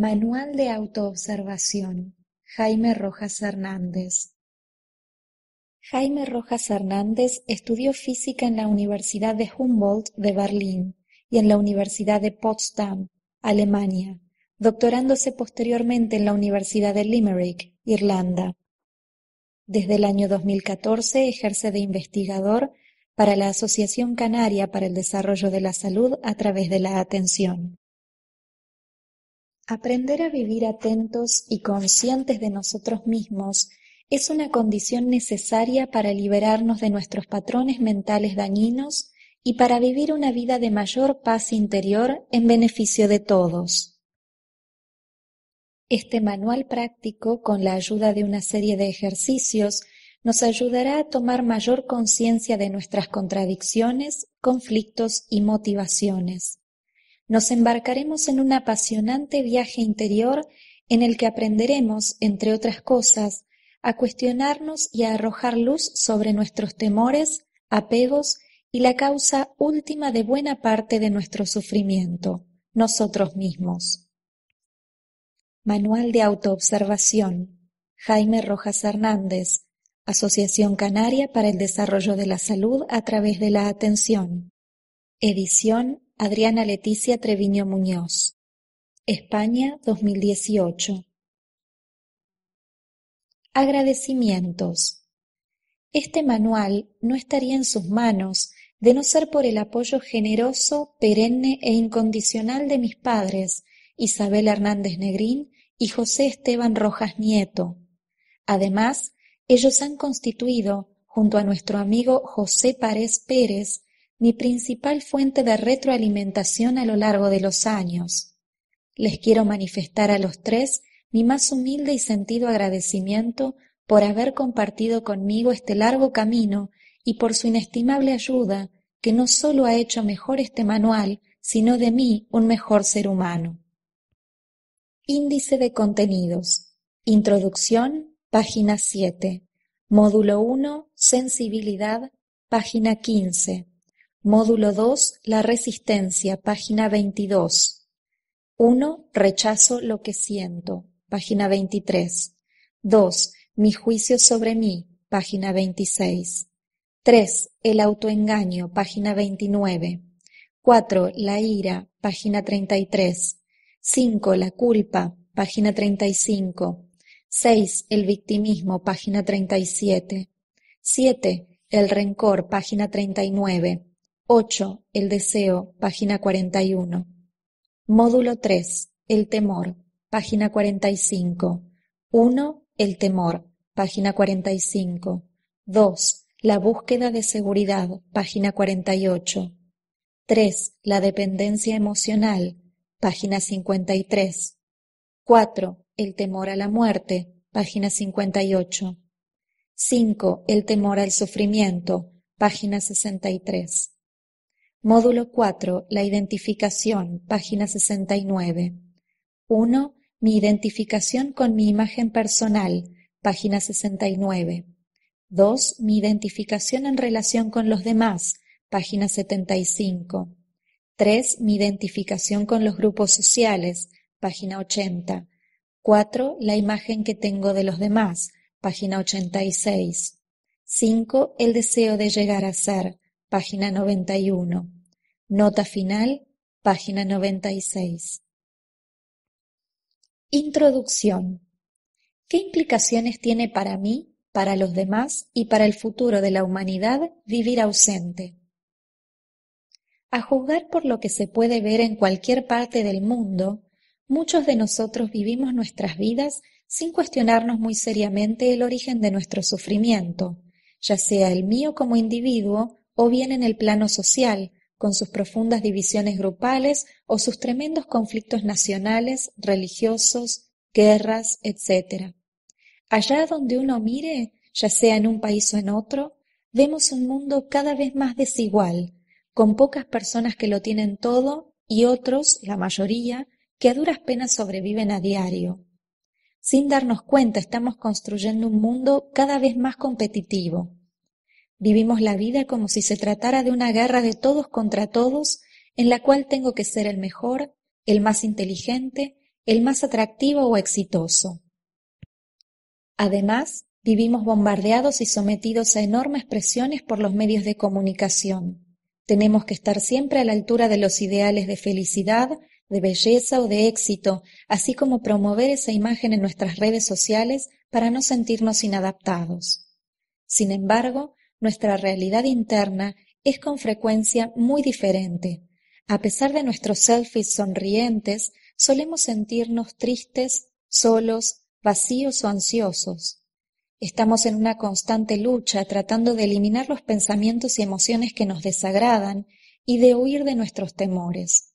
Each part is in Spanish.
Manual de autoobservación, Jaime Rojas Hernández. Jaime Rojas Hernández estudió física en la Universidad de Humboldt de Berlín y en la Universidad de Potsdam, Alemania, doctorándose posteriormente en la Universidad de Limerick, Irlanda. Desde el año 2014 ejerce de investigador para la Asociación Canaria para el Desarrollo de la Salud a través de la Atención. Aprender a vivir atentos y conscientes de nosotros mismos es una condición necesaria para liberarnos de nuestros patrones mentales dañinos y para vivir una vida de mayor paz interior en beneficio de todos. Este manual práctico, con la ayuda de una serie de ejercicios, nos ayudará a tomar mayor conciencia de nuestras contradicciones, conflictos y motivaciones nos embarcaremos en un apasionante viaje interior en el que aprenderemos, entre otras cosas, a cuestionarnos y a arrojar luz sobre nuestros temores, apegos y la causa última de buena parte de nuestro sufrimiento, nosotros mismos. Manual de Autoobservación. Jaime Rojas Hernández, Asociación Canaria para el Desarrollo de la Salud a través de la Atención. Edición Adriana Leticia Treviño Muñoz. España 2018. Agradecimientos. Este manual no estaría en sus manos de no ser por el apoyo generoso, perenne e incondicional de mis padres, Isabel Hernández Negrín y José Esteban Rojas Nieto. Además, ellos han constituido, junto a nuestro amigo José Parés Pérez, mi principal fuente de retroalimentación a lo largo de los años. Les quiero manifestar a los tres mi más humilde y sentido agradecimiento por haber compartido conmigo este largo camino y por su inestimable ayuda, que no solo ha hecho mejor este manual, sino de mí un mejor ser humano. Índice de contenidos. Introducción, página 7. Módulo 1, Sensibilidad, página 15. Módulo 2. La resistencia. Página 22. 1. Rechazo lo que siento. Página 23. 2. Mi juicio sobre mí. Página 26. 3. El autoengaño. Página 29. 4. La ira. Página 33. 5. La culpa. Página 35. 6. El victimismo. Página 37. 7. El rencor. Página 39. 8. El deseo, página 41. Módulo 3. El temor, página 45. 1. El temor, página 45. 2. La búsqueda de seguridad, página 48. 3. La dependencia emocional, página 53. 4. El temor a la muerte, página 58. 5. El temor al sufrimiento, página 63. Módulo 4. La identificación. Página 69. 1. Mi identificación con mi imagen personal. Página 69. 2. Mi identificación en relación con los demás. Página 75. 3. Mi identificación con los grupos sociales. Página 80. 4. La imagen que tengo de los demás. Página 86. 5. El deseo de llegar a ser página 91. Nota final, página 96. Introducción. ¿Qué implicaciones tiene para mí, para los demás y para el futuro de la humanidad vivir ausente? A juzgar por lo que se puede ver en cualquier parte del mundo, muchos de nosotros vivimos nuestras vidas sin cuestionarnos muy seriamente el origen de nuestro sufrimiento, ya sea el mío como individuo o bien en el plano social, con sus profundas divisiones grupales o sus tremendos conflictos nacionales, religiosos, guerras, etc. Allá donde uno mire, ya sea en un país o en otro, vemos un mundo cada vez más desigual, con pocas personas que lo tienen todo y otros, la mayoría, que a duras penas sobreviven a diario. Sin darnos cuenta, estamos construyendo un mundo cada vez más competitivo, Vivimos la vida como si se tratara de una guerra de todos contra todos, en la cual tengo que ser el mejor, el más inteligente, el más atractivo o exitoso. Además, vivimos bombardeados y sometidos a enormes presiones por los medios de comunicación. Tenemos que estar siempre a la altura de los ideales de felicidad, de belleza o de éxito, así como promover esa imagen en nuestras redes sociales para no sentirnos inadaptados. Sin embargo, nuestra realidad interna es con frecuencia muy diferente. A pesar de nuestros selfies sonrientes, solemos sentirnos tristes, solos, vacíos o ansiosos. Estamos en una constante lucha tratando de eliminar los pensamientos y emociones que nos desagradan y de huir de nuestros temores.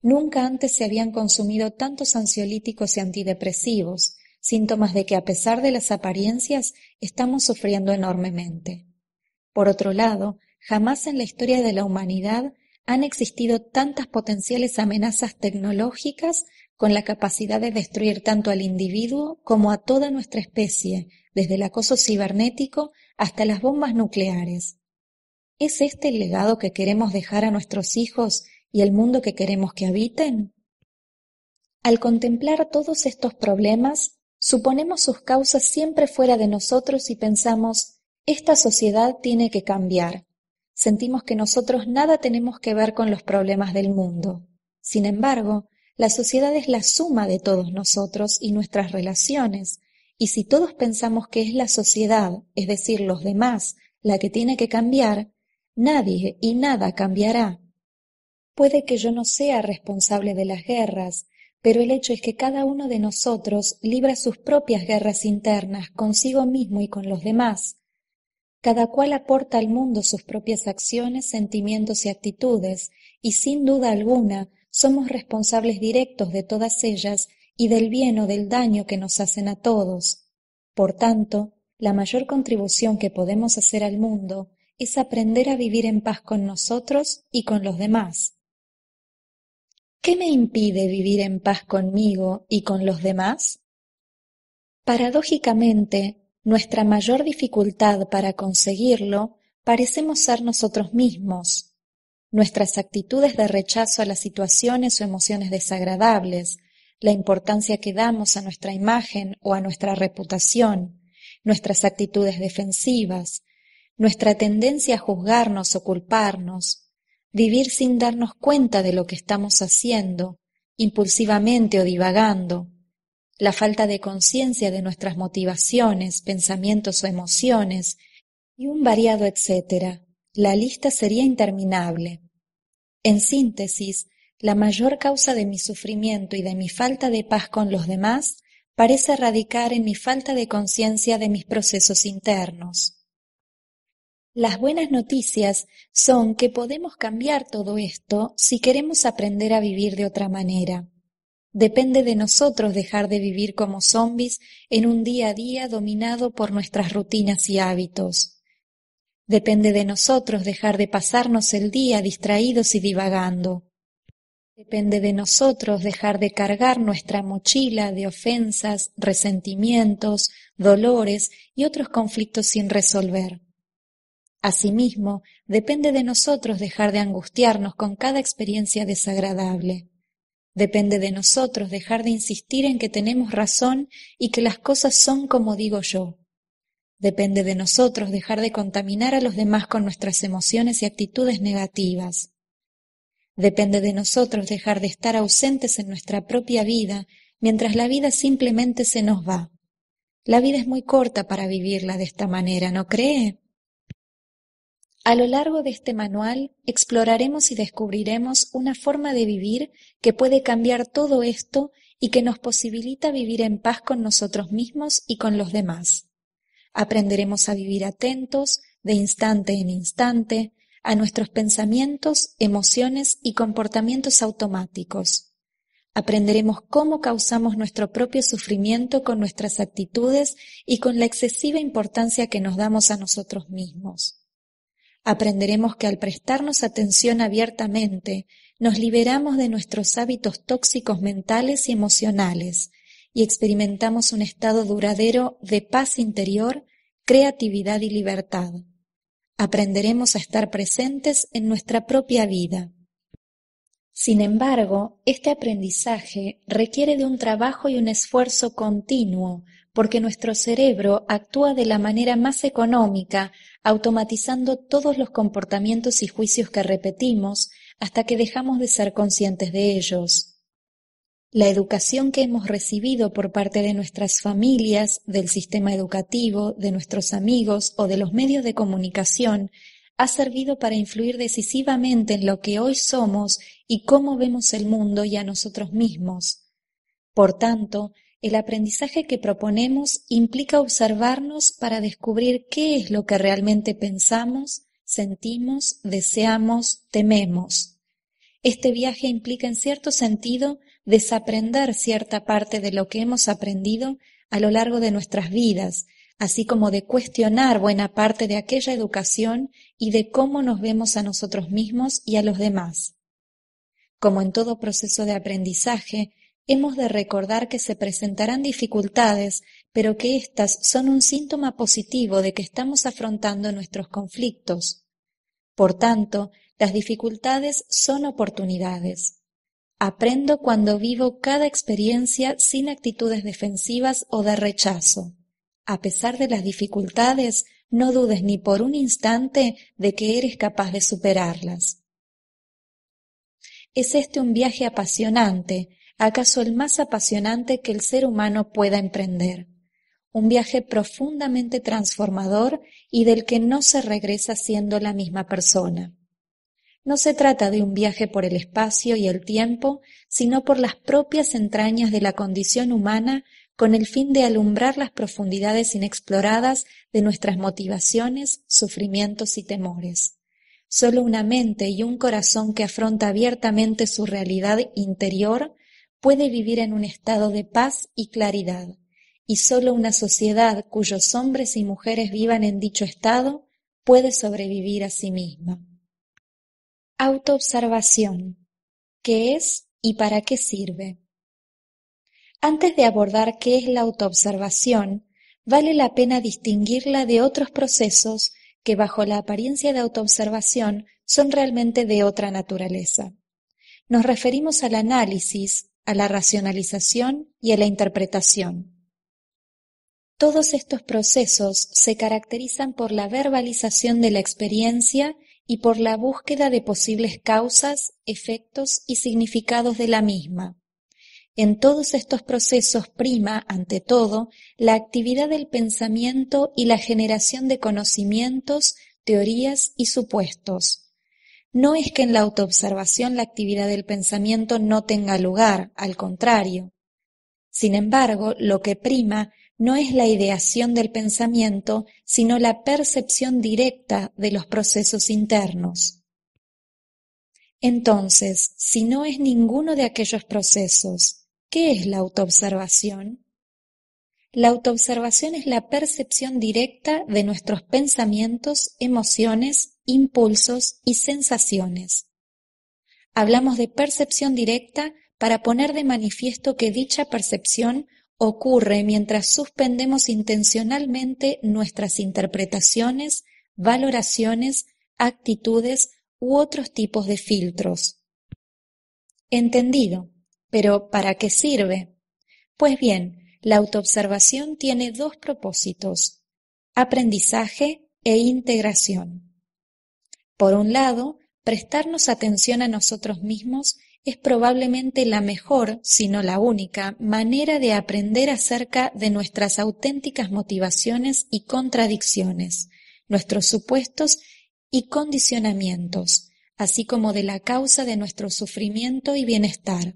Nunca antes se habían consumido tantos ansiolíticos y antidepresivos, síntomas de que a pesar de las apariencias estamos sufriendo enormemente. Por otro lado, jamás en la historia de la humanidad han existido tantas potenciales amenazas tecnológicas con la capacidad de destruir tanto al individuo como a toda nuestra especie, desde el acoso cibernético hasta las bombas nucleares. ¿Es este el legado que queremos dejar a nuestros hijos y el mundo que queremos que habiten? Al contemplar todos estos problemas, suponemos sus causas siempre fuera de nosotros y pensamos esta sociedad tiene que cambiar. Sentimos que nosotros nada tenemos que ver con los problemas del mundo. Sin embargo, la sociedad es la suma de todos nosotros y nuestras relaciones, y si todos pensamos que es la sociedad, es decir, los demás, la que tiene que cambiar, nadie y nada cambiará. Puede que yo no sea responsable de las guerras, pero el hecho es que cada uno de nosotros libra sus propias guerras internas consigo mismo y con los demás, cada cual aporta al mundo sus propias acciones, sentimientos y actitudes, y sin duda alguna somos responsables directos de todas ellas y del bien o del daño que nos hacen a todos. Por tanto, la mayor contribución que podemos hacer al mundo es aprender a vivir en paz con nosotros y con los demás. ¿Qué me impide vivir en paz conmigo y con los demás? Paradójicamente, nuestra mayor dificultad para conseguirlo parecemos ser nosotros mismos. Nuestras actitudes de rechazo a las situaciones o emociones desagradables, la importancia que damos a nuestra imagen o a nuestra reputación, nuestras actitudes defensivas, nuestra tendencia a juzgarnos o culparnos, vivir sin darnos cuenta de lo que estamos haciendo, impulsivamente o divagando, la falta de conciencia de nuestras motivaciones, pensamientos o emociones, y un variado etcétera. La lista sería interminable. En síntesis, la mayor causa de mi sufrimiento y de mi falta de paz con los demás parece radicar en mi falta de conciencia de mis procesos internos. Las buenas noticias son que podemos cambiar todo esto si queremos aprender a vivir de otra manera. Depende de nosotros dejar de vivir como zombis en un día a día dominado por nuestras rutinas y hábitos. Depende de nosotros dejar de pasarnos el día distraídos y divagando. Depende de nosotros dejar de cargar nuestra mochila de ofensas, resentimientos, dolores y otros conflictos sin resolver. Asimismo, depende de nosotros dejar de angustiarnos con cada experiencia desagradable. Depende de nosotros dejar de insistir en que tenemos razón y que las cosas son como digo yo. Depende de nosotros dejar de contaminar a los demás con nuestras emociones y actitudes negativas. Depende de nosotros dejar de estar ausentes en nuestra propia vida mientras la vida simplemente se nos va. La vida es muy corta para vivirla de esta manera, ¿no cree? A lo largo de este manual exploraremos y descubriremos una forma de vivir que puede cambiar todo esto y que nos posibilita vivir en paz con nosotros mismos y con los demás. Aprenderemos a vivir atentos, de instante en instante, a nuestros pensamientos, emociones y comportamientos automáticos. Aprenderemos cómo causamos nuestro propio sufrimiento con nuestras actitudes y con la excesiva importancia que nos damos a nosotros mismos. Aprenderemos que al prestarnos atención abiertamente, nos liberamos de nuestros hábitos tóxicos mentales y emocionales y experimentamos un estado duradero de paz interior, creatividad y libertad. Aprenderemos a estar presentes en nuestra propia vida. Sin embargo, este aprendizaje requiere de un trabajo y un esfuerzo continuo porque nuestro cerebro actúa de la manera más económica, automatizando todos los comportamientos y juicios que repetimos hasta que dejamos de ser conscientes de ellos. La educación que hemos recibido por parte de nuestras familias, del sistema educativo, de nuestros amigos o de los medios de comunicación ha servido para influir decisivamente en lo que hoy somos y cómo vemos el mundo y a nosotros mismos. Por tanto, el aprendizaje que proponemos implica observarnos para descubrir qué es lo que realmente pensamos, sentimos, deseamos, tememos. Este viaje implica en cierto sentido desaprender cierta parte de lo que hemos aprendido a lo largo de nuestras vidas, así como de cuestionar buena parte de aquella educación y de cómo nos vemos a nosotros mismos y a los demás. Como en todo proceso de aprendizaje, hemos de recordar que se presentarán dificultades, pero que éstas son un síntoma positivo de que estamos afrontando nuestros conflictos. Por tanto, las dificultades son oportunidades. Aprendo cuando vivo cada experiencia sin actitudes defensivas o de rechazo. A pesar de las dificultades, no dudes ni por un instante de que eres capaz de superarlas. Es este un viaje apasionante, acaso el más apasionante que el ser humano pueda emprender, un viaje profundamente transformador y del que no se regresa siendo la misma persona. No se trata de un viaje por el espacio y el tiempo, sino por las propias entrañas de la condición humana con el fin de alumbrar las profundidades inexploradas de nuestras motivaciones, sufrimientos y temores. Solo una mente y un corazón que afronta abiertamente su realidad interior puede vivir en un estado de paz y claridad, y sólo una sociedad cuyos hombres y mujeres vivan en dicho estado puede sobrevivir a sí misma. Autoobservación. ¿Qué es y para qué sirve? Antes de abordar qué es la autoobservación, vale la pena distinguirla de otros procesos que bajo la apariencia de autoobservación son realmente de otra naturaleza. Nos referimos al análisis, a la racionalización y a la interpretación. Todos estos procesos se caracterizan por la verbalización de la experiencia y por la búsqueda de posibles causas, efectos y significados de la misma. En todos estos procesos prima, ante todo, la actividad del pensamiento y la generación de conocimientos, teorías y supuestos no es que en la autoobservación la actividad del pensamiento no tenga lugar, al contrario. Sin embargo, lo que prima no es la ideación del pensamiento, sino la percepción directa de los procesos internos. Entonces, si no es ninguno de aquellos procesos, ¿qué es la autoobservación? La autoobservación es la percepción directa de nuestros pensamientos, emociones impulsos y sensaciones. Hablamos de percepción directa para poner de manifiesto que dicha percepción ocurre mientras suspendemos intencionalmente nuestras interpretaciones, valoraciones, actitudes u otros tipos de filtros. Entendido, pero ¿para qué sirve? Pues bien, la autoobservación tiene dos propósitos, aprendizaje e integración. Por un lado, prestarnos atención a nosotros mismos es probablemente la mejor, si no la única, manera de aprender acerca de nuestras auténticas motivaciones y contradicciones, nuestros supuestos y condicionamientos, así como de la causa de nuestro sufrimiento y bienestar.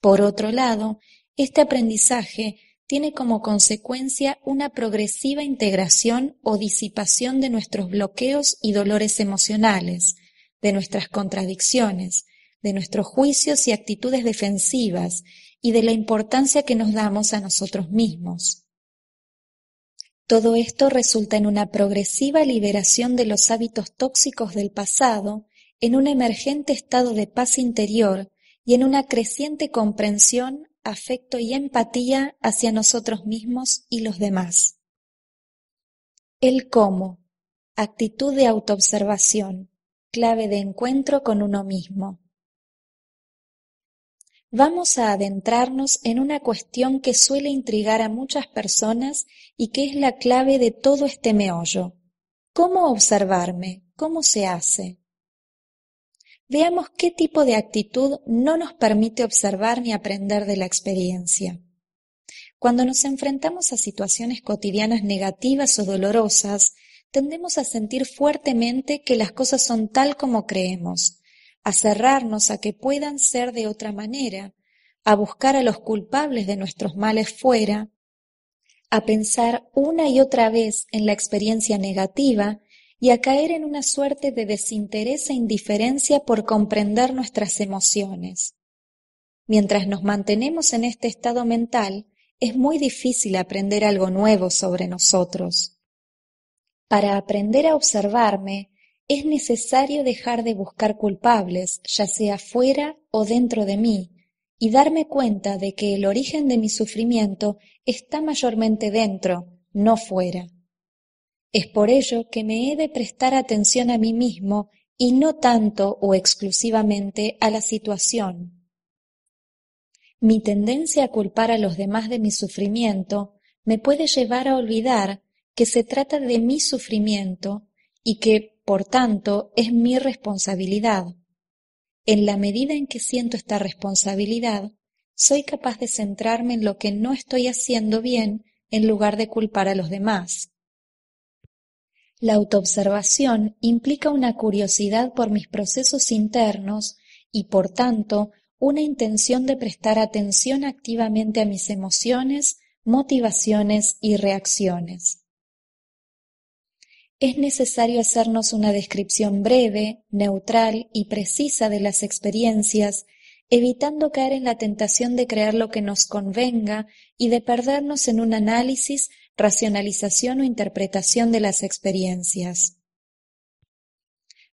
Por otro lado, este aprendizaje tiene como consecuencia una progresiva integración o disipación de nuestros bloqueos y dolores emocionales, de nuestras contradicciones, de nuestros juicios y actitudes defensivas y de la importancia que nos damos a nosotros mismos. Todo esto resulta en una progresiva liberación de los hábitos tóxicos del pasado, en un emergente estado de paz interior y en una creciente comprensión afecto y empatía hacia nosotros mismos y los demás. El cómo, actitud de autoobservación, clave de encuentro con uno mismo. Vamos a adentrarnos en una cuestión que suele intrigar a muchas personas y que es la clave de todo este meollo. ¿Cómo observarme? ¿Cómo se hace? veamos qué tipo de actitud no nos permite observar ni aprender de la experiencia. Cuando nos enfrentamos a situaciones cotidianas negativas o dolorosas, tendemos a sentir fuertemente que las cosas son tal como creemos, a cerrarnos a que puedan ser de otra manera, a buscar a los culpables de nuestros males fuera, a pensar una y otra vez en la experiencia negativa y a caer en una suerte de desinterés e indiferencia por comprender nuestras emociones. Mientras nos mantenemos en este estado mental, es muy difícil aprender algo nuevo sobre nosotros. Para aprender a observarme, es necesario dejar de buscar culpables, ya sea fuera o dentro de mí, y darme cuenta de que el origen de mi sufrimiento está mayormente dentro, no fuera. Es por ello que me he de prestar atención a mí mismo y no tanto o exclusivamente a la situación. Mi tendencia a culpar a los demás de mi sufrimiento me puede llevar a olvidar que se trata de mi sufrimiento y que, por tanto, es mi responsabilidad. En la medida en que siento esta responsabilidad, soy capaz de centrarme en lo que no estoy haciendo bien en lugar de culpar a los demás. La autoobservación implica una curiosidad por mis procesos internos y, por tanto, una intención de prestar atención activamente a mis emociones, motivaciones y reacciones. Es necesario hacernos una descripción breve, neutral y precisa de las experiencias, evitando caer en la tentación de creer lo que nos convenga y de perdernos en un análisis racionalización o interpretación de las experiencias.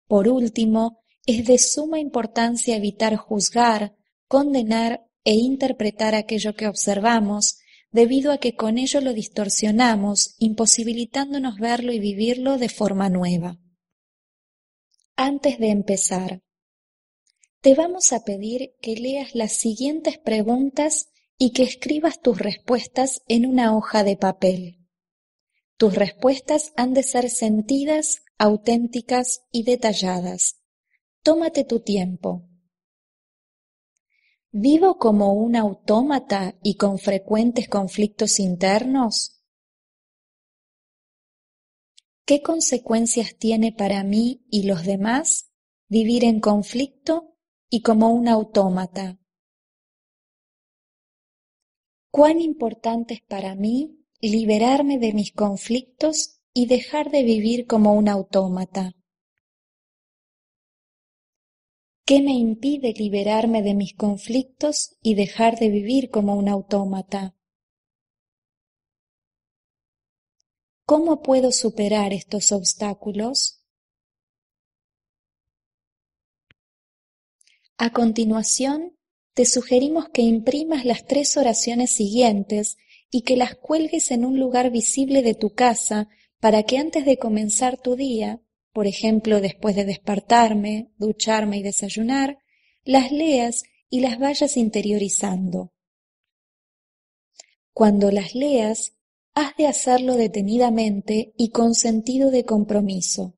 Por último, es de suma importancia evitar juzgar, condenar e interpretar aquello que observamos, debido a que con ello lo distorsionamos, imposibilitándonos verlo y vivirlo de forma nueva. Antes de empezar, te vamos a pedir que leas las siguientes preguntas y que escribas tus respuestas en una hoja de papel. Tus respuestas han de ser sentidas, auténticas y detalladas. Tómate tu tiempo. ¿Vivo como un autómata y con frecuentes conflictos internos? ¿Qué consecuencias tiene para mí y los demás vivir en conflicto y como un autómata? cuán importante es para mí liberarme de mis conflictos y dejar de vivir como un autómata. ¿Qué me impide liberarme de mis conflictos y dejar de vivir como un autómata? ¿Cómo puedo superar estos obstáculos? A continuación, te sugerimos que imprimas las tres oraciones siguientes y que las cuelgues en un lugar visible de tu casa para que antes de comenzar tu día, por ejemplo después de despertarme, ducharme y desayunar, las leas y las vayas interiorizando. Cuando las leas, has de hacerlo detenidamente y con sentido de compromiso.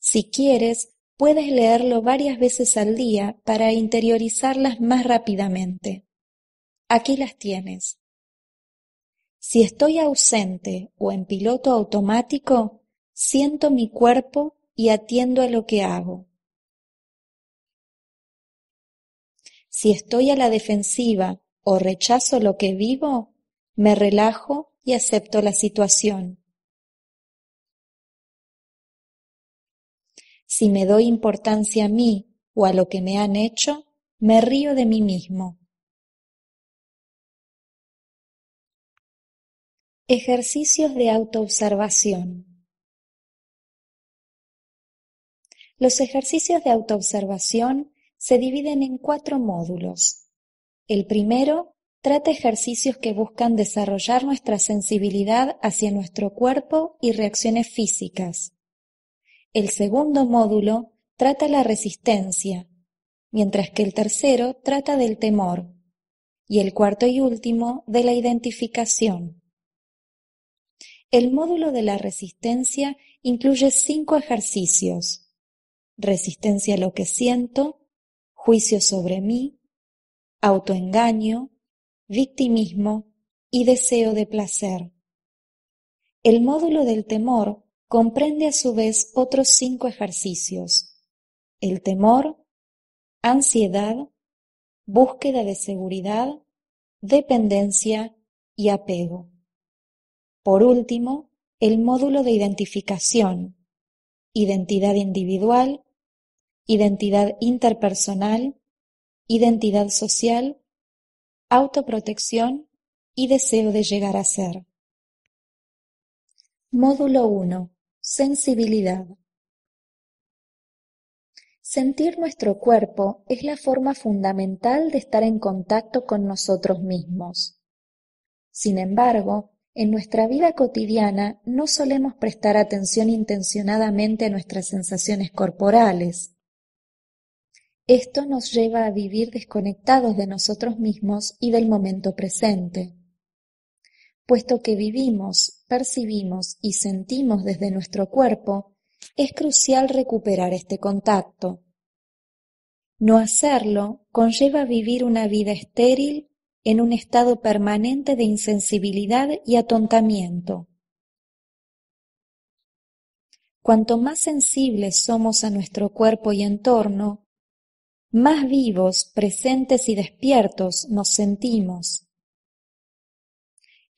Si quieres, Puedes leerlo varias veces al día para interiorizarlas más rápidamente. Aquí las tienes. Si estoy ausente o en piloto automático, siento mi cuerpo y atiendo a lo que hago. Si estoy a la defensiva o rechazo lo que vivo, me relajo y acepto la situación. Si me doy importancia a mí o a lo que me han hecho, me río de mí mismo. Ejercicios de autoobservación. Los ejercicios de autoobservación se dividen en cuatro módulos. El primero trata ejercicios que buscan desarrollar nuestra sensibilidad hacia nuestro cuerpo y reacciones físicas. El segundo módulo trata la resistencia, mientras que el tercero trata del temor y el cuarto y último de la identificación. El módulo de la resistencia incluye cinco ejercicios. Resistencia a lo que siento, juicio sobre mí, autoengaño, victimismo y deseo de placer. El módulo del temor comprende a su vez otros cinco ejercicios. El temor, ansiedad, búsqueda de seguridad, dependencia y apego. Por último, el módulo de identificación, identidad individual, identidad interpersonal, identidad social, autoprotección y deseo de llegar a ser. Módulo 1. Sensibilidad. Sentir nuestro cuerpo es la forma fundamental de estar en contacto con nosotros mismos. Sin embargo, en nuestra vida cotidiana no solemos prestar atención intencionadamente a nuestras sensaciones corporales. Esto nos lleva a vivir desconectados de nosotros mismos y del momento presente. Puesto que vivimos percibimos y sentimos desde nuestro cuerpo, es crucial recuperar este contacto. No hacerlo conlleva vivir una vida estéril en un estado permanente de insensibilidad y atontamiento. Cuanto más sensibles somos a nuestro cuerpo y entorno, más vivos, presentes y despiertos nos sentimos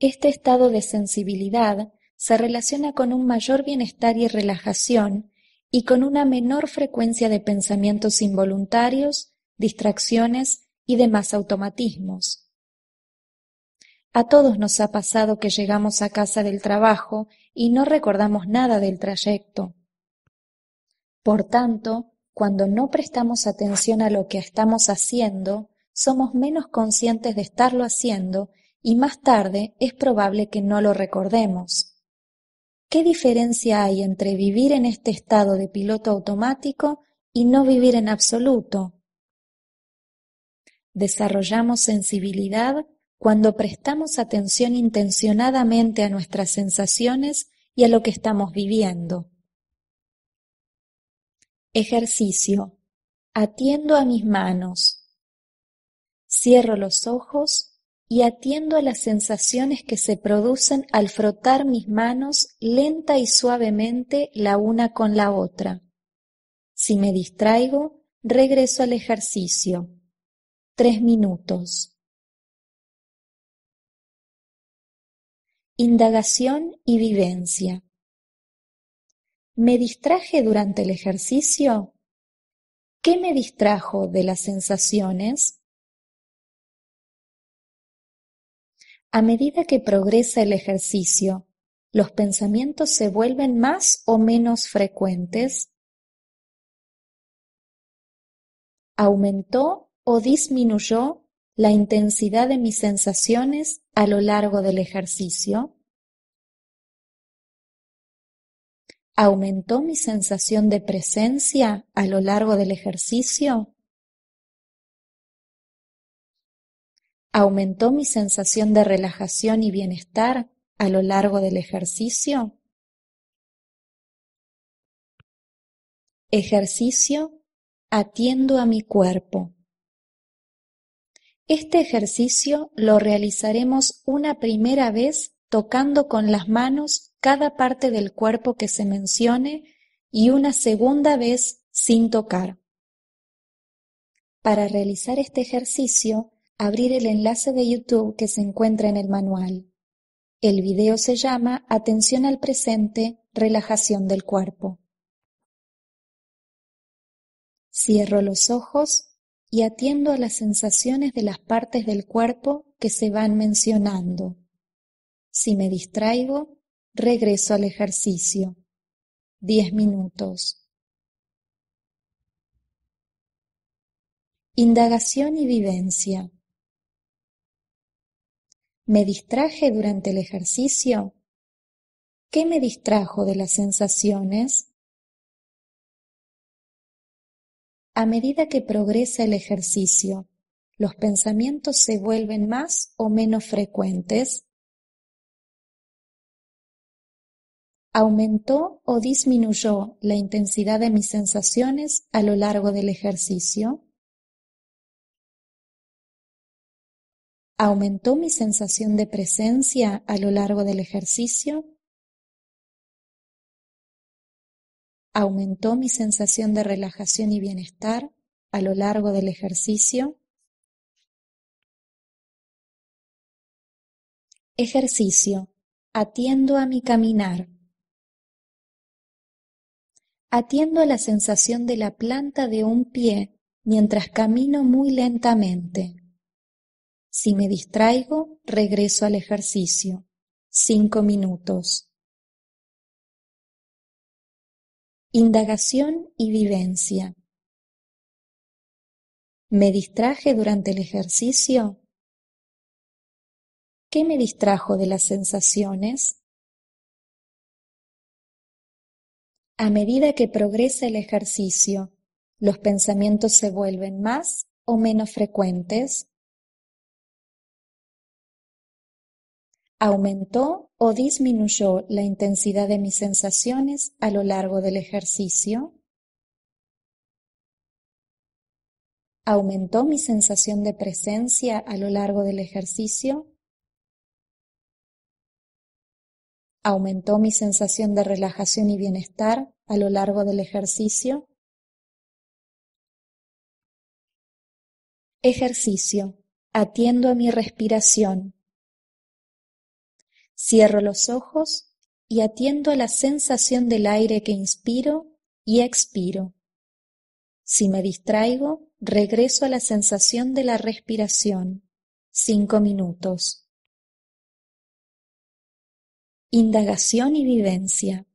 este estado de sensibilidad se relaciona con un mayor bienestar y relajación y con una menor frecuencia de pensamientos involuntarios, distracciones y demás automatismos. A todos nos ha pasado que llegamos a casa del trabajo y no recordamos nada del trayecto. Por tanto, cuando no prestamos atención a lo que estamos haciendo, somos menos conscientes de estarlo haciendo y más tarde es probable que no lo recordemos. ¿Qué diferencia hay entre vivir en este estado de piloto automático y no vivir en absoluto? Desarrollamos sensibilidad cuando prestamos atención intencionadamente a nuestras sensaciones y a lo que estamos viviendo. Ejercicio. Atiendo a mis manos. Cierro los ojos y atiendo a las sensaciones que se producen al frotar mis manos lenta y suavemente la una con la otra. Si me distraigo, regreso al ejercicio. Tres minutos. Indagación y vivencia. ¿Me distraje durante el ejercicio? ¿Qué me distrajo de las sensaciones? A medida que progresa el ejercicio, ¿los pensamientos se vuelven más o menos frecuentes? ¿Aumentó o disminuyó la intensidad de mis sensaciones a lo largo del ejercicio? ¿Aumentó mi sensación de presencia a lo largo del ejercicio? ¿Aumentó mi sensación de relajación y bienestar a lo largo del ejercicio? Ejercicio Atiendo a mi cuerpo. Este ejercicio lo realizaremos una primera vez tocando con las manos cada parte del cuerpo que se mencione y una segunda vez sin tocar. Para realizar este ejercicio, abrir el enlace de YouTube que se encuentra en el manual. El video se llama Atención al presente, relajación del cuerpo. Cierro los ojos y atiendo a las sensaciones de las partes del cuerpo que se van mencionando. Si me distraigo, regreso al ejercicio. Diez minutos. Indagación y vivencia. ¿Me distraje durante el ejercicio? ¿Qué me distrajo de las sensaciones? A medida que progresa el ejercicio, ¿los pensamientos se vuelven más o menos frecuentes? ¿Aumentó o disminuyó la intensidad de mis sensaciones a lo largo del ejercicio? ¿Aumentó mi sensación de presencia a lo largo del ejercicio? ¿Aumentó mi sensación de relajación y bienestar a lo largo del ejercicio? Ejercicio. Atiendo a mi caminar. Atiendo a la sensación de la planta de un pie mientras camino muy lentamente. Si me distraigo, regreso al ejercicio. Cinco minutos. Indagación y vivencia. ¿Me distraje durante el ejercicio? ¿Qué me distrajo de las sensaciones? A medida que progresa el ejercicio, ¿los pensamientos se vuelven más o menos frecuentes? ¿Aumentó o disminuyó la intensidad de mis sensaciones a lo largo del ejercicio? ¿Aumentó mi sensación de presencia a lo largo del ejercicio? ¿Aumentó mi sensación de relajación y bienestar a lo largo del ejercicio? Ejercicio. Atiendo a mi respiración. Cierro los ojos y atiendo a la sensación del aire que inspiro y expiro. Si me distraigo, regreso a la sensación de la respiración. Cinco minutos. Indagación y vivencia.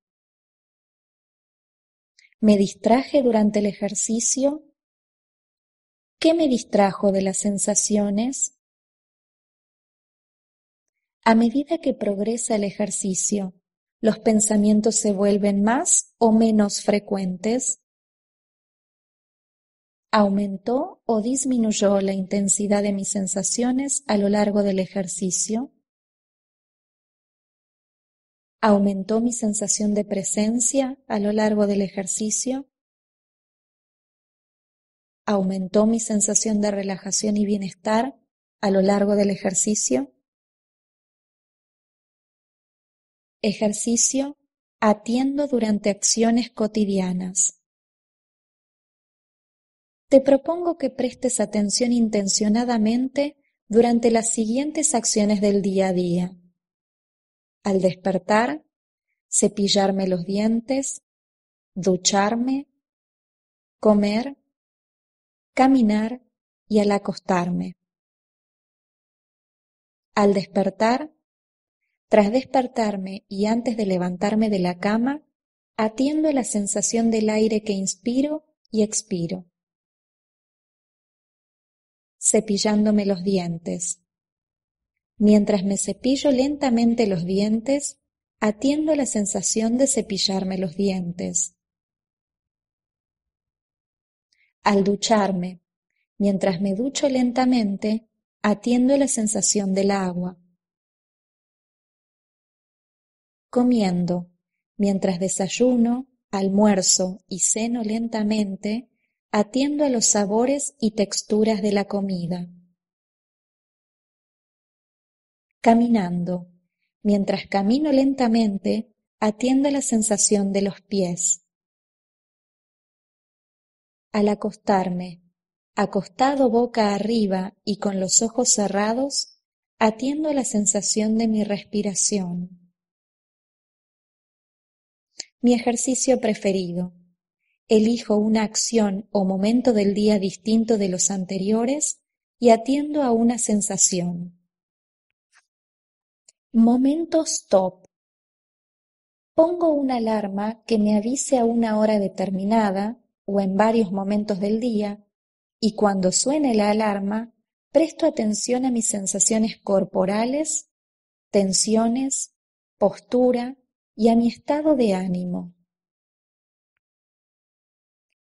¿Me distraje durante el ejercicio? ¿Qué me distrajo de las sensaciones? A medida que progresa el ejercicio, ¿los pensamientos se vuelven más o menos frecuentes? ¿Aumentó o disminuyó la intensidad de mis sensaciones a lo largo del ejercicio? ¿Aumentó mi sensación de presencia a lo largo del ejercicio? ¿Aumentó mi sensación de relajación y bienestar a lo largo del ejercicio? ejercicio, atiendo durante acciones cotidianas. Te propongo que prestes atención intencionadamente durante las siguientes acciones del día a día. Al despertar, cepillarme los dientes, ducharme, comer, caminar y al acostarme. Al despertar, tras despertarme y antes de levantarme de la cama, atiendo la sensación del aire que inspiro y expiro. Cepillándome los dientes. Mientras me cepillo lentamente los dientes, atiendo la sensación de cepillarme los dientes. Al ducharme, mientras me ducho lentamente, atiendo la sensación del agua. comiendo, mientras desayuno, almuerzo y ceno lentamente, atiendo a los sabores y texturas de la comida. Caminando. Mientras camino lentamente, atiendo a la sensación de los pies. Al acostarme, acostado boca arriba y con los ojos cerrados, atiendo a la sensación de mi respiración mi ejercicio preferido. Elijo una acción o momento del día distinto de los anteriores y atiendo a una sensación. Momento Stop Pongo una alarma que me avise a una hora determinada o en varios momentos del día y cuando suene la alarma presto atención a mis sensaciones corporales, tensiones, postura, y a mi estado de ánimo.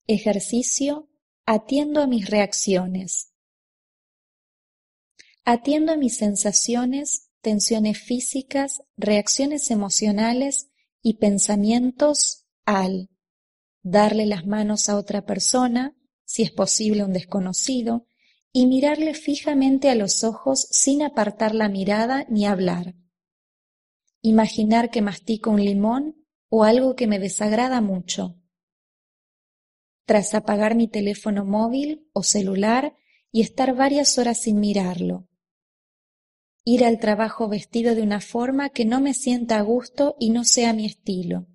Ejercicio, atiendo a mis reacciones. Atiendo a mis sensaciones, tensiones físicas, reacciones emocionales y pensamientos al darle las manos a otra persona, si es posible un desconocido, y mirarle fijamente a los ojos sin apartar la mirada ni hablar imaginar que mastico un limón o algo que me desagrada mucho. Tras apagar mi teléfono móvil o celular y estar varias horas sin mirarlo. Ir al trabajo vestido de una forma que no me sienta a gusto y no sea mi estilo.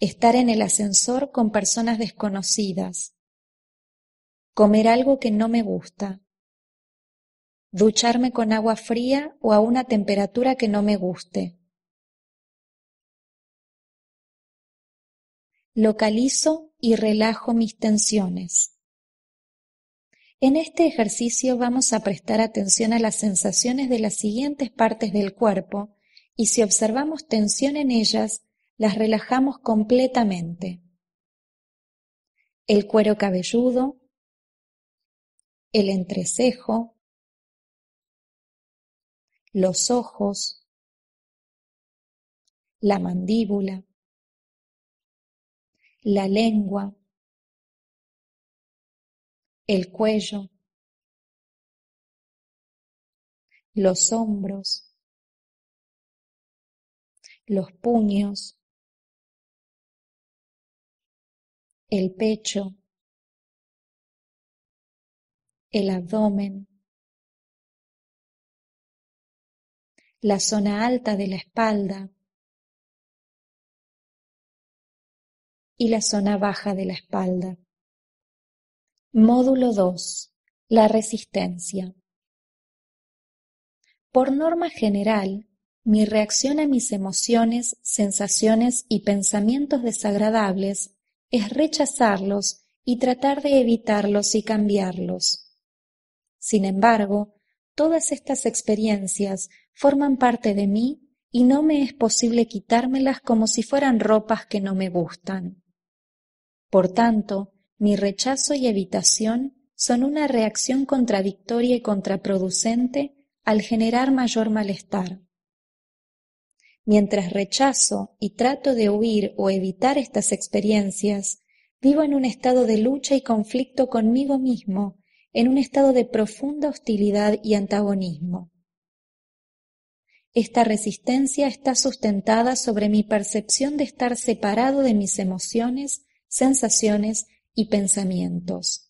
Estar en el ascensor con personas desconocidas. Comer algo que no me gusta ducharme con agua fría o a una temperatura que no me guste. Localizo y relajo mis tensiones. En este ejercicio vamos a prestar atención a las sensaciones de las siguientes partes del cuerpo y si observamos tensión en ellas, las relajamos completamente. El cuero cabelludo, el entrecejo, los ojos, la mandíbula, la lengua, el cuello, los hombros, los puños, el pecho, el abdomen, la zona alta de la espalda y la zona baja de la espalda. Módulo 2. La resistencia. Por norma general, mi reacción a mis emociones, sensaciones y pensamientos desagradables es rechazarlos y tratar de evitarlos y cambiarlos. Sin embargo, Todas estas experiencias forman parte de mí y no me es posible quitármelas como si fueran ropas que no me gustan. Por tanto, mi rechazo y evitación son una reacción contradictoria y contraproducente al generar mayor malestar. Mientras rechazo y trato de huir o evitar estas experiencias, vivo en un estado de lucha y conflicto conmigo mismo en un estado de profunda hostilidad y antagonismo. Esta resistencia está sustentada sobre mi percepción de estar separado de mis emociones, sensaciones y pensamientos.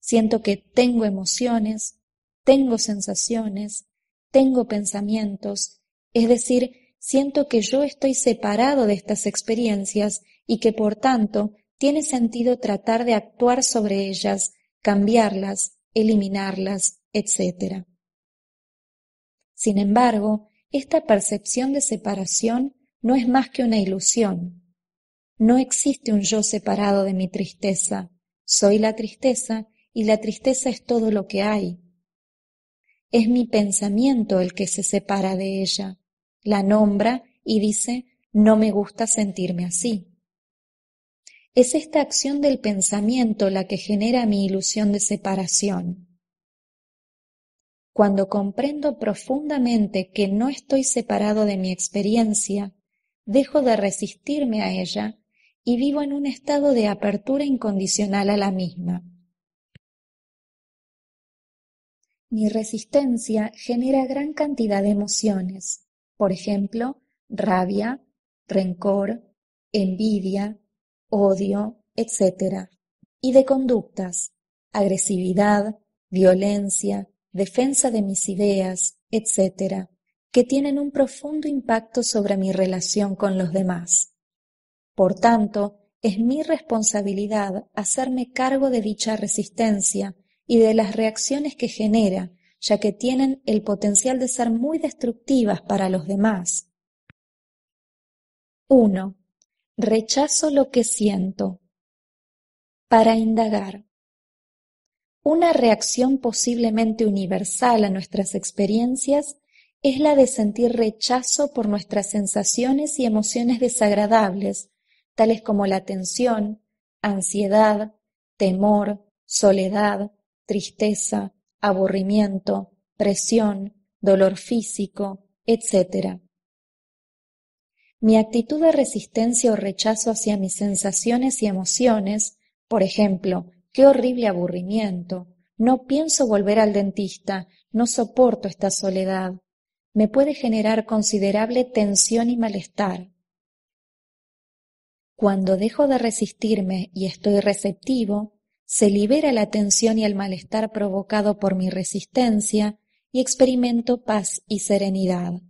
Siento que tengo emociones, tengo sensaciones, tengo pensamientos, es decir, siento que yo estoy separado de estas experiencias y que por tanto tiene sentido tratar de actuar sobre ellas cambiarlas, eliminarlas, etc. Sin embargo, esta percepción de separación no es más que una ilusión. No existe un yo separado de mi tristeza. Soy la tristeza y la tristeza es todo lo que hay. Es mi pensamiento el que se separa de ella, la nombra y dice, no me gusta sentirme así. Es esta acción del pensamiento la que genera mi ilusión de separación. Cuando comprendo profundamente que no estoy separado de mi experiencia, dejo de resistirme a ella y vivo en un estado de apertura incondicional a la misma. Mi resistencia genera gran cantidad de emociones, por ejemplo, rabia, rencor, envidia, odio, etc. Y de conductas, agresividad, violencia, defensa de mis ideas, etc., que tienen un profundo impacto sobre mi relación con los demás. Por tanto, es mi responsabilidad hacerme cargo de dicha resistencia y de las reacciones que genera, ya que tienen el potencial de ser muy destructivas para los demás. 1. Rechazo lo que siento. Para indagar. Una reacción posiblemente universal a nuestras experiencias es la de sentir rechazo por nuestras sensaciones y emociones desagradables, tales como la tensión, ansiedad, temor, soledad, tristeza, aburrimiento, presión, dolor físico, etc. Mi actitud de resistencia o rechazo hacia mis sensaciones y emociones, por ejemplo, qué horrible aburrimiento, no pienso volver al dentista, no soporto esta soledad, me puede generar considerable tensión y malestar. Cuando dejo de resistirme y estoy receptivo, se libera la tensión y el malestar provocado por mi resistencia y experimento paz y serenidad.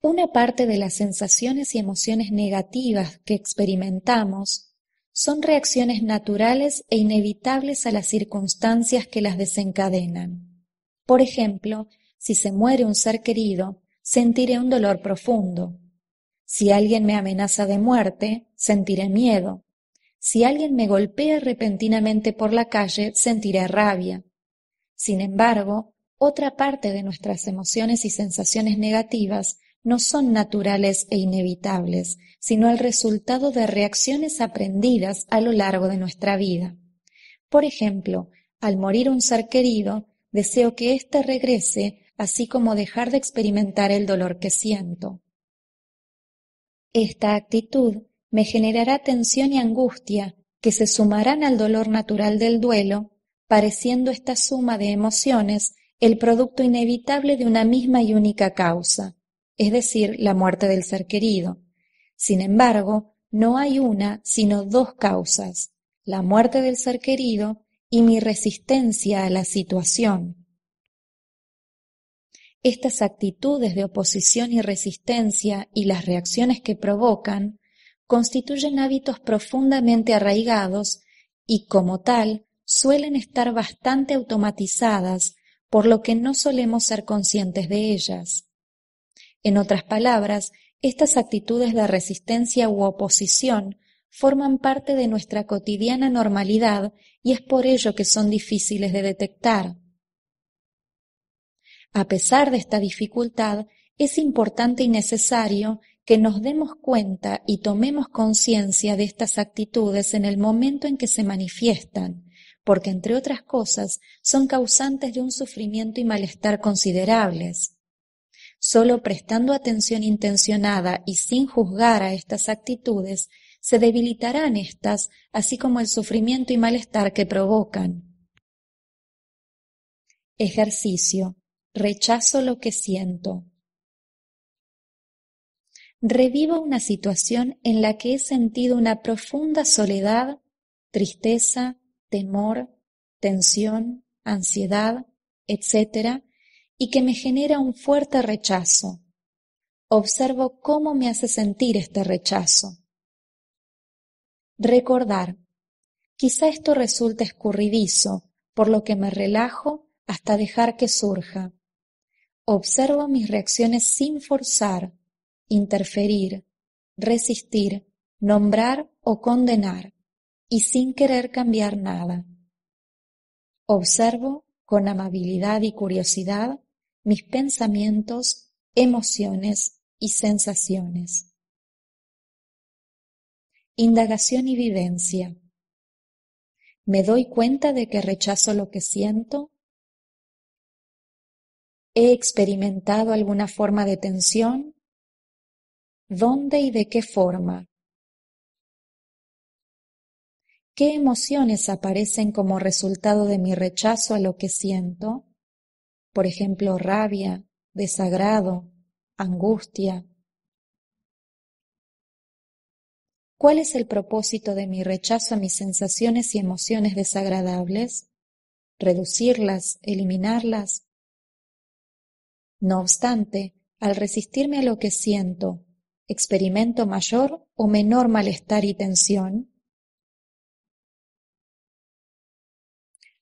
Una parte de las sensaciones y emociones negativas que experimentamos son reacciones naturales e inevitables a las circunstancias que las desencadenan. Por ejemplo, si se muere un ser querido, sentiré un dolor profundo. Si alguien me amenaza de muerte, sentiré miedo. Si alguien me golpea repentinamente por la calle, sentiré rabia. Sin embargo, otra parte de nuestras emociones y sensaciones negativas no son naturales e inevitables, sino el resultado de reacciones aprendidas a lo largo de nuestra vida. Por ejemplo, al morir un ser querido, deseo que éste regrese, así como dejar de experimentar el dolor que siento. Esta actitud me generará tensión y angustia que se sumarán al dolor natural del duelo, pareciendo esta suma de emociones el producto inevitable de una misma y única causa, es decir, la muerte del ser querido. Sin embargo, no hay una, sino dos causas, la muerte del ser querido y mi resistencia a la situación. Estas actitudes de oposición y resistencia y las reacciones que provocan constituyen hábitos profundamente arraigados y como tal suelen estar bastante automatizadas, por lo que no solemos ser conscientes de ellas. En otras palabras, estas actitudes de resistencia u oposición forman parte de nuestra cotidiana normalidad y es por ello que son difíciles de detectar. A pesar de esta dificultad, es importante y necesario que nos demos cuenta y tomemos conciencia de estas actitudes en el momento en que se manifiestan, porque entre otras cosas son causantes de un sufrimiento y malestar considerables. Solo prestando atención intencionada y sin juzgar a estas actitudes, se debilitarán estas, así como el sufrimiento y malestar que provocan. Ejercicio. Rechazo lo que siento. Revivo una situación en la que he sentido una profunda soledad, tristeza, temor, tensión, ansiedad, etc., y que me genera un fuerte rechazo. Observo cómo me hace sentir este rechazo. Recordar. Quizá esto resulte escurridizo, por lo que me relajo hasta dejar que surja. Observo mis reacciones sin forzar, interferir, resistir, nombrar o condenar, y sin querer cambiar nada. Observo, con amabilidad y curiosidad, mis pensamientos, emociones y sensaciones. Indagación y vivencia. ¿Me doy cuenta de que rechazo lo que siento? ¿He experimentado alguna forma de tensión? ¿Dónde y de qué forma? ¿Qué emociones aparecen como resultado de mi rechazo a lo que siento? por ejemplo, rabia, desagrado, angustia. ¿Cuál es el propósito de mi rechazo a mis sensaciones y emociones desagradables? ¿Reducirlas, eliminarlas? No obstante, al resistirme a lo que siento, experimento mayor o menor malestar y tensión,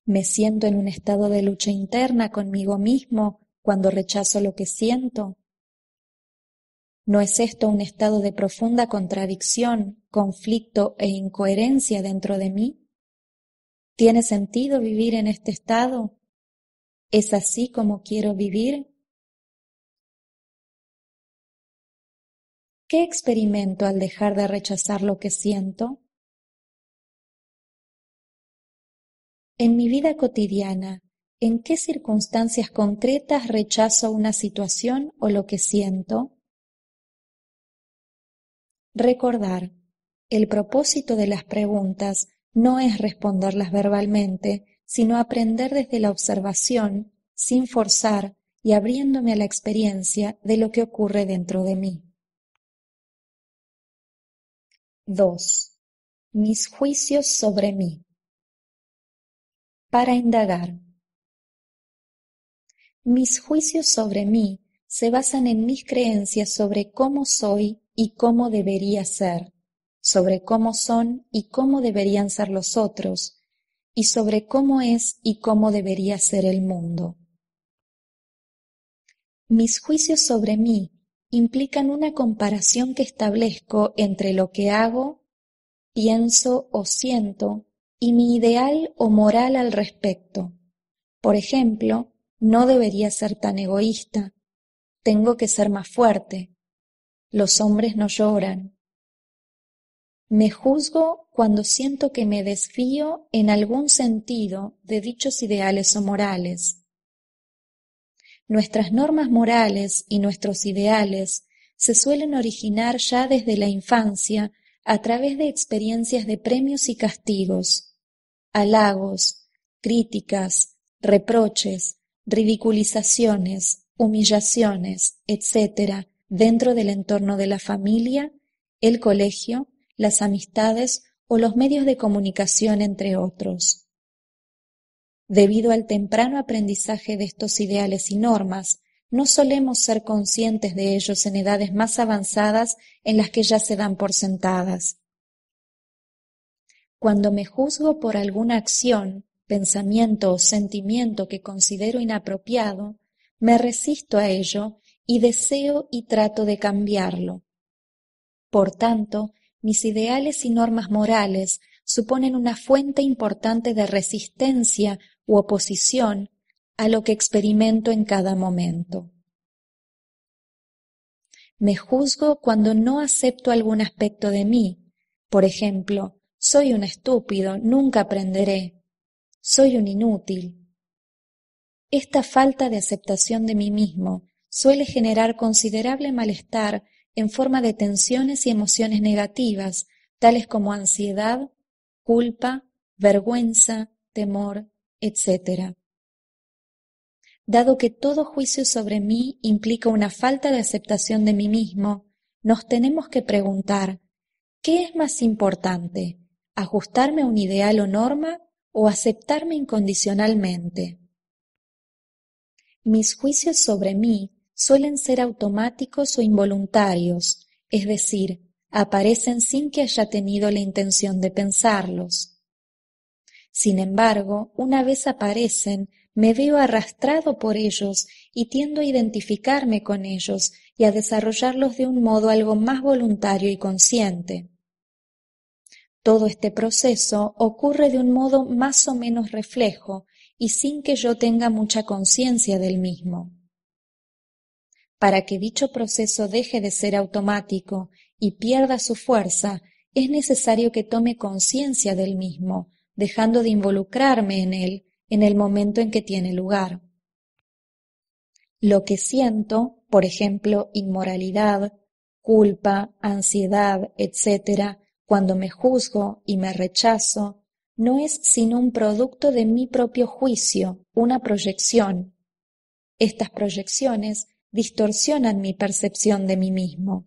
Me siento en un estado de lucha interna conmigo mismo cuando rechazo lo que siento. ¿No es esto un estado de profunda contradicción, conflicto e incoherencia dentro de mí? ¿Tiene sentido vivir en este estado? ¿Es así como quiero vivir? ¿Qué experimento al dejar de rechazar lo que siento? En mi vida cotidiana, ¿en qué circunstancias concretas rechazo una situación o lo que siento? Recordar, el propósito de las preguntas no es responderlas verbalmente, sino aprender desde la observación, sin forzar y abriéndome a la experiencia de lo que ocurre dentro de mí. 2. Mis juicios sobre mí para indagar. Mis juicios sobre mí se basan en mis creencias sobre cómo soy y cómo debería ser, sobre cómo son y cómo deberían ser los otros, y sobre cómo es y cómo debería ser el mundo. Mis juicios sobre mí implican una comparación que establezco entre lo que hago, pienso o siento y mi ideal o moral al respecto. Por ejemplo, no debería ser tan egoísta, tengo que ser más fuerte, los hombres no lloran. Me juzgo cuando siento que me desfío en algún sentido de dichos ideales o morales. Nuestras normas morales y nuestros ideales se suelen originar ya desde la infancia a través de experiencias de premios y castigos, halagos, críticas, reproches, ridiculizaciones, humillaciones, etc., dentro del entorno de la familia, el colegio, las amistades o los medios de comunicación, entre otros. Debido al temprano aprendizaje de estos ideales y normas no solemos ser conscientes de ellos en edades más avanzadas en las que ya se dan por sentadas. Cuando me juzgo por alguna acción, pensamiento o sentimiento que considero inapropiado, me resisto a ello y deseo y trato de cambiarlo. Por tanto, mis ideales y normas morales suponen una fuente importante de resistencia u oposición a lo que experimento en cada momento. Me juzgo cuando no acepto algún aspecto de mí. Por ejemplo, soy un estúpido, nunca aprenderé, soy un inútil. Esta falta de aceptación de mí mismo suele generar considerable malestar en forma de tensiones y emociones negativas, tales como ansiedad, culpa, vergüenza, temor, etc dado que todo juicio sobre mí implica una falta de aceptación de mí mismo, nos tenemos que preguntar, ¿qué es más importante? ¿Ajustarme a un ideal o norma o aceptarme incondicionalmente? Mis juicios sobre mí suelen ser automáticos o involuntarios, es decir, aparecen sin que haya tenido la intención de pensarlos. Sin embargo, una vez aparecen, me veo arrastrado por ellos y tiendo a identificarme con ellos y a desarrollarlos de un modo algo más voluntario y consciente. Todo este proceso ocurre de un modo más o menos reflejo y sin que yo tenga mucha conciencia del mismo. Para que dicho proceso deje de ser automático y pierda su fuerza, es necesario que tome conciencia del mismo, dejando de involucrarme en él en el momento en que tiene lugar. Lo que siento, por ejemplo, inmoralidad, culpa, ansiedad, etc., cuando me juzgo y me rechazo, no es sino un producto de mi propio juicio, una proyección. Estas proyecciones distorsionan mi percepción de mí mismo.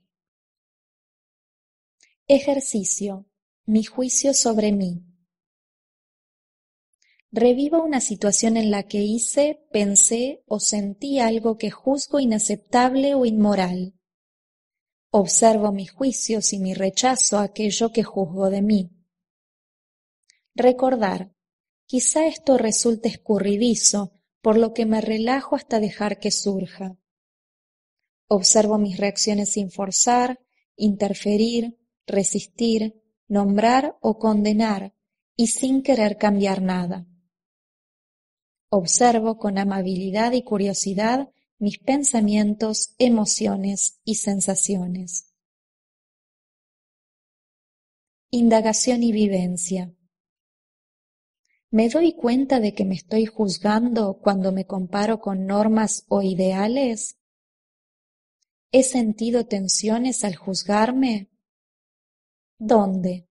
Ejercicio. Mi juicio sobre mí reviva una situación en la que hice, pensé o sentí algo que juzgo inaceptable o inmoral. Observo mis juicios y mi rechazo a aquello que juzgo de mí. Recordar. Quizá esto resulte escurridizo, por lo que me relajo hasta dejar que surja. Observo mis reacciones sin forzar, interferir, resistir, nombrar o condenar, y sin querer cambiar nada. Observo con amabilidad y curiosidad mis pensamientos, emociones y sensaciones. Indagación y vivencia. ¿Me doy cuenta de que me estoy juzgando cuando me comparo con normas o ideales? ¿He sentido tensiones al juzgarme? ¿Dónde?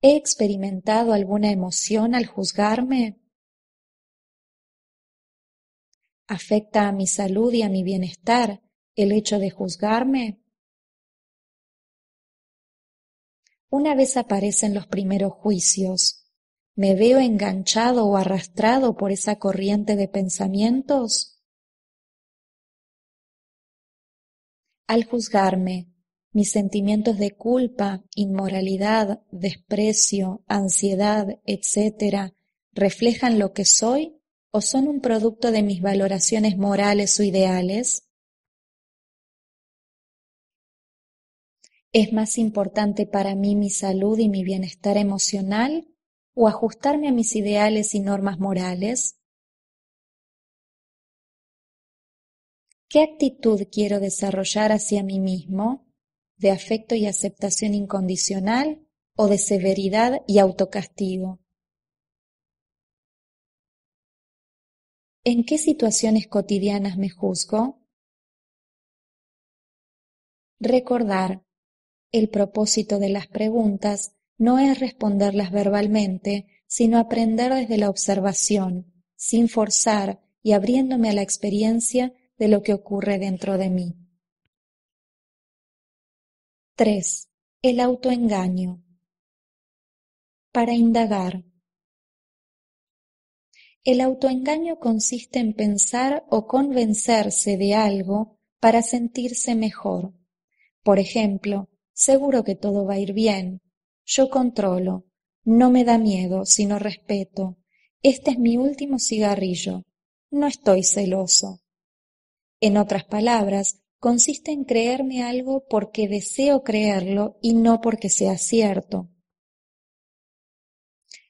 ¿He experimentado alguna emoción al juzgarme? ¿Afecta a mi salud y a mi bienestar el hecho de juzgarme? Una vez aparecen los primeros juicios, ¿me veo enganchado o arrastrado por esa corriente de pensamientos? Al juzgarme, mis sentimientos de culpa, inmoralidad, desprecio, ansiedad, etc., reflejan lo que soy o son un producto de mis valoraciones morales o ideales? ¿Es más importante para mí mi salud y mi bienestar emocional o ajustarme a mis ideales y normas morales? ¿Qué actitud quiero desarrollar hacia mí mismo? de afecto y aceptación incondicional o de severidad y autocastigo. ¿En qué situaciones cotidianas me juzgo? Recordar, el propósito de las preguntas no es responderlas verbalmente, sino aprender desde la observación, sin forzar y abriéndome a la experiencia de lo que ocurre dentro de mí. 3. El autoengaño. Para indagar. El autoengaño consiste en pensar o convencerse de algo para sentirse mejor. Por ejemplo, seguro que todo va a ir bien. Yo controlo. No me da miedo, sino respeto. Este es mi último cigarrillo. No estoy celoso. En otras palabras, consiste en creerme algo porque deseo creerlo y no porque sea cierto.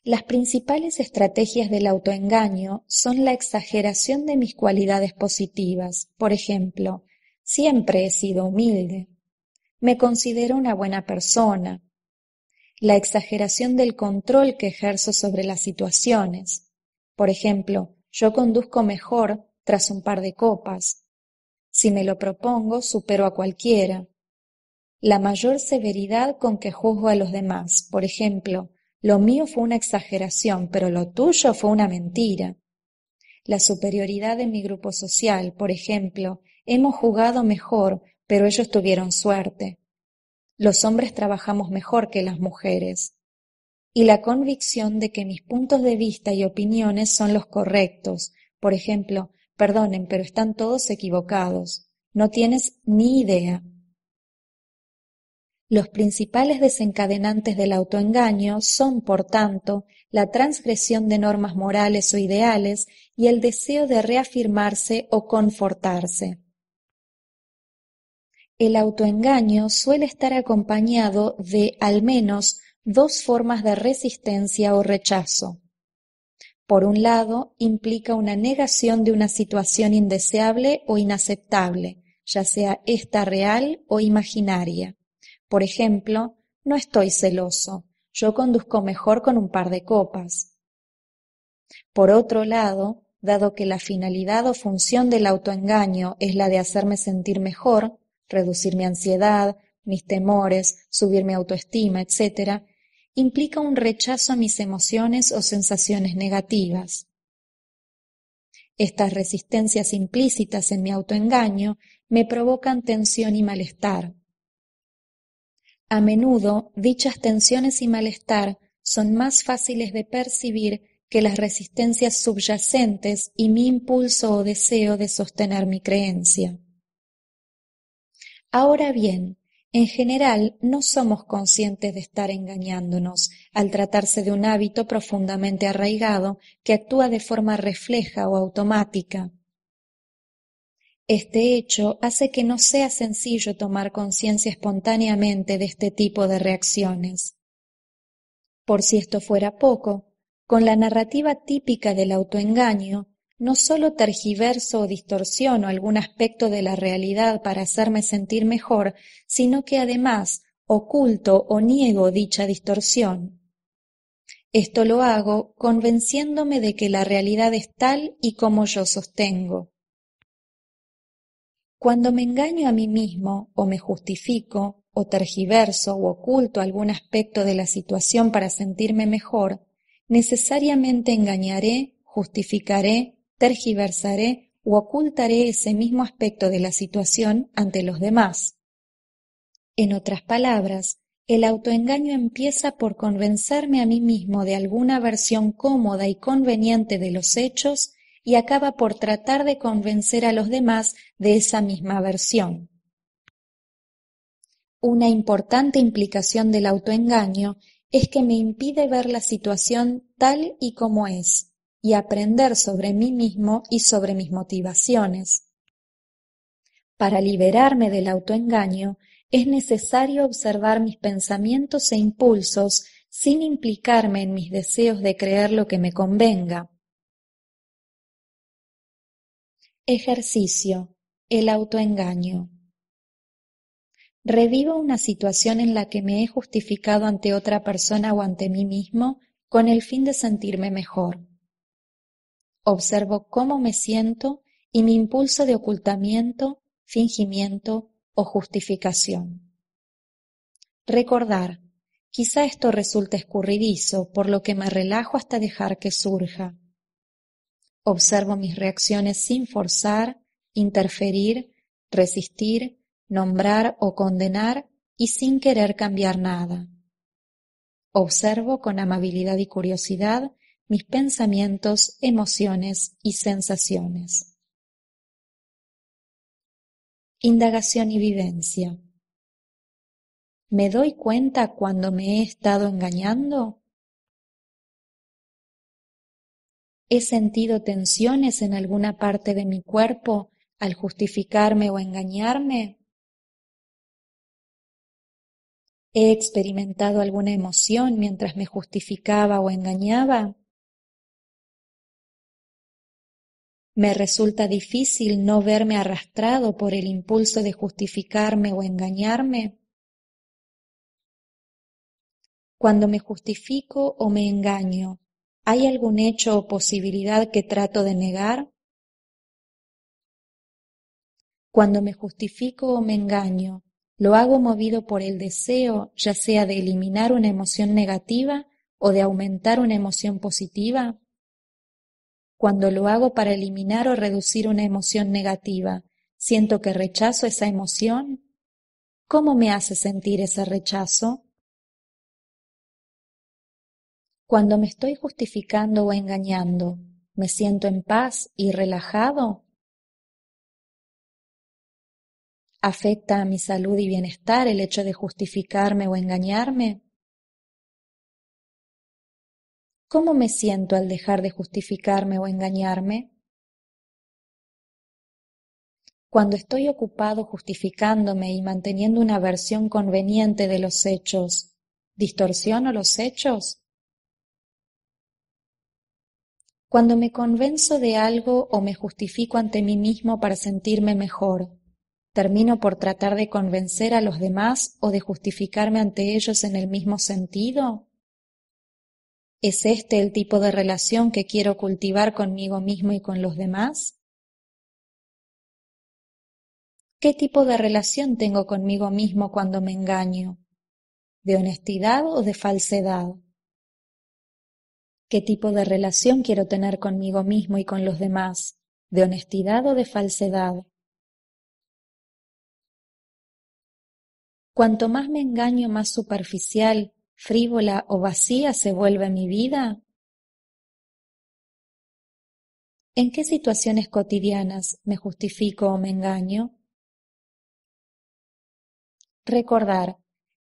Las principales estrategias del autoengaño son la exageración de mis cualidades positivas. Por ejemplo, siempre he sido humilde. Me considero una buena persona. La exageración del control que ejerzo sobre las situaciones. Por ejemplo, yo conduzco mejor tras un par de copas si me lo propongo, supero a cualquiera. La mayor severidad con que juzgo a los demás. Por ejemplo, lo mío fue una exageración, pero lo tuyo fue una mentira. La superioridad de mi grupo social, por ejemplo, hemos jugado mejor, pero ellos tuvieron suerte. Los hombres trabajamos mejor que las mujeres. Y la convicción de que mis puntos de vista y opiniones son los correctos. Por ejemplo, Perdonen, pero están todos equivocados. No tienes ni idea. Los principales desencadenantes del autoengaño son, por tanto, la transgresión de normas morales o ideales y el deseo de reafirmarse o confortarse. El autoengaño suele estar acompañado de al menos dos formas de resistencia o rechazo por un lado, implica una negación de una situación indeseable o inaceptable, ya sea esta real o imaginaria. Por ejemplo, no estoy celoso, yo conduzco mejor con un par de copas. Por otro lado, dado que la finalidad o función del autoengaño es la de hacerme sentir mejor, reducir mi ansiedad, mis temores, subir mi autoestima, etc., implica un rechazo a mis emociones o sensaciones negativas. Estas resistencias implícitas en mi autoengaño me provocan tensión y malestar. A menudo, dichas tensiones y malestar son más fáciles de percibir que las resistencias subyacentes y mi impulso o deseo de sostener mi creencia. Ahora bien, en general, no somos conscientes de estar engañándonos al tratarse de un hábito profundamente arraigado que actúa de forma refleja o automática. Este hecho hace que no sea sencillo tomar conciencia espontáneamente de este tipo de reacciones. Por si esto fuera poco, con la narrativa típica del autoengaño, no solo tergiverso o distorsiono algún aspecto de la realidad para hacerme sentir mejor, sino que además oculto o niego dicha distorsión. Esto lo hago convenciéndome de que la realidad es tal y como yo sostengo. Cuando me engaño a mí mismo o me justifico o tergiverso o oculto algún aspecto de la situación para sentirme mejor, necesariamente engañaré, justificaré tergiversaré u ocultaré ese mismo aspecto de la situación ante los demás. En otras palabras, el autoengaño empieza por convencerme a mí mismo de alguna versión cómoda y conveniente de los hechos y acaba por tratar de convencer a los demás de esa misma versión. Una importante implicación del autoengaño es que me impide ver la situación tal y como es y aprender sobre mí mismo y sobre mis motivaciones. Para liberarme del autoengaño, es necesario observar mis pensamientos e impulsos sin implicarme en mis deseos de creer lo que me convenga. Ejercicio. El autoengaño. Revivo una situación en la que me he justificado ante otra persona o ante mí mismo con el fin de sentirme mejor observo cómo me siento y mi impulso de ocultamiento, fingimiento o justificación. Recordar, quizá esto resulte escurridizo, por lo que me relajo hasta dejar que surja. Observo mis reacciones sin forzar, interferir, resistir, nombrar o condenar y sin querer cambiar nada. Observo con amabilidad y curiosidad mis pensamientos, emociones y sensaciones. Indagación y vivencia. ¿Me doy cuenta cuando me he estado engañando? ¿He sentido tensiones en alguna parte de mi cuerpo al justificarme o engañarme? ¿He experimentado alguna emoción mientras me justificaba o engañaba? Me resulta difícil no verme arrastrado por el impulso de justificarme o engañarme. Cuando me justifico o me engaño, ¿hay algún hecho o posibilidad que trato de negar? Cuando me justifico o me engaño, lo hago movido por el deseo, ya sea de eliminar una emoción negativa o de aumentar una emoción positiva? cuando lo hago para eliminar o reducir una emoción negativa, siento que rechazo esa emoción? ¿Cómo me hace sentir ese rechazo? Cuando me estoy justificando o engañando, ¿me siento en paz y relajado? ¿Afecta a mi salud y bienestar el hecho de justificarme o engañarme? ¿Cómo me siento al dejar de justificarme o engañarme? Cuando estoy ocupado justificándome y manteniendo una versión conveniente de los hechos, ¿distorsiono los hechos? Cuando me convenzo de algo o me justifico ante mí mismo para sentirme mejor, ¿termino por tratar de convencer a los demás o de justificarme ante ellos en el mismo sentido? ¿Es este el tipo de relación que quiero cultivar conmigo mismo y con los demás? ¿Qué tipo de relación tengo conmigo mismo cuando me engaño? ¿De honestidad o de falsedad? ¿Qué tipo de relación quiero tener conmigo mismo y con los demás? ¿De honestidad o de falsedad? Cuanto más me engaño más superficial, frívola o vacía se vuelve mi vida? ¿En qué situaciones cotidianas me justifico o me engaño? Recordar,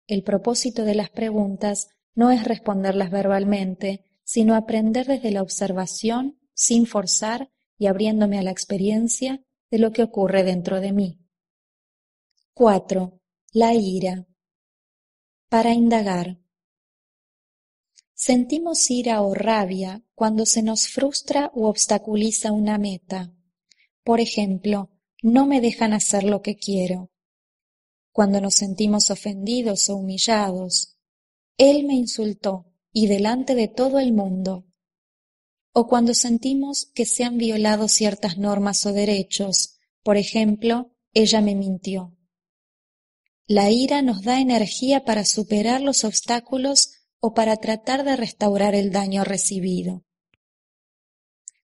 el propósito de las preguntas no es responderlas verbalmente, sino aprender desde la observación, sin forzar y abriéndome a la experiencia de lo que ocurre dentro de mí. 4. La ira. Para indagar. Sentimos ira o rabia cuando se nos frustra u obstaculiza una meta. Por ejemplo, no me dejan hacer lo que quiero. Cuando nos sentimos ofendidos o humillados. Él me insultó y delante de todo el mundo. O cuando sentimos que se han violado ciertas normas o derechos. Por ejemplo, ella me mintió. La ira nos da energía para superar los obstáculos o para tratar de restaurar el daño recibido.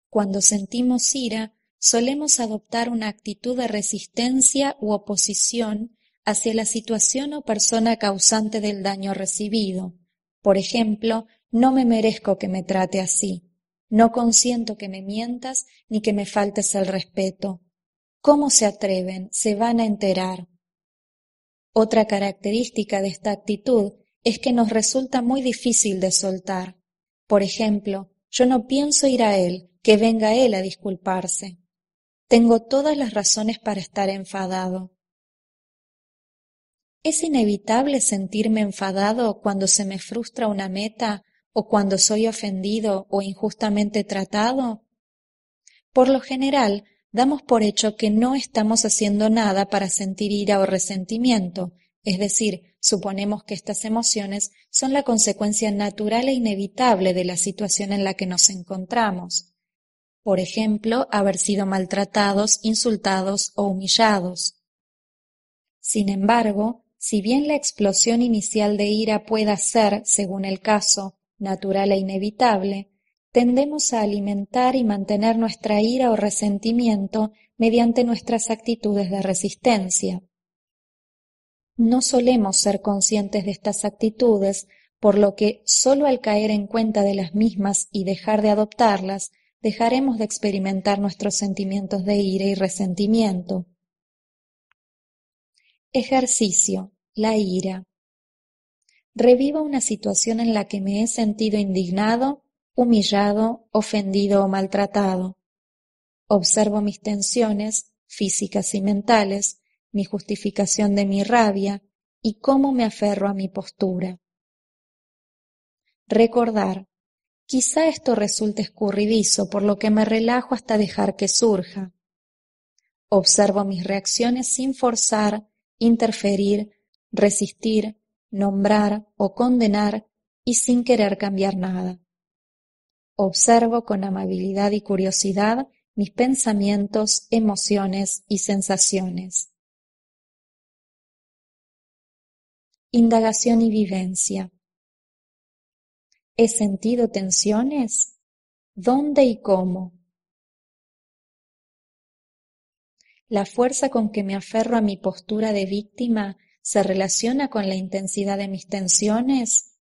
Cuando sentimos ira, solemos adoptar una actitud de resistencia u oposición hacia la situación o persona causante del daño recibido. Por ejemplo, no me merezco que me trate así. No consiento que me mientas ni que me faltes el respeto. ¿Cómo se atreven? Se van a enterar. Otra característica de esta actitud es que nos resulta muy difícil de soltar. Por ejemplo, yo no pienso ir a él, que venga él a disculparse. Tengo todas las razones para estar enfadado. ¿Es inevitable sentirme enfadado cuando se me frustra una meta o cuando soy ofendido o injustamente tratado? Por lo general, damos por hecho que no estamos haciendo nada para sentir ira o resentimiento, es decir, Suponemos que estas emociones son la consecuencia natural e inevitable de la situación en la que nos encontramos. Por ejemplo, haber sido maltratados, insultados o humillados. Sin embargo, si bien la explosión inicial de ira pueda ser, según el caso, natural e inevitable, tendemos a alimentar y mantener nuestra ira o resentimiento mediante nuestras actitudes de resistencia. No solemos ser conscientes de estas actitudes, por lo que solo al caer en cuenta de las mismas y dejar de adoptarlas, dejaremos de experimentar nuestros sentimientos de ira y resentimiento. Ejercicio. La ira. Revivo una situación en la que me he sentido indignado, humillado, ofendido o maltratado. Observo mis tensiones, físicas y mentales, mi justificación de mi rabia y cómo me aferro a mi postura. Recordar. Quizá esto resulte escurridizo, por lo que me relajo hasta dejar que surja. Observo mis reacciones sin forzar, interferir, resistir, nombrar o condenar y sin querer cambiar nada. Observo con amabilidad y curiosidad mis pensamientos, emociones y sensaciones. Indagación y vivencia. ¿He sentido tensiones? ¿Dónde y cómo? La fuerza con que me aferro a mi postura de víctima se relaciona con la intensidad de mis tensiones.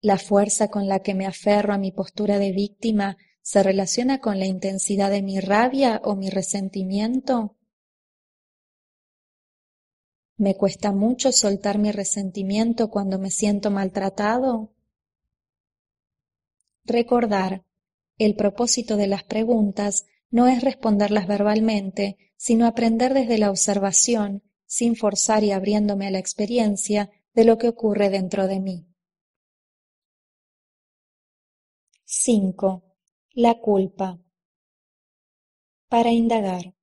La fuerza con la que me aferro a mi postura de víctima se relaciona con la intensidad de mi rabia o mi resentimiento. ¿Me cuesta mucho soltar mi resentimiento cuando me siento maltratado? Recordar, el propósito de las preguntas no es responderlas verbalmente, sino aprender desde la observación, sin forzar y abriéndome a la experiencia de lo que ocurre dentro de mí. 5. La culpa. Para indagar.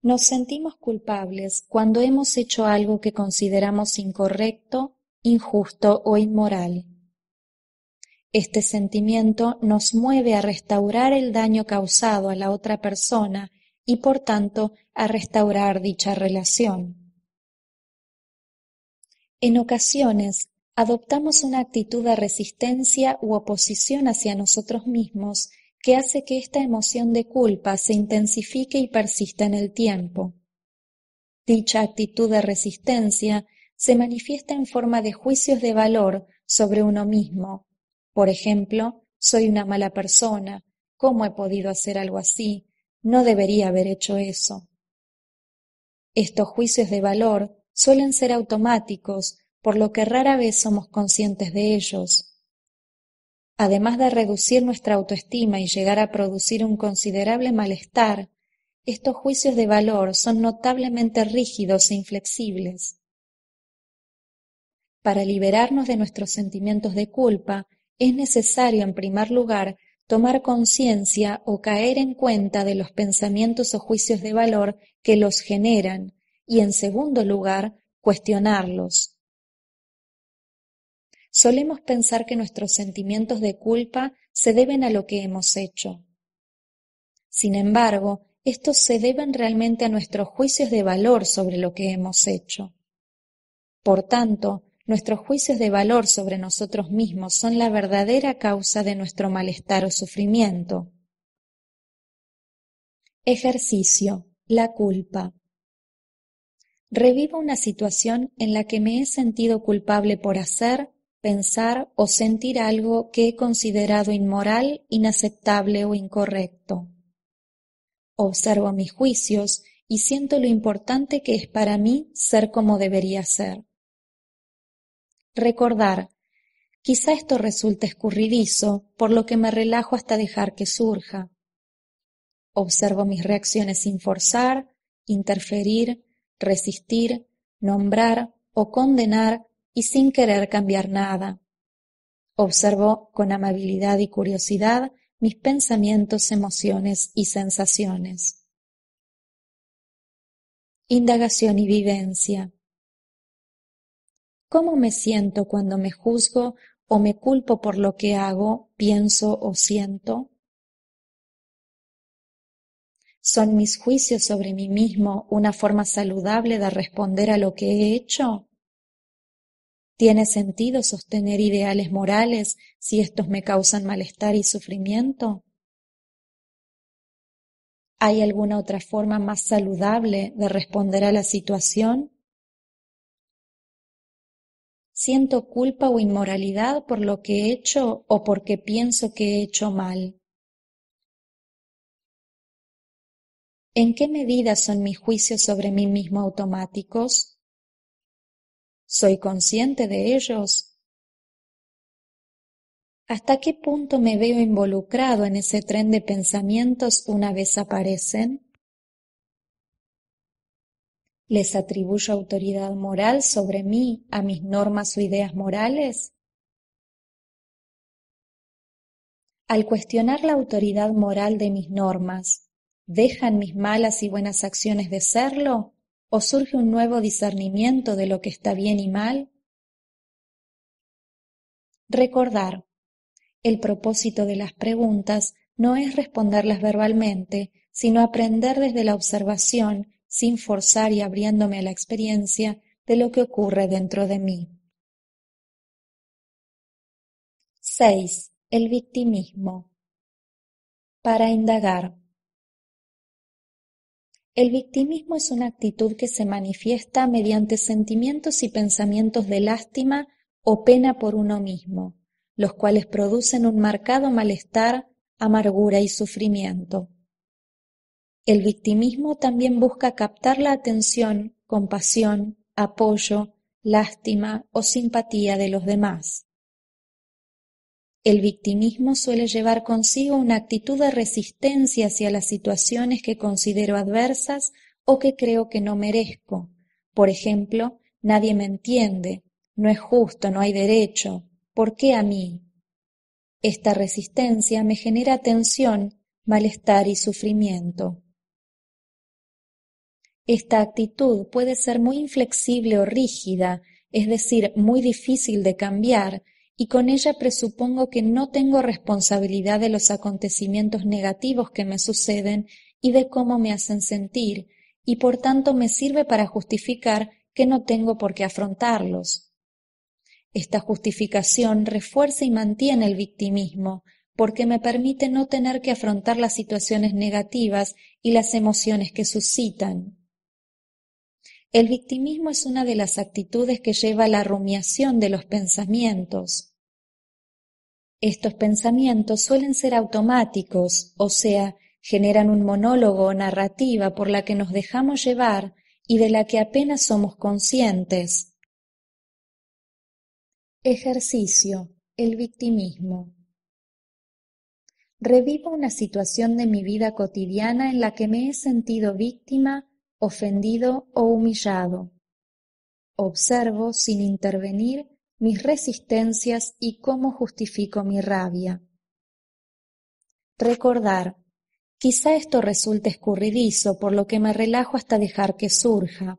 Nos sentimos culpables cuando hemos hecho algo que consideramos incorrecto, injusto o inmoral. Este sentimiento nos mueve a restaurar el daño causado a la otra persona y por tanto a restaurar dicha relación. En ocasiones adoptamos una actitud de resistencia u oposición hacia nosotros mismos que hace que esta emoción de culpa se intensifique y persista en el tiempo. Dicha actitud de resistencia se manifiesta en forma de juicios de valor sobre uno mismo. Por ejemplo, soy una mala persona, ¿cómo he podido hacer algo así? No debería haber hecho eso. Estos juicios de valor suelen ser automáticos, por lo que rara vez somos conscientes de ellos además de reducir nuestra autoestima y llegar a producir un considerable malestar, estos juicios de valor son notablemente rígidos e inflexibles. Para liberarnos de nuestros sentimientos de culpa, es necesario, en primer lugar, tomar conciencia o caer en cuenta de los pensamientos o juicios de valor que los generan y, en segundo lugar, cuestionarlos, solemos pensar que nuestros sentimientos de culpa se deben a lo que hemos hecho. Sin embargo, estos se deben realmente a nuestros juicios de valor sobre lo que hemos hecho. Por tanto, nuestros juicios de valor sobre nosotros mismos son la verdadera causa de nuestro malestar o sufrimiento. Ejercicio. La culpa. Revivo una situación en la que me he sentido culpable por hacer pensar o sentir algo que he considerado inmoral, inaceptable o incorrecto. Observo mis juicios y siento lo importante que es para mí ser como debería ser. Recordar, quizá esto resulte escurridizo, por lo que me relajo hasta dejar que surja. Observo mis reacciones sin forzar, interferir, resistir, nombrar o condenar y sin querer cambiar nada. observo con amabilidad y curiosidad mis pensamientos, emociones y sensaciones. Indagación y vivencia. ¿Cómo me siento cuando me juzgo o me culpo por lo que hago, pienso o siento? ¿Son mis juicios sobre mí mismo una forma saludable de responder a lo que he hecho? ¿Tiene sentido sostener ideales morales si estos me causan malestar y sufrimiento? ¿Hay alguna otra forma más saludable de responder a la situación? ¿Siento culpa o inmoralidad por lo que he hecho o porque pienso que he hecho mal? ¿En qué medida son mis juicios sobre mí mismo automáticos? ¿Soy consciente de ellos? ¿Hasta qué punto me veo involucrado en ese tren de pensamientos una vez aparecen? ¿Les atribuyo autoridad moral sobre mí, a mis normas o ideas morales? Al cuestionar la autoridad moral de mis normas, ¿dejan mis malas y buenas acciones de serlo? o surge un nuevo discernimiento de lo que está bien y mal? Recordar. El propósito de las preguntas no es responderlas verbalmente, sino aprender desde la observación, sin forzar y abriéndome a la experiencia de lo que ocurre dentro de mí. 6. El victimismo. Para indagar. El victimismo es una actitud que se manifiesta mediante sentimientos y pensamientos de lástima o pena por uno mismo, los cuales producen un marcado malestar, amargura y sufrimiento. El victimismo también busca captar la atención, compasión, apoyo, lástima o simpatía de los demás. El victimismo suele llevar consigo una actitud de resistencia hacia las situaciones que considero adversas o que creo que no merezco. Por ejemplo, nadie me entiende, no es justo, no hay derecho, ¿por qué a mí? Esta resistencia me genera tensión, malestar y sufrimiento. Esta actitud puede ser muy inflexible o rígida, es decir, muy difícil de cambiar, y con ella presupongo que no tengo responsabilidad de los acontecimientos negativos que me suceden y de cómo me hacen sentir, y por tanto me sirve para justificar que no tengo por qué afrontarlos. Esta justificación refuerza y mantiene el victimismo, porque me permite no tener que afrontar las situaciones negativas y las emociones que suscitan. El victimismo es una de las actitudes que lleva a la rumiación de los pensamientos. Estos pensamientos suelen ser automáticos, o sea, generan un monólogo o narrativa por la que nos dejamos llevar y de la que apenas somos conscientes. Ejercicio. El victimismo. Revivo una situación de mi vida cotidiana en la que me he sentido víctima, ofendido o humillado. Observo, sin intervenir, mis resistencias y cómo justifico mi rabia. Recordar. Quizá esto resulte escurridizo, por lo que me relajo hasta dejar que surja.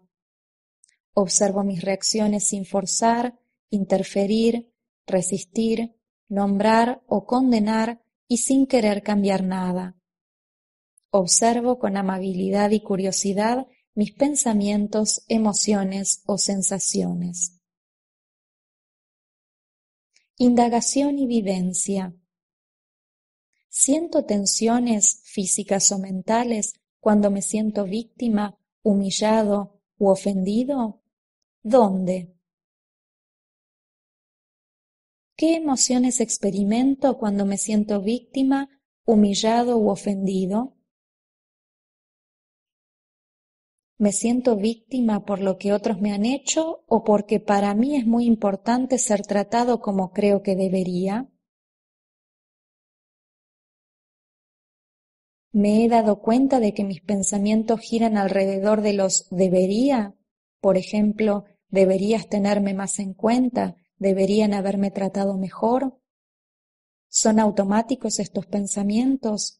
Observo mis reacciones sin forzar, interferir, resistir, nombrar o condenar y sin querer cambiar nada. Observo con amabilidad y curiosidad mis pensamientos, emociones o sensaciones. Indagación y vivencia. ¿Siento tensiones físicas o mentales cuando me siento víctima, humillado u ofendido? ¿Dónde? ¿Qué emociones experimento cuando me siento víctima, humillado u ofendido? ¿Me siento víctima por lo que otros me han hecho o porque para mí es muy importante ser tratado como creo que debería? ¿Me he dado cuenta de que mis pensamientos giran alrededor de los debería? Por ejemplo, deberías tenerme más en cuenta, deberían haberme tratado mejor. ¿Son automáticos estos pensamientos?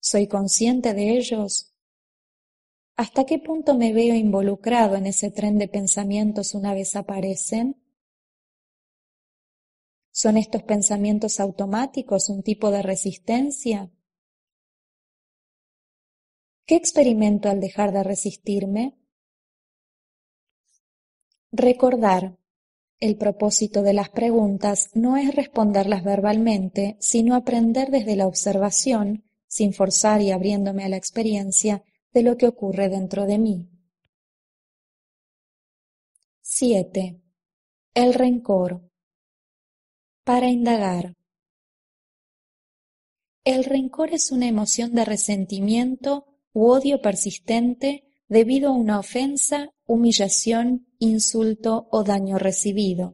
¿Soy consciente de ellos? ¿Hasta qué punto me veo involucrado en ese tren de pensamientos una vez aparecen? ¿Son estos pensamientos automáticos un tipo de resistencia? ¿Qué experimento al dejar de resistirme? Recordar. El propósito de las preguntas no es responderlas verbalmente, sino aprender desde la observación, sin forzar y abriéndome a la experiencia, de lo que ocurre dentro de mí. 7. El rencor. Para indagar. El rencor es una emoción de resentimiento u odio persistente debido a una ofensa, humillación, insulto o daño recibido.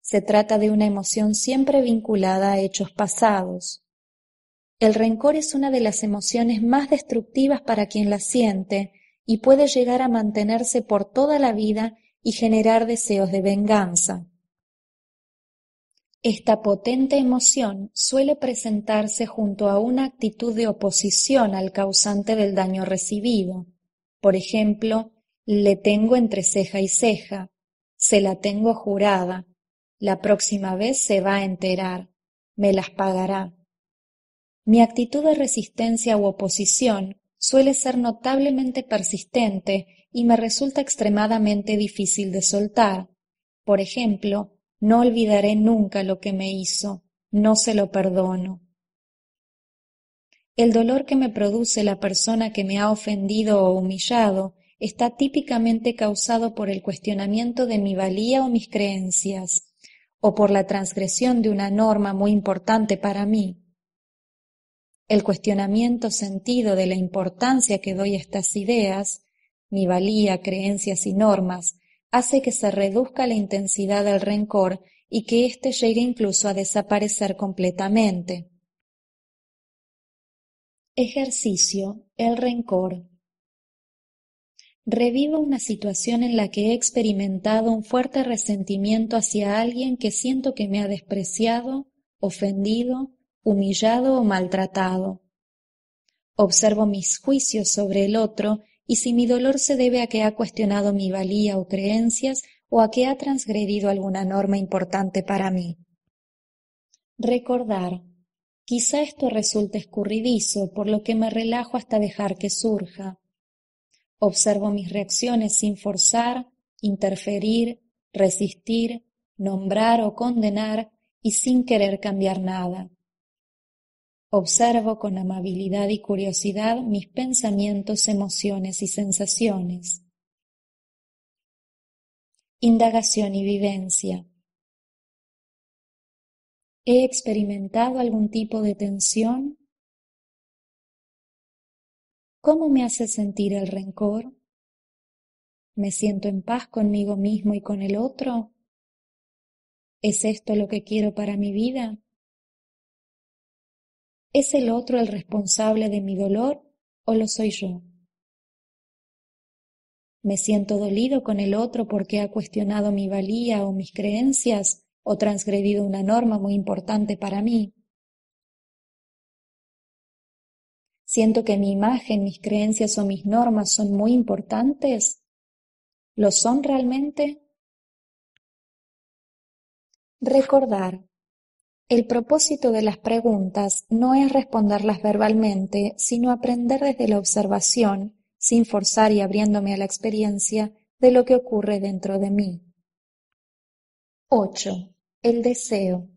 Se trata de una emoción siempre vinculada a hechos pasados, el rencor es una de las emociones más destructivas para quien la siente y puede llegar a mantenerse por toda la vida y generar deseos de venganza. Esta potente emoción suele presentarse junto a una actitud de oposición al causante del daño recibido. Por ejemplo, le tengo entre ceja y ceja, se la tengo jurada, la próxima vez se va a enterar, me las pagará. Mi actitud de resistencia u oposición suele ser notablemente persistente y me resulta extremadamente difícil de soltar. Por ejemplo, no olvidaré nunca lo que me hizo, no se lo perdono. El dolor que me produce la persona que me ha ofendido o humillado está típicamente causado por el cuestionamiento de mi valía o mis creencias, o por la transgresión de una norma muy importante para mí, el cuestionamiento sentido de la importancia que doy a estas ideas, mi valía, creencias y normas, hace que se reduzca la intensidad del rencor y que éste llegue incluso a desaparecer completamente. Ejercicio. El rencor. Revivo una situación en la que he experimentado un fuerte resentimiento hacia alguien que siento que me ha despreciado, ofendido humillado o maltratado. Observo mis juicios sobre el otro y si mi dolor se debe a que ha cuestionado mi valía o creencias o a que ha transgredido alguna norma importante para mí. Recordar. Quizá esto resulte escurridizo, por lo que me relajo hasta dejar que surja. Observo mis reacciones sin forzar, interferir, resistir, nombrar o condenar y sin querer cambiar nada. Observo con amabilidad y curiosidad mis pensamientos, emociones y sensaciones. Indagación y vivencia. ¿He experimentado algún tipo de tensión? ¿Cómo me hace sentir el rencor? ¿Me siento en paz conmigo mismo y con el otro? ¿Es esto lo que quiero para mi vida? ¿Es el otro el responsable de mi dolor o lo soy yo? ¿Me siento dolido con el otro porque ha cuestionado mi valía o mis creencias o transgredido una norma muy importante para mí? ¿Siento que mi imagen, mis creencias o mis normas son muy importantes? ¿Lo son realmente? Recordar el propósito de las preguntas no es responderlas verbalmente, sino aprender desde la observación, sin forzar y abriéndome a la experiencia de lo que ocurre dentro de mí. 8. El deseo.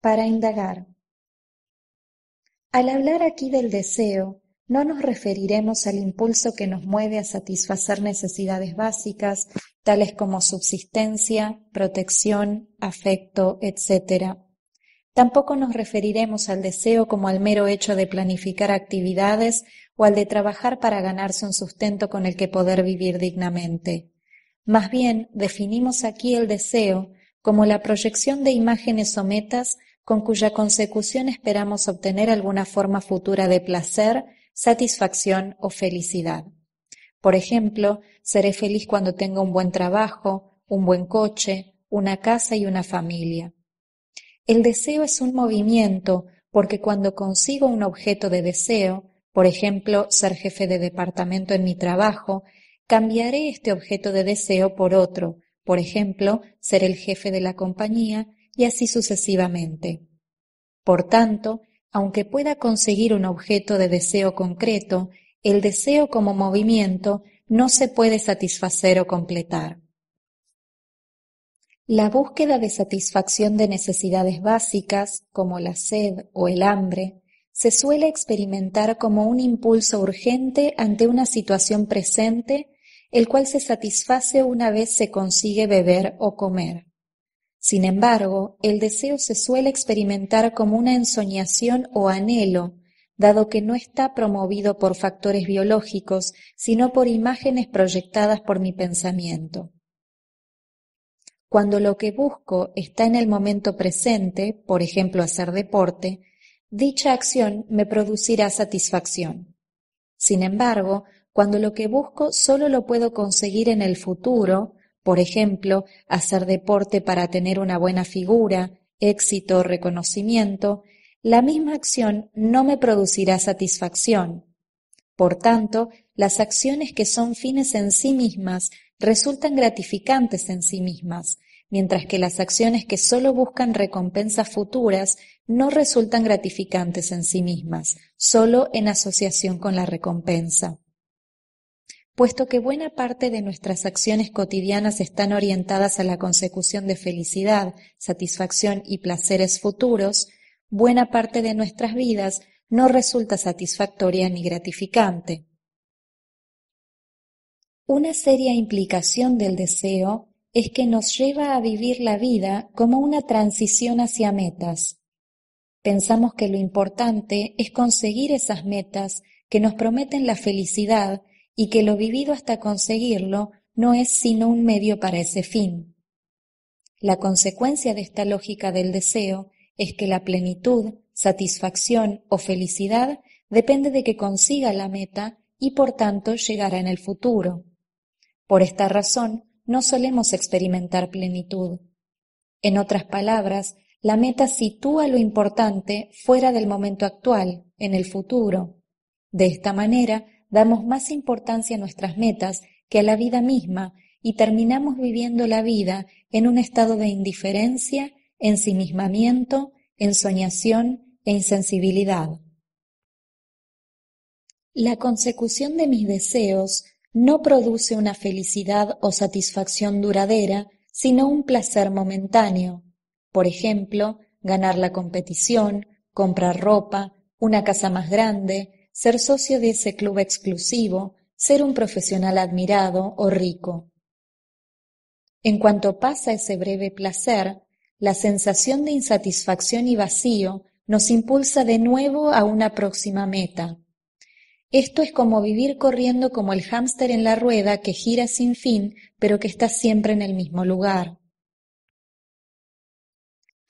Para indagar. Al hablar aquí del deseo, no nos referiremos al impulso que nos mueve a satisfacer necesidades básicas, tales como subsistencia, protección, afecto, etc., Tampoco nos referiremos al deseo como al mero hecho de planificar actividades o al de trabajar para ganarse un sustento con el que poder vivir dignamente. Más bien, definimos aquí el deseo como la proyección de imágenes o metas con cuya consecución esperamos obtener alguna forma futura de placer, satisfacción o felicidad. Por ejemplo, seré feliz cuando tenga un buen trabajo, un buen coche, una casa y una familia. El deseo es un movimiento, porque cuando consigo un objeto de deseo, por ejemplo, ser jefe de departamento en mi trabajo, cambiaré este objeto de deseo por otro, por ejemplo, ser el jefe de la compañía y así sucesivamente. Por tanto, aunque pueda conseguir un objeto de deseo concreto, el deseo como movimiento no se puede satisfacer o completar. La búsqueda de satisfacción de necesidades básicas, como la sed o el hambre, se suele experimentar como un impulso urgente ante una situación presente, el cual se satisface una vez se consigue beber o comer. Sin embargo, el deseo se suele experimentar como una ensoñación o anhelo, dado que no está promovido por factores biológicos, sino por imágenes proyectadas por mi pensamiento. Cuando lo que busco está en el momento presente, por ejemplo hacer deporte, dicha acción me producirá satisfacción. Sin embargo, cuando lo que busco solo lo puedo conseguir en el futuro, por ejemplo, hacer deporte para tener una buena figura, éxito o reconocimiento, la misma acción no me producirá satisfacción. Por tanto, las acciones que son fines en sí mismas resultan gratificantes en sí mismas, mientras que las acciones que solo buscan recompensas futuras no resultan gratificantes en sí mismas, solo en asociación con la recompensa. Puesto que buena parte de nuestras acciones cotidianas están orientadas a la consecución de felicidad, satisfacción y placeres futuros, buena parte de nuestras vidas no resulta satisfactoria ni gratificante. Una seria implicación del deseo es que nos lleva a vivir la vida como una transición hacia metas. Pensamos que lo importante es conseguir esas metas que nos prometen la felicidad y que lo vivido hasta conseguirlo no es sino un medio para ese fin. La consecuencia de esta lógica del deseo es que la plenitud, satisfacción o felicidad depende de que consiga la meta y por tanto llegará en el futuro. Por esta razón, no solemos experimentar plenitud. En otras palabras, la meta sitúa lo importante fuera del momento actual, en el futuro. De esta manera, damos más importancia a nuestras metas que a la vida misma y terminamos viviendo la vida en un estado de indiferencia, ensimismamiento, ensoñación e insensibilidad. La consecución de mis deseos no produce una felicidad o satisfacción duradera, sino un placer momentáneo. Por ejemplo, ganar la competición, comprar ropa, una casa más grande, ser socio de ese club exclusivo, ser un profesional admirado o rico. En cuanto pasa ese breve placer, la sensación de insatisfacción y vacío nos impulsa de nuevo a una próxima meta. Esto es como vivir corriendo como el hámster en la rueda que gira sin fin, pero que está siempre en el mismo lugar.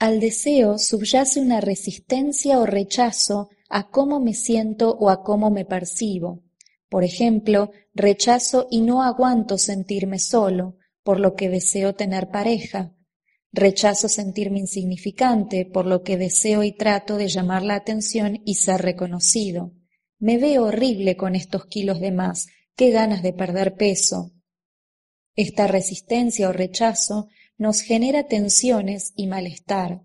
Al deseo subyace una resistencia o rechazo a cómo me siento o a cómo me percibo. Por ejemplo, rechazo y no aguanto sentirme solo, por lo que deseo tener pareja. Rechazo sentirme insignificante, por lo que deseo y trato de llamar la atención y ser reconocido. Me veo horrible con estos kilos de más, qué ganas de perder peso. Esta resistencia o rechazo nos genera tensiones y malestar.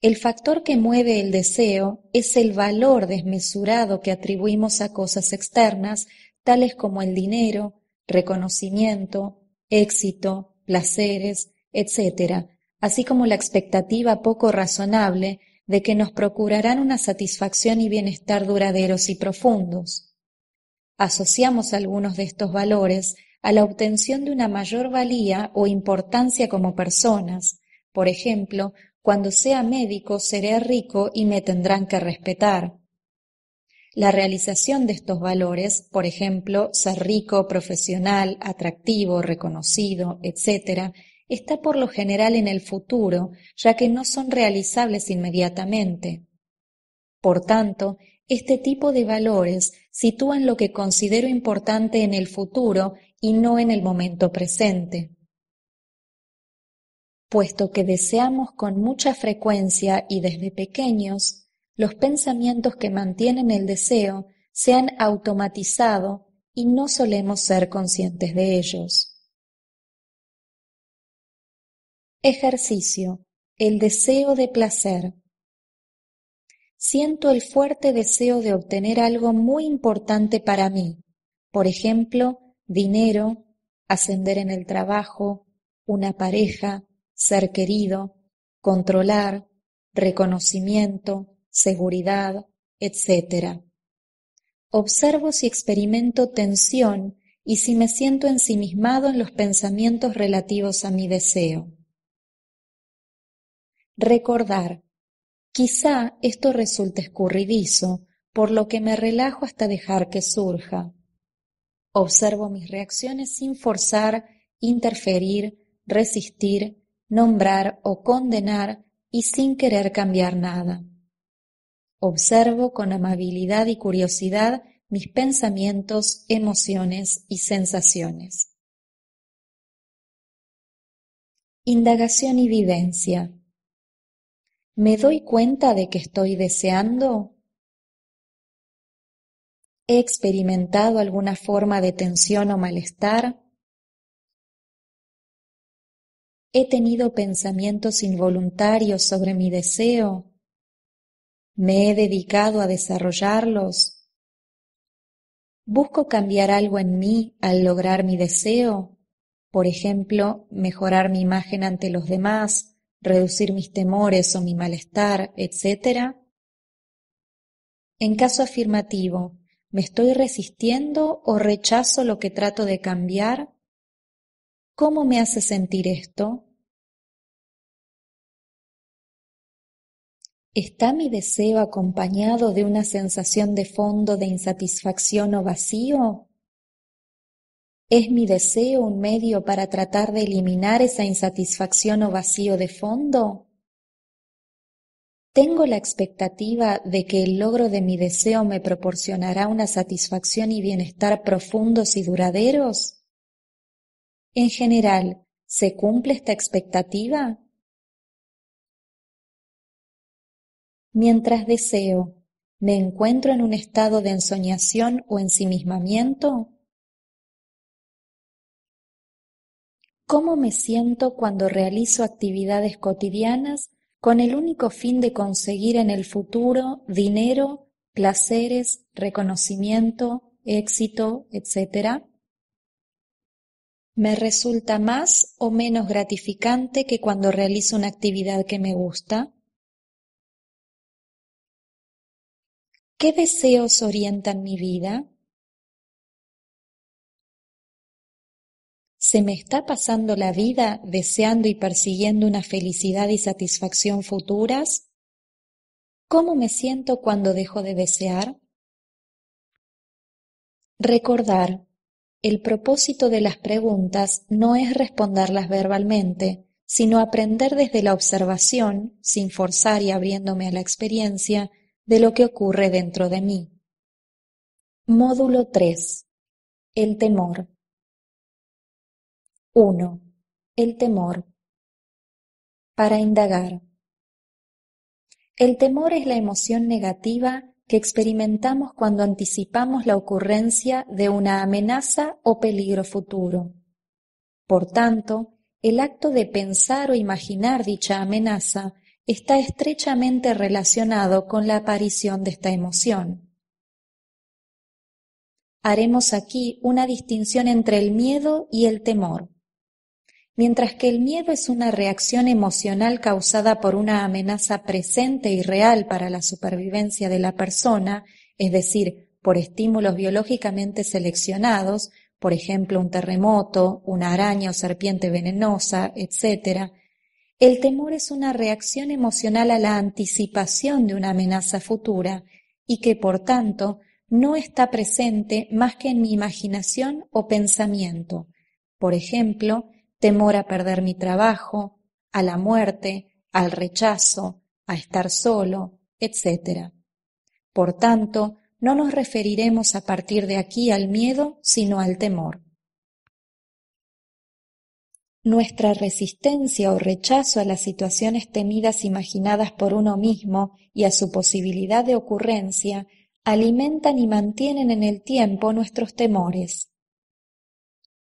El factor que mueve el deseo es el valor desmesurado que atribuimos a cosas externas, tales como el dinero, reconocimiento, éxito, placeres, etc., así como la expectativa poco razonable de que nos procurarán una satisfacción y bienestar duraderos y profundos. Asociamos algunos de estos valores a la obtención de una mayor valía o importancia como personas. Por ejemplo, cuando sea médico seré rico y me tendrán que respetar. La realización de estos valores, por ejemplo, ser rico, profesional, atractivo, reconocido, etc., está por lo general en el futuro, ya que no son realizables inmediatamente. Por tanto, este tipo de valores sitúan lo que considero importante en el futuro y no en el momento presente. Puesto que deseamos con mucha frecuencia y desde pequeños, los pensamientos que mantienen el deseo se han automatizado y no solemos ser conscientes de ellos. Ejercicio. El deseo de placer. Siento el fuerte deseo de obtener algo muy importante para mí. Por ejemplo, dinero, ascender en el trabajo, una pareja, ser querido, controlar, reconocimiento, seguridad, etc. Observo si experimento tensión y si me siento ensimismado en los pensamientos relativos a mi deseo. Recordar. Quizá esto resulte escurridizo, por lo que me relajo hasta dejar que surja. Observo mis reacciones sin forzar, interferir, resistir, nombrar o condenar y sin querer cambiar nada. Observo con amabilidad y curiosidad mis pensamientos, emociones y sensaciones. Indagación y vivencia. ¿Me doy cuenta de que estoy deseando? ¿He experimentado alguna forma de tensión o malestar? ¿He tenido pensamientos involuntarios sobre mi deseo? ¿Me he dedicado a desarrollarlos? ¿Busco cambiar algo en mí al lograr mi deseo? Por ejemplo, mejorar mi imagen ante los demás reducir mis temores o mi malestar, etc. En caso afirmativo, ¿me estoy resistiendo o rechazo lo que trato de cambiar? ¿Cómo me hace sentir esto? ¿Está mi deseo acompañado de una sensación de fondo de insatisfacción o vacío? Es mi deseo un medio para tratar de eliminar esa insatisfacción o vacío de fondo? ¿Tengo la expectativa de que el logro de mi deseo me proporcionará una satisfacción y bienestar profundos y duraderos? En general, ¿se cumple esta expectativa? Mientras deseo, ¿me encuentro en un estado de ensoñación o ensimismamiento? cómo me siento cuando realizo actividades cotidianas con el único fin de conseguir en el futuro dinero, placeres, reconocimiento, éxito, etc. Me resulta más o menos gratificante que cuando realizo una actividad que me gusta. ¿Qué deseos orientan mi vida? ¿Se me está pasando la vida deseando y persiguiendo una felicidad y satisfacción futuras? ¿Cómo me siento cuando dejo de desear? Recordar, el propósito de las preguntas no es responderlas verbalmente, sino aprender desde la observación, sin forzar y abriéndome a la experiencia, de lo que ocurre dentro de mí. Módulo 3. El temor. 1. El temor. Para indagar. El temor es la emoción negativa que experimentamos cuando anticipamos la ocurrencia de una amenaza o peligro futuro. Por tanto, el acto de pensar o imaginar dicha amenaza está estrechamente relacionado con la aparición de esta emoción. Haremos aquí una distinción entre el miedo y el temor mientras que el miedo es una reacción emocional causada por una amenaza presente y real para la supervivencia de la persona, es decir, por estímulos biológicamente seleccionados, por ejemplo, un terremoto, una araña o serpiente venenosa, etc., el temor es una reacción emocional a la anticipación de una amenaza futura y que, por tanto, no está presente más que en mi imaginación o pensamiento, por ejemplo, temor a perder mi trabajo, a la muerte, al rechazo, a estar solo, etc. Por tanto, no nos referiremos a partir de aquí al miedo, sino al temor. Nuestra resistencia o rechazo a las situaciones temidas imaginadas por uno mismo y a su posibilidad de ocurrencia alimentan y mantienen en el tiempo nuestros temores.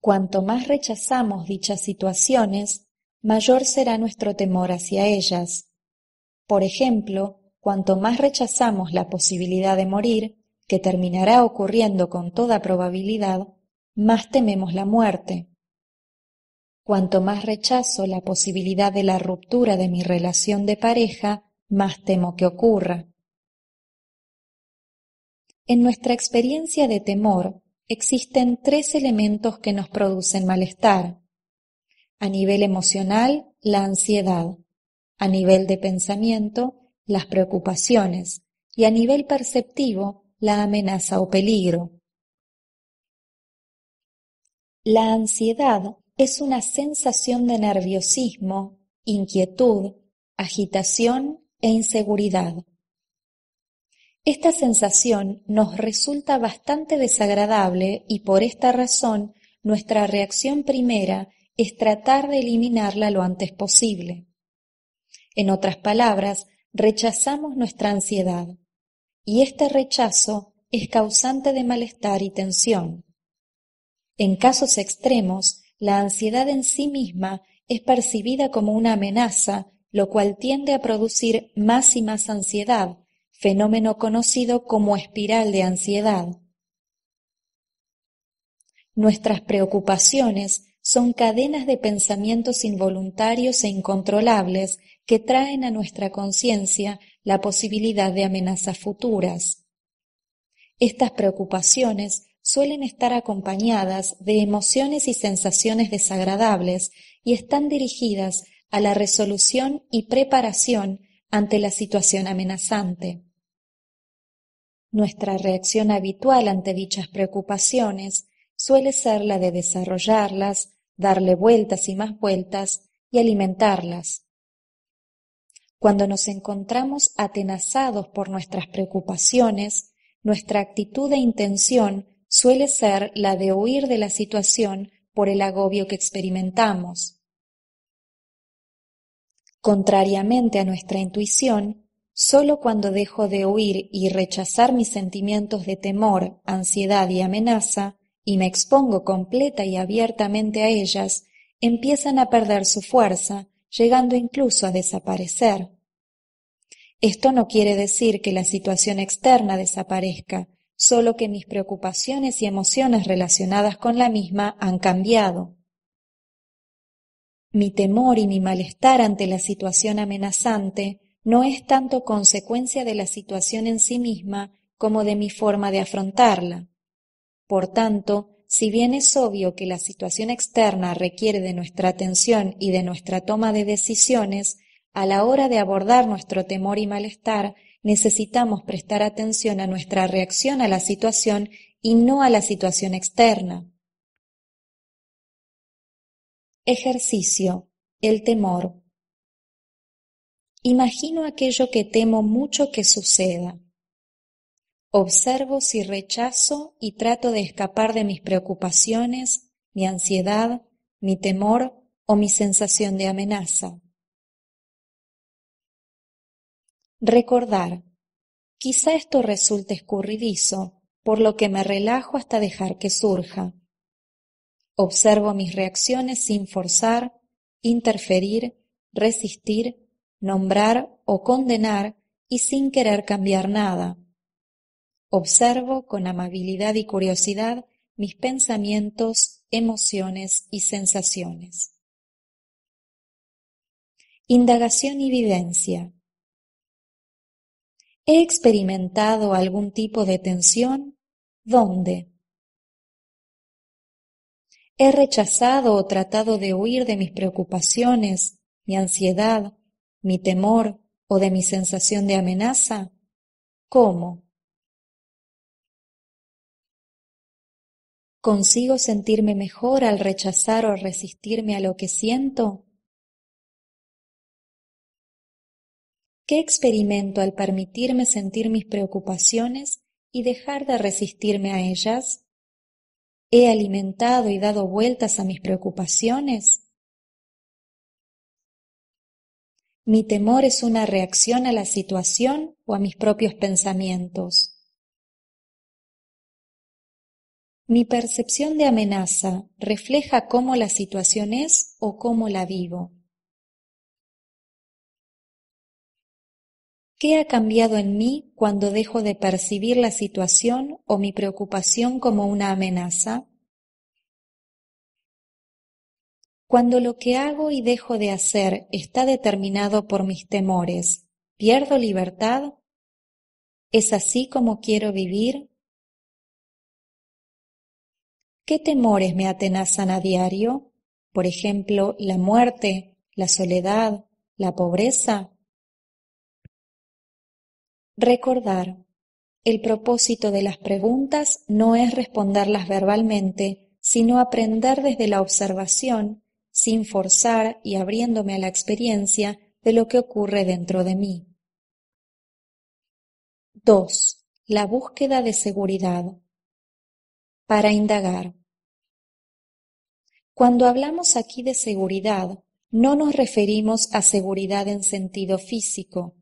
Cuanto más rechazamos dichas situaciones, mayor será nuestro temor hacia ellas. Por ejemplo, cuanto más rechazamos la posibilidad de morir, que terminará ocurriendo con toda probabilidad, más tememos la muerte. Cuanto más rechazo la posibilidad de la ruptura de mi relación de pareja, más temo que ocurra. En nuestra experiencia de temor, existen tres elementos que nos producen malestar. A nivel emocional, la ansiedad. A nivel de pensamiento, las preocupaciones. Y a nivel perceptivo, la amenaza o peligro. La ansiedad es una sensación de nerviosismo, inquietud, agitación e inseguridad. Esta sensación nos resulta bastante desagradable y por esta razón nuestra reacción primera es tratar de eliminarla lo antes posible. En otras palabras, rechazamos nuestra ansiedad y este rechazo es causante de malestar y tensión. En casos extremos, la ansiedad en sí misma es percibida como una amenaza, lo cual tiende a producir más y más ansiedad, fenómeno conocido como espiral de ansiedad. Nuestras preocupaciones son cadenas de pensamientos involuntarios e incontrolables que traen a nuestra conciencia la posibilidad de amenazas futuras. Estas preocupaciones suelen estar acompañadas de emociones y sensaciones desagradables y están dirigidas a la resolución y preparación ante la situación amenazante. Nuestra reacción habitual ante dichas preocupaciones suele ser la de desarrollarlas, darle vueltas y más vueltas y alimentarlas. Cuando nos encontramos atenazados por nuestras preocupaciones, nuestra actitud e intención suele ser la de huir de la situación por el agobio que experimentamos. Contrariamente a nuestra intuición, Solo cuando dejo de huir y rechazar mis sentimientos de temor, ansiedad y amenaza, y me expongo completa y abiertamente a ellas, empiezan a perder su fuerza, llegando incluso a desaparecer. Esto no quiere decir que la situación externa desaparezca, solo que mis preocupaciones y emociones relacionadas con la misma han cambiado. Mi temor y mi malestar ante la situación amenazante no es tanto consecuencia de la situación en sí misma como de mi forma de afrontarla. Por tanto, si bien es obvio que la situación externa requiere de nuestra atención y de nuestra toma de decisiones, a la hora de abordar nuestro temor y malestar, necesitamos prestar atención a nuestra reacción a la situación y no a la situación externa. Ejercicio. El temor. Imagino aquello que temo mucho que suceda. Observo si rechazo y trato de escapar de mis preocupaciones, mi ansiedad, mi temor o mi sensación de amenaza. Recordar. Quizá esto resulte escurridizo, por lo que me relajo hasta dejar que surja. Observo mis reacciones sin forzar, interferir, resistir nombrar o condenar y sin querer cambiar nada. Observo con amabilidad y curiosidad mis pensamientos, emociones y sensaciones. Indagación y vivencia. ¿He experimentado algún tipo de tensión? ¿Dónde? ¿He rechazado o tratado de huir de mis preocupaciones, mi ansiedad, mi temor o de mi sensación de amenaza? ¿Cómo? ¿Consigo sentirme mejor al rechazar o resistirme a lo que siento? ¿Qué experimento al permitirme sentir mis preocupaciones y dejar de resistirme a ellas? ¿He alimentado y dado vueltas a mis preocupaciones? Mi temor es una reacción a la situación o a mis propios pensamientos. Mi percepción de amenaza refleja cómo la situación es o cómo la vivo. ¿Qué ha cambiado en mí cuando dejo de percibir la situación o mi preocupación como una amenaza? Cuando lo que hago y dejo de hacer está determinado por mis temores, ¿pierdo libertad? ¿Es así como quiero vivir? ¿Qué temores me atenazan a diario? Por ejemplo, la muerte, la soledad, la pobreza. Recordar. El propósito de las preguntas no es responderlas verbalmente, sino aprender desde la observación sin forzar y abriéndome a la experiencia de lo que ocurre dentro de mí. 2. La búsqueda de seguridad. Para indagar. Cuando hablamos aquí de seguridad, no nos referimos a seguridad en sentido físico.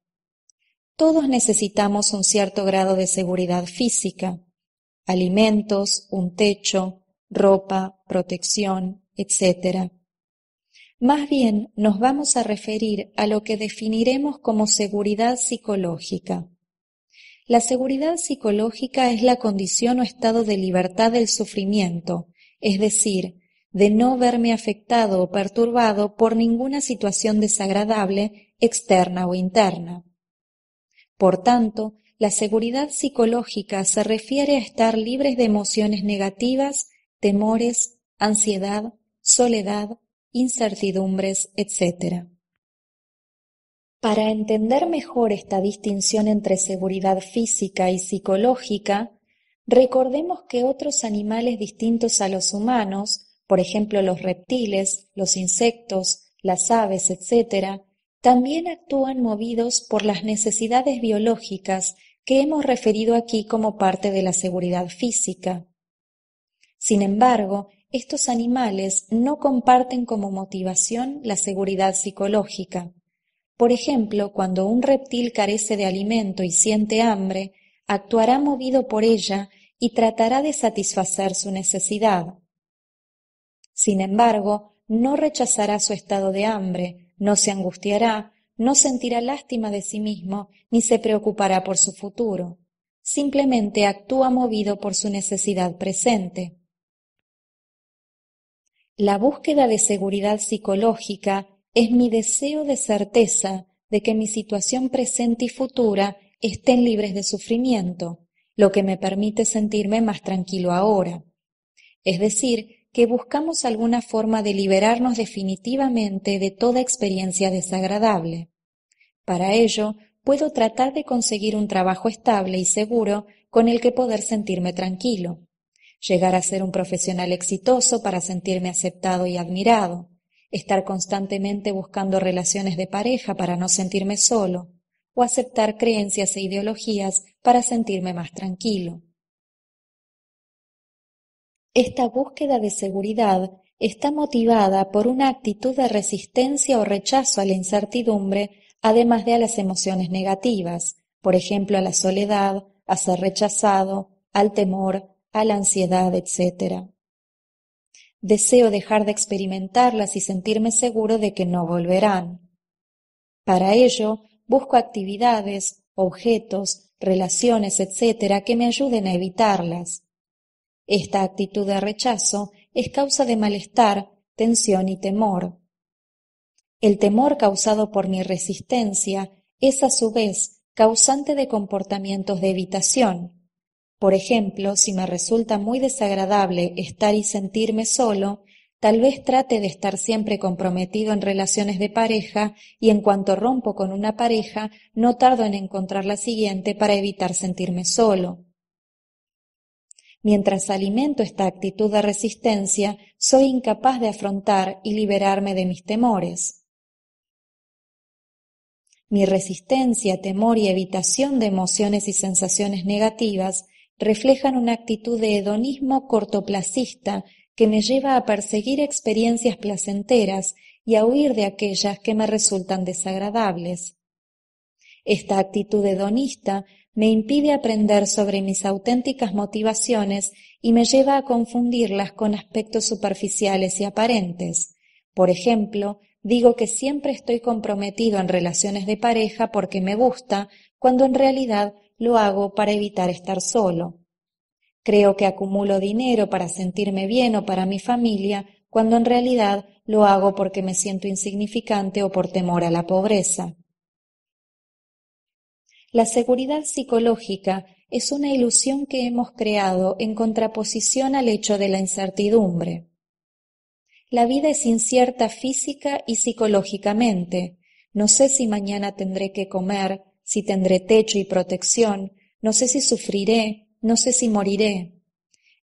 Todos necesitamos un cierto grado de seguridad física, alimentos, un techo, ropa, protección, etc. Más bien nos vamos a referir a lo que definiremos como seguridad psicológica. La seguridad psicológica es la condición o estado de libertad del sufrimiento, es decir, de no verme afectado o perturbado por ninguna situación desagradable externa o interna. Por tanto, la seguridad psicológica se refiere a estar libres de emociones negativas, temores, ansiedad, soledad, incertidumbres, etc. Para entender mejor esta distinción entre seguridad física y psicológica, recordemos que otros animales distintos a los humanos, por ejemplo los reptiles, los insectos, las aves, etc., también actúan movidos por las necesidades biológicas que hemos referido aquí como parte de la seguridad física. Sin embargo, estos animales no comparten como motivación la seguridad psicológica. Por ejemplo, cuando un reptil carece de alimento y siente hambre, actuará movido por ella y tratará de satisfacer su necesidad. Sin embargo, no rechazará su estado de hambre, no se angustiará, no sentirá lástima de sí mismo, ni se preocupará por su futuro. Simplemente actúa movido por su necesidad presente. La búsqueda de seguridad psicológica es mi deseo de certeza de que mi situación presente y futura estén libres de sufrimiento, lo que me permite sentirme más tranquilo ahora. Es decir, que buscamos alguna forma de liberarnos definitivamente de toda experiencia desagradable. Para ello, puedo tratar de conseguir un trabajo estable y seguro con el que poder sentirme tranquilo llegar a ser un profesional exitoso para sentirme aceptado y admirado, estar constantemente buscando relaciones de pareja para no sentirme solo, o aceptar creencias e ideologías para sentirme más tranquilo. Esta búsqueda de seguridad está motivada por una actitud de resistencia o rechazo a la incertidumbre, además de a las emociones negativas, por ejemplo, a la soledad, a ser rechazado, al temor, la ansiedad, etc. Deseo dejar de experimentarlas y sentirme seguro de que no volverán. Para ello, busco actividades, objetos, relaciones, etc., que me ayuden a evitarlas. Esta actitud de rechazo es causa de malestar, tensión y temor. El temor causado por mi resistencia es a su vez causante de comportamientos de evitación, por ejemplo, si me resulta muy desagradable estar y sentirme solo, tal vez trate de estar siempre comprometido en relaciones de pareja y en cuanto rompo con una pareja, no tardo en encontrar la siguiente para evitar sentirme solo. Mientras alimento esta actitud de resistencia, soy incapaz de afrontar y liberarme de mis temores. Mi resistencia, temor y evitación de emociones y sensaciones negativas reflejan una actitud de hedonismo cortoplacista que me lleva a perseguir experiencias placenteras y a huir de aquellas que me resultan desagradables. Esta actitud hedonista me impide aprender sobre mis auténticas motivaciones y me lleva a confundirlas con aspectos superficiales y aparentes. Por ejemplo, digo que siempre estoy comprometido en relaciones de pareja porque me gusta, cuando en realidad lo hago para evitar estar solo. Creo que acumulo dinero para sentirme bien o para mi familia, cuando en realidad lo hago porque me siento insignificante o por temor a la pobreza. La seguridad psicológica es una ilusión que hemos creado en contraposición al hecho de la incertidumbre. La vida es incierta física y psicológicamente. No sé si mañana tendré que comer, si tendré techo y protección, no sé si sufriré, no sé si moriré.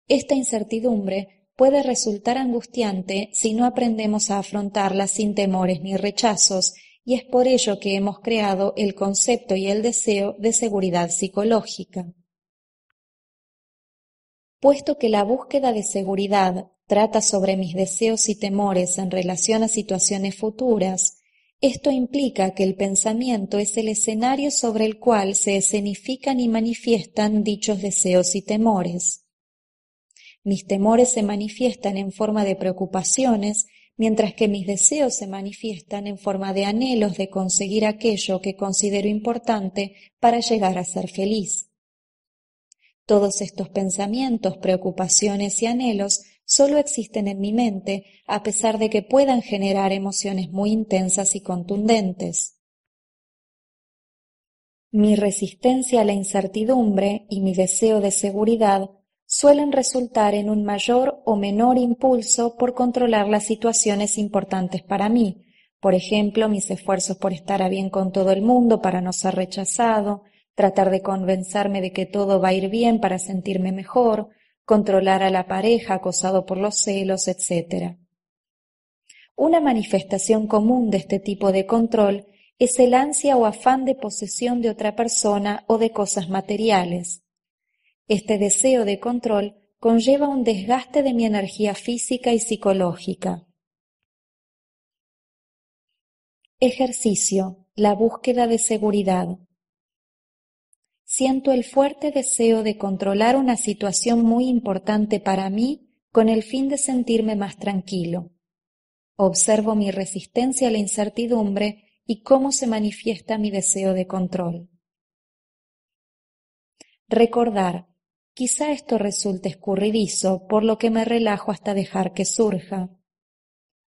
Esta incertidumbre puede resultar angustiante si no aprendemos a afrontarla sin temores ni rechazos, y es por ello que hemos creado el concepto y el deseo de seguridad psicológica. Puesto que la búsqueda de seguridad trata sobre mis deseos y temores en relación a situaciones futuras, esto implica que el pensamiento es el escenario sobre el cual se escenifican y manifiestan dichos deseos y temores. Mis temores se manifiestan en forma de preocupaciones, mientras que mis deseos se manifiestan en forma de anhelos de conseguir aquello que considero importante para llegar a ser feliz. Todos estos pensamientos, preocupaciones y anhelos solo existen en mi mente, a pesar de que puedan generar emociones muy intensas y contundentes. Mi resistencia a la incertidumbre y mi deseo de seguridad suelen resultar en un mayor o menor impulso por controlar las situaciones importantes para mí, por ejemplo, mis esfuerzos por estar a bien con todo el mundo para no ser rechazado, tratar de convencerme de que todo va a ir bien para sentirme mejor, controlar a la pareja acosado por los celos, etc. Una manifestación común de este tipo de control es el ansia o afán de posesión de otra persona o de cosas materiales. Este deseo de control conlleva un desgaste de mi energía física y psicológica. Ejercicio. La búsqueda de seguridad siento el fuerte deseo de controlar una situación muy importante para mí con el fin de sentirme más tranquilo. Observo mi resistencia a la incertidumbre y cómo se manifiesta mi deseo de control. Recordar, quizá esto resulte escurridizo, por lo que me relajo hasta dejar que surja.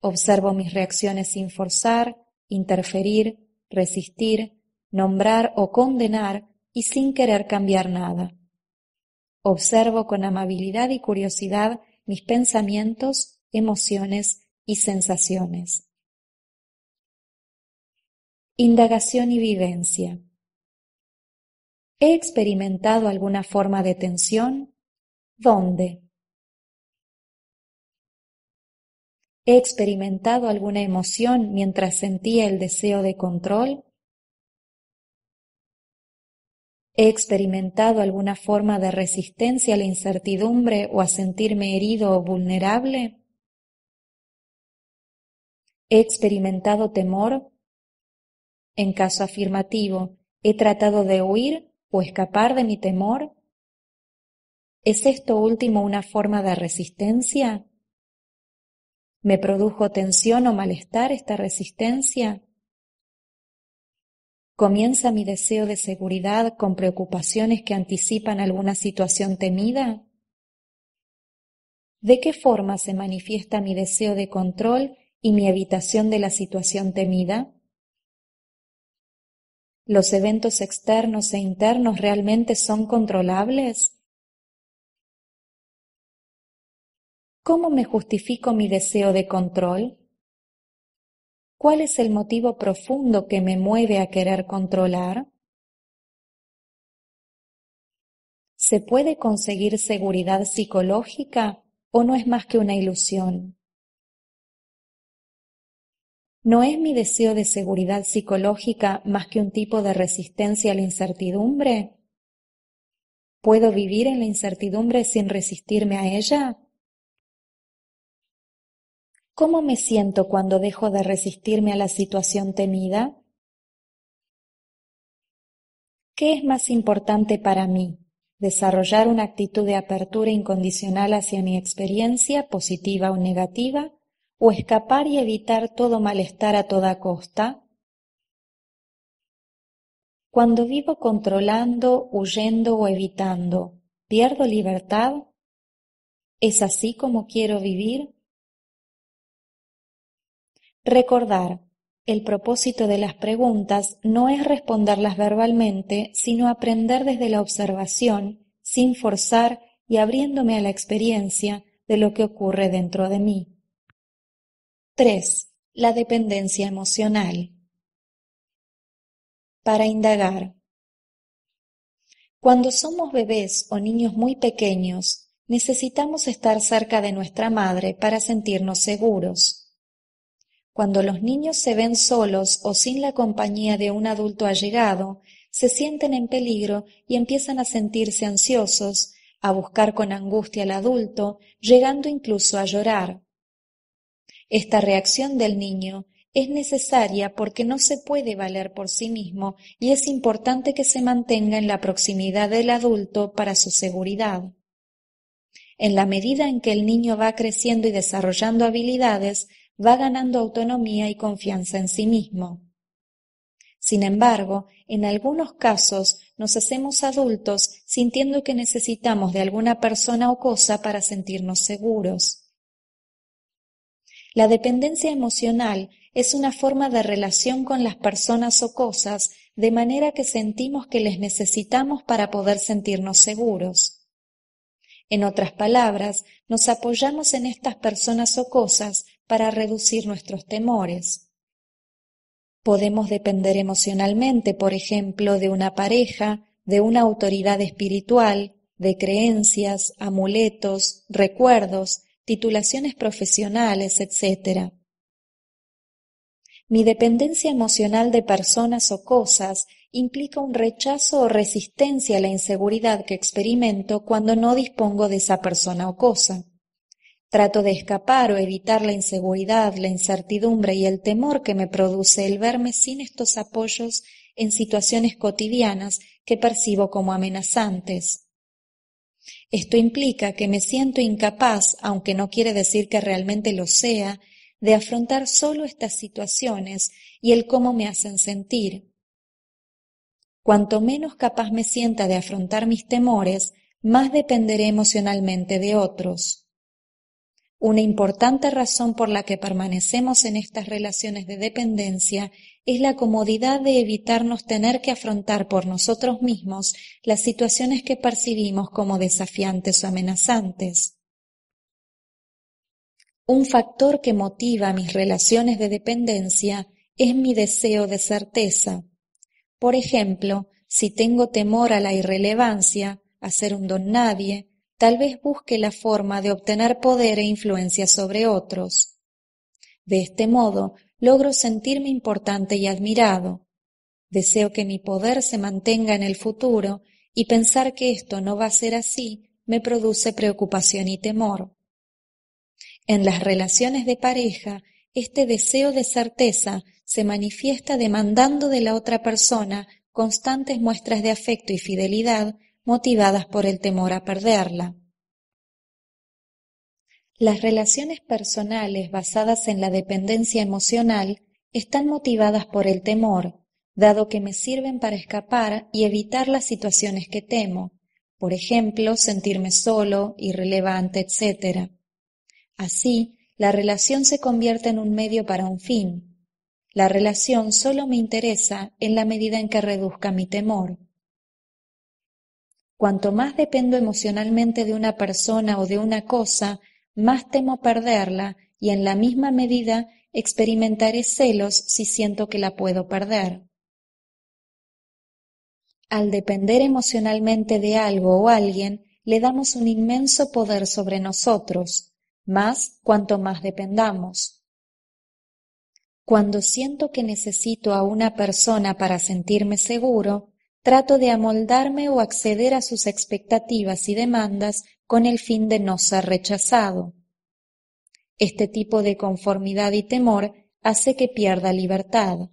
Observo mis reacciones sin forzar, interferir, resistir, nombrar o condenar y sin querer cambiar nada. Observo con amabilidad y curiosidad mis pensamientos, emociones y sensaciones. Indagación y vivencia. ¿He experimentado alguna forma de tensión? ¿Dónde? ¿He experimentado alguna emoción mientras sentía el deseo de control? He experimentado alguna forma de resistencia a la incertidumbre o a sentirme herido o vulnerable. He experimentado temor. En caso afirmativo, he tratado de huir o escapar de mi temor. ¿Es esto último una forma de resistencia? ¿Me produjo tensión o malestar esta resistencia? ¿Comienza mi deseo de seguridad con preocupaciones que anticipan alguna situación temida? ¿De qué forma se manifiesta mi deseo de control y mi evitación de la situación temida? ¿Los eventos externos e internos realmente son controlables? ¿Cómo me justifico mi deseo de control? ¿Cuál es el motivo profundo que me mueve a querer controlar? ¿Se puede conseguir seguridad psicológica o no es más que una ilusión? ¿No es mi deseo de seguridad psicológica más que un tipo de resistencia a la incertidumbre? ¿Puedo vivir en la incertidumbre sin resistirme a ella? ¿Cómo me siento cuando dejo de resistirme a la situación temida? ¿Qué es más importante para mí? ¿Desarrollar una actitud de apertura incondicional hacia mi experiencia, positiva o negativa? ¿O escapar y evitar todo malestar a toda costa? Cuando vivo controlando, huyendo o evitando, ¿pierdo libertad? ¿Es así como quiero vivir? Recordar, el propósito de las preguntas no es responderlas verbalmente, sino aprender desde la observación, sin forzar y abriéndome a la experiencia de lo que ocurre dentro de mí. 3. La dependencia emocional. Para indagar. Cuando somos bebés o niños muy pequeños, necesitamos estar cerca de nuestra madre para sentirnos seguros. Cuando los niños se ven solos o sin la compañía de un adulto allegado, se sienten en peligro y empiezan a sentirse ansiosos, a buscar con angustia al adulto, llegando incluso a llorar. Esta reacción del niño es necesaria porque no se puede valer por sí mismo y es importante que se mantenga en la proximidad del adulto para su seguridad. En la medida en que el niño va creciendo y desarrollando habilidades, va ganando autonomía y confianza en sí mismo. Sin embargo, en algunos casos nos hacemos adultos sintiendo que necesitamos de alguna persona o cosa para sentirnos seguros. La dependencia emocional es una forma de relación con las personas o cosas de manera que sentimos que les necesitamos para poder sentirnos seguros. En otras palabras, nos apoyamos en estas personas o cosas para reducir nuestros temores. Podemos depender emocionalmente, por ejemplo, de una pareja, de una autoridad espiritual, de creencias, amuletos, recuerdos, titulaciones profesionales, etc. Mi dependencia emocional de personas o cosas implica un rechazo o resistencia a la inseguridad que experimento cuando no dispongo de esa persona o cosa. Trato de escapar o evitar la inseguridad, la incertidumbre y el temor que me produce el verme sin estos apoyos en situaciones cotidianas que percibo como amenazantes. Esto implica que me siento incapaz, aunque no quiere decir que realmente lo sea, de afrontar solo estas situaciones y el cómo me hacen sentir. Cuanto menos capaz me sienta de afrontar mis temores, más dependeré emocionalmente de otros. Una importante razón por la que permanecemos en estas relaciones de dependencia es la comodidad de evitarnos tener que afrontar por nosotros mismos las situaciones que percibimos como desafiantes o amenazantes. Un factor que motiva mis relaciones de dependencia es mi deseo de certeza. Por ejemplo, si tengo temor a la irrelevancia, a ser un don nadie, tal vez busque la forma de obtener poder e influencia sobre otros. De este modo, logro sentirme importante y admirado. Deseo que mi poder se mantenga en el futuro y pensar que esto no va a ser así me produce preocupación y temor. En las relaciones de pareja, este deseo de certeza se manifiesta demandando de la otra persona constantes muestras de afecto y fidelidad motivadas por el temor a perderla. Las relaciones personales basadas en la dependencia emocional están motivadas por el temor, dado que me sirven para escapar y evitar las situaciones que temo, por ejemplo, sentirme solo, irrelevante, etc. Así, la relación se convierte en un medio para un fin. La relación solo me interesa en la medida en que reduzca mi temor. Cuanto más dependo emocionalmente de una persona o de una cosa, más temo perderla y en la misma medida experimentaré celos si siento que la puedo perder. Al depender emocionalmente de algo o alguien, le damos un inmenso poder sobre nosotros, más cuanto más dependamos. Cuando siento que necesito a una persona para sentirme seguro, Trato de amoldarme o acceder a sus expectativas y demandas con el fin de no ser rechazado. Este tipo de conformidad y temor hace que pierda libertad.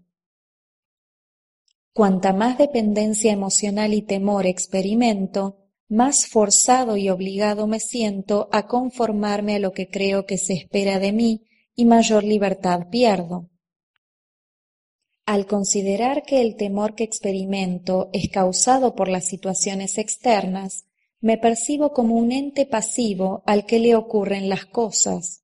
Cuanta más dependencia emocional y temor experimento, más forzado y obligado me siento a conformarme a lo que creo que se espera de mí y mayor libertad pierdo. Al considerar que el temor que experimento es causado por las situaciones externas, me percibo como un ente pasivo al que le ocurren las cosas.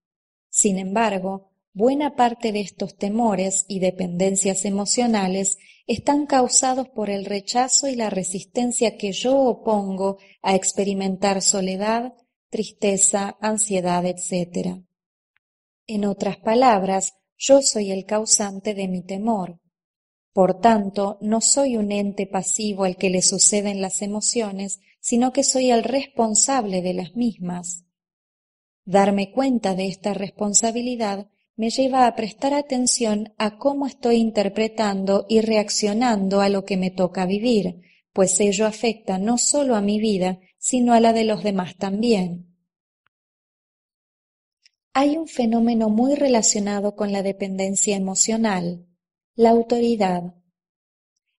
Sin embargo, buena parte de estos temores y dependencias emocionales están causados por el rechazo y la resistencia que yo opongo a experimentar soledad, tristeza, ansiedad, etc. En otras palabras, yo soy el causante de mi temor. Por tanto, no soy un ente pasivo al que le suceden las emociones, sino que soy el responsable de las mismas. Darme cuenta de esta responsabilidad me lleva a prestar atención a cómo estoy interpretando y reaccionando a lo que me toca vivir, pues ello afecta no solo a mi vida, sino a la de los demás también. Hay un fenómeno muy relacionado con la dependencia emocional, la autoridad.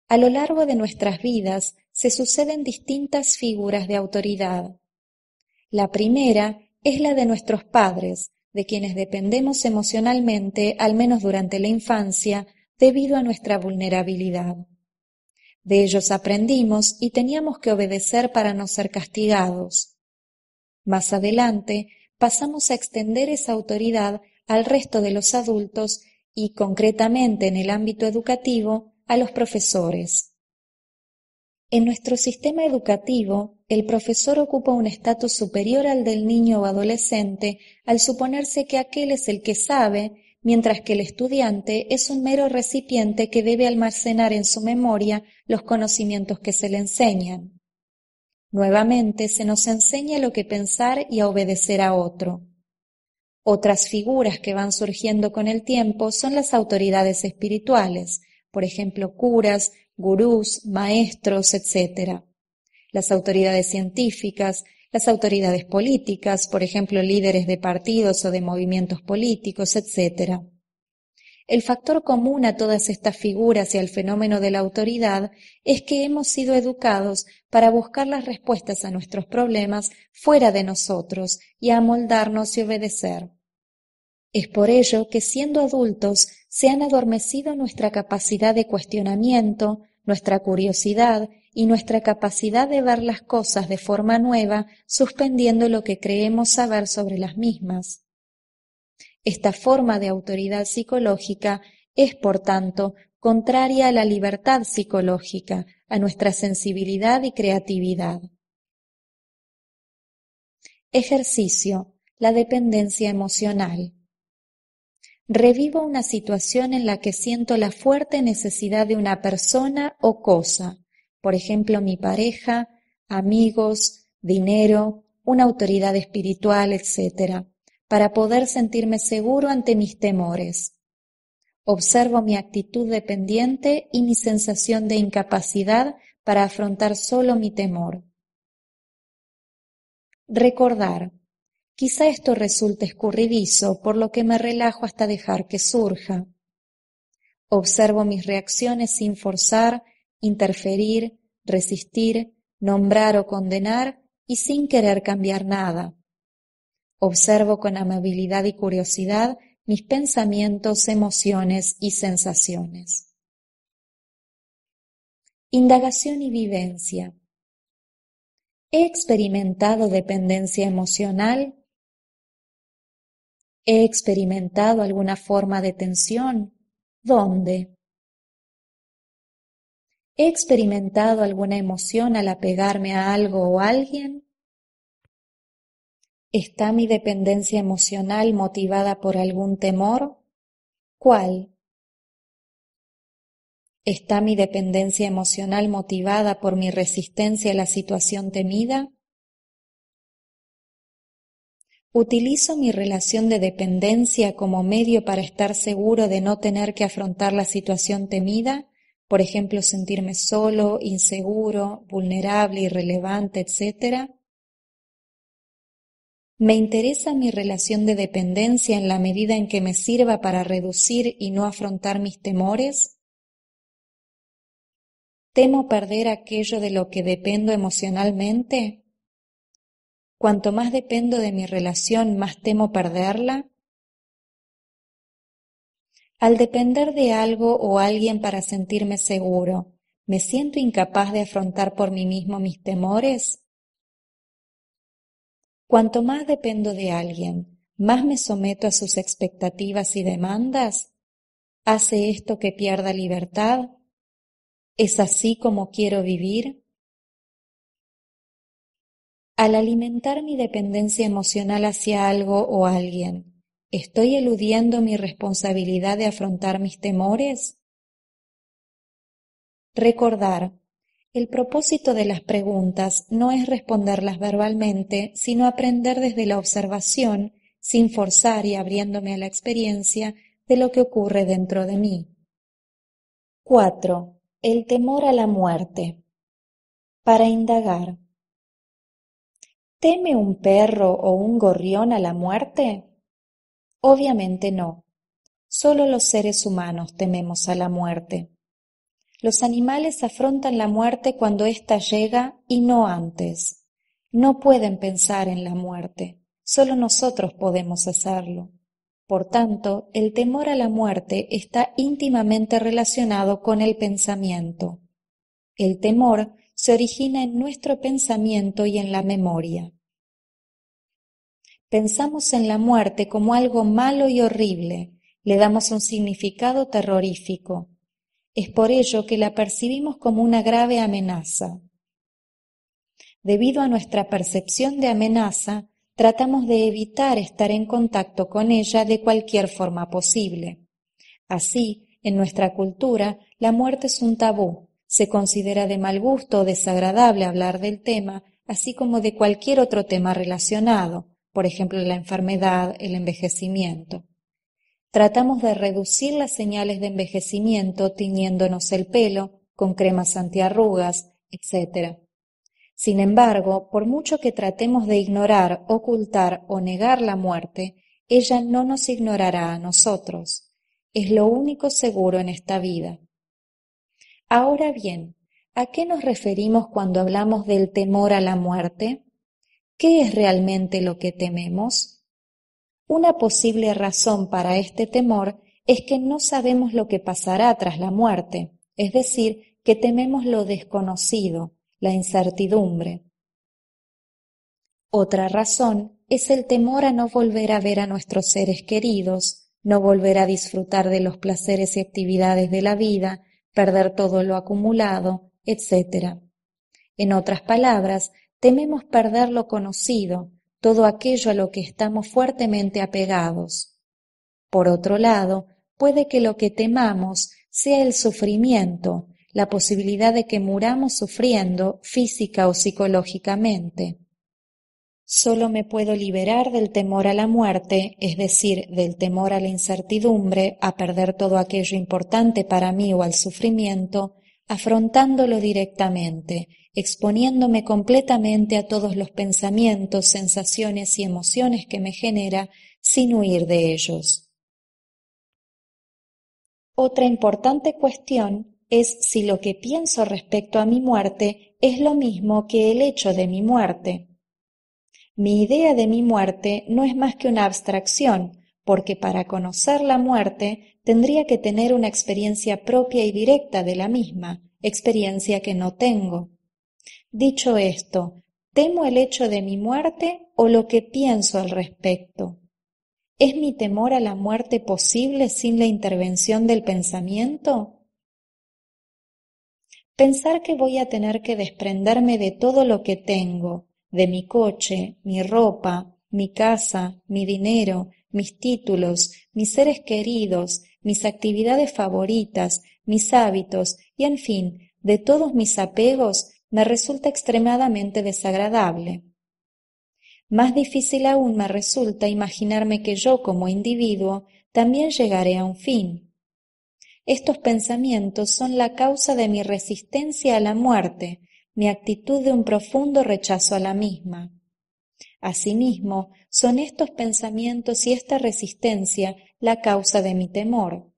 A lo largo de nuestras vidas se suceden distintas figuras de autoridad. La primera es la de nuestros padres, de quienes dependemos emocionalmente, al menos durante la infancia, debido a nuestra vulnerabilidad. De ellos aprendimos y teníamos que obedecer para no ser castigados. Más adelante pasamos a extender esa autoridad al resto de los adultos y concretamente en el ámbito educativo, a los profesores. En nuestro sistema educativo, el profesor ocupa un estatus superior al del niño o adolescente al suponerse que aquel es el que sabe, mientras que el estudiante es un mero recipiente que debe almacenar en su memoria los conocimientos que se le enseñan. Nuevamente se nos enseña lo que pensar y a obedecer a otro. Otras figuras que van surgiendo con el tiempo son las autoridades espirituales, por ejemplo, curas, gurús, maestros, etc. Las autoridades científicas, las autoridades políticas, por ejemplo, líderes de partidos o de movimientos políticos, etc. El factor común a todas estas figuras y al fenómeno de la autoridad es que hemos sido educados para buscar las respuestas a nuestros problemas fuera de nosotros y a amoldarnos y obedecer. Es por ello que siendo adultos se han adormecido nuestra capacidad de cuestionamiento, nuestra curiosidad y nuestra capacidad de ver las cosas de forma nueva, suspendiendo lo que creemos saber sobre las mismas. Esta forma de autoridad psicológica es, por tanto, contraria a la libertad psicológica, a nuestra sensibilidad y creatividad. Ejercicio. La dependencia emocional. Revivo una situación en la que siento la fuerte necesidad de una persona o cosa, por ejemplo mi pareja, amigos, dinero, una autoridad espiritual, etc., para poder sentirme seguro ante mis temores. Observo mi actitud dependiente y mi sensación de incapacidad para afrontar solo mi temor. Recordar. Quizá esto resulte escurridizo, por lo que me relajo hasta dejar que surja. Observo mis reacciones sin forzar, interferir, resistir, nombrar o condenar y sin querer cambiar nada. Observo con amabilidad y curiosidad mis pensamientos, emociones y sensaciones. Indagación y vivencia. ¿He experimentado dependencia emocional? He experimentado alguna forma de tensión. ¿Dónde? ¿He experimentado alguna emoción al apegarme a algo o alguien? ¿Está mi dependencia emocional motivada por algún temor? ¿Cuál? ¿Está mi dependencia emocional motivada por mi resistencia a la situación temida? Utilizo mi relación de dependencia como medio para estar seguro de no tener que afrontar la situación temida, por ejemplo, sentirme solo, inseguro, vulnerable, irrelevante, etc. Me interesa mi relación de dependencia en la medida en que me sirva para reducir y no afrontar mis temores. ¿Temo perder aquello de lo que dependo emocionalmente? Cuanto más dependo de mi relación, más temo perderla. Al depender de algo o alguien para sentirme seguro, ¿me siento incapaz de afrontar por mí mismo mis temores? Cuanto más dependo de alguien, más me someto a sus expectativas y demandas. ¿Hace esto que pierda libertad? ¿Es así como quiero vivir? Al alimentar mi dependencia emocional hacia algo o alguien, ¿estoy eludiendo mi responsabilidad de afrontar mis temores? Recordar, el propósito de las preguntas no es responderlas verbalmente, sino aprender desde la observación, sin forzar y abriéndome a la experiencia de lo que ocurre dentro de mí. 4. El temor a la muerte. Para indagar, ¿Teme un perro o un gorrión a la muerte? Obviamente no. Solo los seres humanos tememos a la muerte. Los animales afrontan la muerte cuando ésta llega y no antes. No pueden pensar en la muerte, solo nosotros podemos hacerlo. Por tanto, el temor a la muerte está íntimamente relacionado con el pensamiento. El temor se origina en nuestro pensamiento y en la memoria. Pensamos en la muerte como algo malo y horrible, le damos un significado terrorífico. Es por ello que la percibimos como una grave amenaza. Debido a nuestra percepción de amenaza, tratamos de evitar estar en contacto con ella de cualquier forma posible. Así, en nuestra cultura, la muerte es un tabú, se considera de mal gusto o desagradable hablar del tema, así como de cualquier otro tema relacionado, por ejemplo la enfermedad, el envejecimiento. Tratamos de reducir las señales de envejecimiento tiñéndonos el pelo con cremas antiarrugas, etc. Sin embargo, por mucho que tratemos de ignorar, ocultar o negar la muerte, ella no nos ignorará a nosotros. Es lo único seguro en esta vida. Ahora bien, ¿a qué nos referimos cuando hablamos del temor a la muerte? ¿Qué es realmente lo que tememos? Una posible razón para este temor es que no sabemos lo que pasará tras la muerte, es decir, que tememos lo desconocido, la incertidumbre. Otra razón es el temor a no volver a ver a nuestros seres queridos, no volver a disfrutar de los placeres y actividades de la vida, perder todo lo acumulado, etc. En otras palabras, tememos perder lo conocido, todo aquello a lo que estamos fuertemente apegados. Por otro lado, puede que lo que temamos sea el sufrimiento, la posibilidad de que muramos sufriendo física o psicológicamente. Solo me puedo liberar del temor a la muerte, es decir, del temor a la incertidumbre, a perder todo aquello importante para mí o al sufrimiento, afrontándolo directamente, exponiéndome completamente a todos los pensamientos, sensaciones y emociones que me genera sin huir de ellos. Otra importante cuestión es si lo que pienso respecto a mi muerte es lo mismo que el hecho de mi muerte. Mi idea de mi muerte no es más que una abstracción, porque para conocer la muerte tendría que tener una experiencia propia y directa de la misma, experiencia que no tengo. Dicho esto, ¿temo el hecho de mi muerte o lo que pienso al respecto? ¿Es mi temor a la muerte posible sin la intervención del pensamiento? Pensar que voy a tener que desprenderme de todo lo que tengo, de mi coche, mi ropa, mi casa, mi dinero, mis títulos, mis seres queridos, mis actividades favoritas, mis hábitos y, en fin, de todos mis apegos, me resulta extremadamente desagradable. Más difícil aún me resulta imaginarme que yo como individuo también llegaré a un fin. Estos pensamientos son la causa de mi resistencia a la muerte, mi actitud de un profundo rechazo a la misma. Asimismo, son estos pensamientos y esta resistencia la causa de mi temor.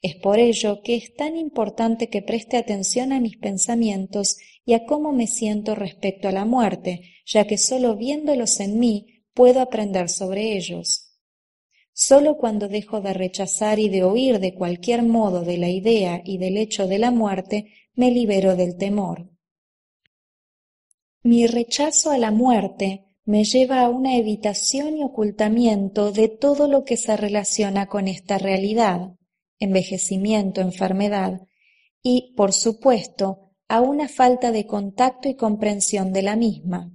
Es por ello que es tan importante que preste atención a mis pensamientos y a cómo me siento respecto a la muerte, ya que solo viéndolos en mí puedo aprender sobre ellos. Solo cuando dejo de rechazar y de oír de cualquier modo de la idea y del hecho de la muerte, me libero del temor. Mi rechazo a la muerte me lleva a una evitación y ocultamiento de todo lo que se relaciona con esta realidad, envejecimiento, enfermedad, y, por supuesto, a una falta de contacto y comprensión de la misma.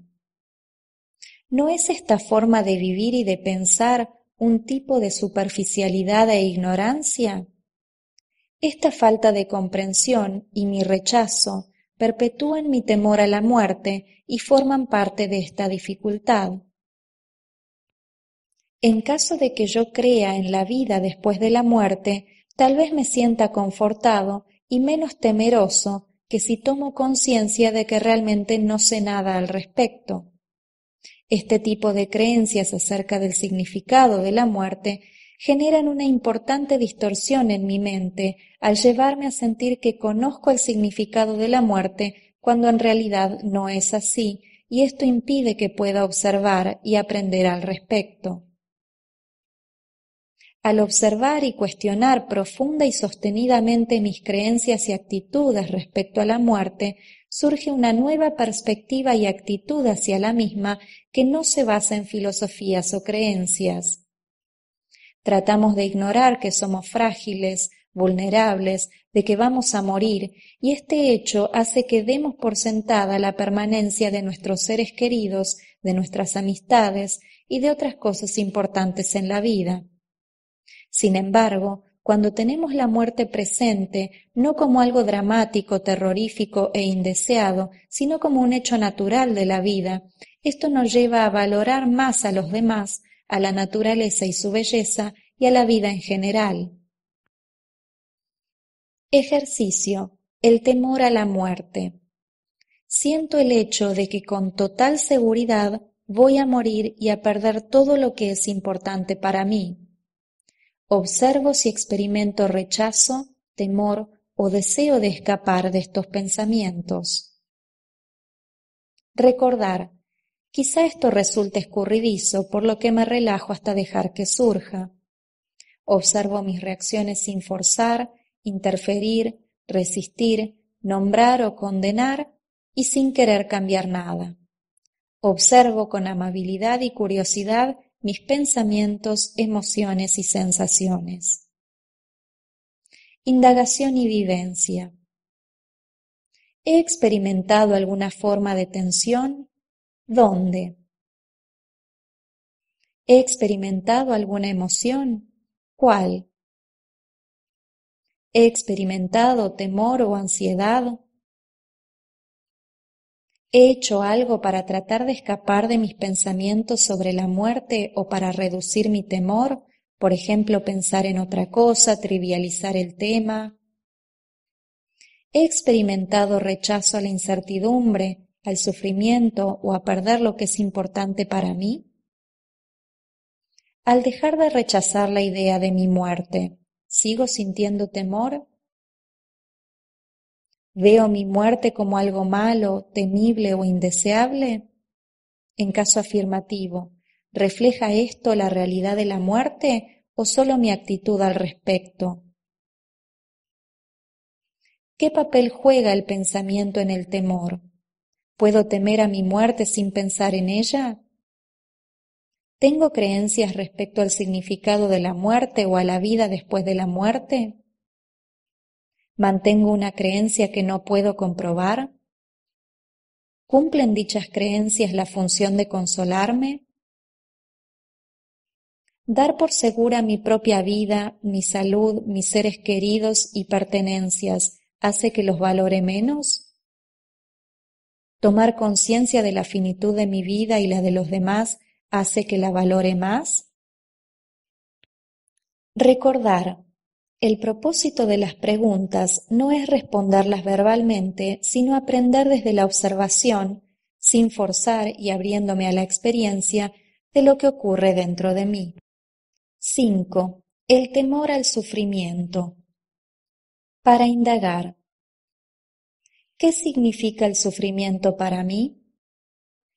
¿No es esta forma de vivir y de pensar un tipo de superficialidad e ignorancia? Esta falta de comprensión y mi rechazo perpetúan mi temor a la muerte y forman parte de esta dificultad. En caso de que yo crea en la vida después de la muerte, tal vez me sienta confortado y menos temeroso que si tomo conciencia de que realmente no sé nada al respecto. Este tipo de creencias acerca del significado de la muerte generan una importante distorsión en mi mente al llevarme a sentir que conozco el significado de la muerte cuando en realidad no es así, y esto impide que pueda observar y aprender al respecto. Al observar y cuestionar profunda y sostenidamente mis creencias y actitudes respecto a la muerte, surge una nueva perspectiva y actitud hacia la misma que no se basa en filosofías o creencias. Tratamos de ignorar que somos frágiles, vulnerables, de que vamos a morir, y este hecho hace que demos por sentada la permanencia de nuestros seres queridos, de nuestras amistades y de otras cosas importantes en la vida. Sin embargo, cuando tenemos la muerte presente, no como algo dramático, terrorífico e indeseado, sino como un hecho natural de la vida, esto nos lleva a valorar más a los demás, a la naturaleza y su belleza y a la vida en general. Ejercicio. El temor a la muerte. Siento el hecho de que con total seguridad voy a morir y a perder todo lo que es importante para mí. Observo si experimento rechazo, temor o deseo de escapar de estos pensamientos. Recordar Quizá esto resulte escurridizo, por lo que me relajo hasta dejar que surja. Observo mis reacciones sin forzar, interferir, resistir, nombrar o condenar y sin querer cambiar nada. Observo con amabilidad y curiosidad mis pensamientos, emociones y sensaciones. Indagación y vivencia. ¿He experimentado alguna forma de tensión, ¿Dónde? ¿He experimentado alguna emoción? ¿Cuál? ¿He experimentado temor o ansiedad? ¿He hecho algo para tratar de escapar de mis pensamientos sobre la muerte o para reducir mi temor? Por ejemplo, pensar en otra cosa, trivializar el tema. ¿He experimentado rechazo a la incertidumbre al sufrimiento o a perder lo que es importante para mí? Al dejar de rechazar la idea de mi muerte, ¿sigo sintiendo temor? ¿Veo mi muerte como algo malo, temible o indeseable? En caso afirmativo, ¿refleja esto la realidad de la muerte o solo mi actitud al respecto? ¿Qué papel juega el pensamiento en el temor? ¿Puedo temer a mi muerte sin pensar en ella? ¿Tengo creencias respecto al significado de la muerte o a la vida después de la muerte? ¿Mantengo una creencia que no puedo comprobar? ¿Cumplen dichas creencias la función de consolarme? Dar por segura mi propia vida, mi salud, mis seres queridos y pertenencias hace que los valore menos? Tomar conciencia de la finitud de mi vida y la de los demás hace que la valore más. Recordar. El propósito de las preguntas no es responderlas verbalmente, sino aprender desde la observación, sin forzar y abriéndome a la experiencia de lo que ocurre dentro de mí. 5. El temor al sufrimiento. Para indagar, ¿Qué significa el sufrimiento para mí?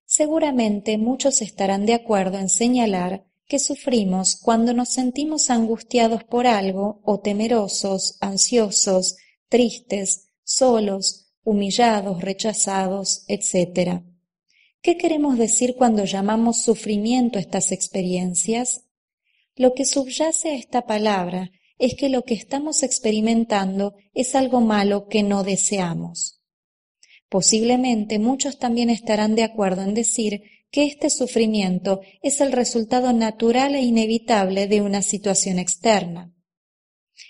Seguramente muchos estarán de acuerdo en señalar que sufrimos cuando nos sentimos angustiados por algo o temerosos, ansiosos, tristes, solos, humillados, rechazados, etc. ¿Qué queremos decir cuando llamamos sufrimiento estas experiencias? Lo que subyace a esta palabra es que lo que estamos experimentando es algo malo que no deseamos. Posiblemente muchos también estarán de acuerdo en decir que este sufrimiento es el resultado natural e inevitable de una situación externa.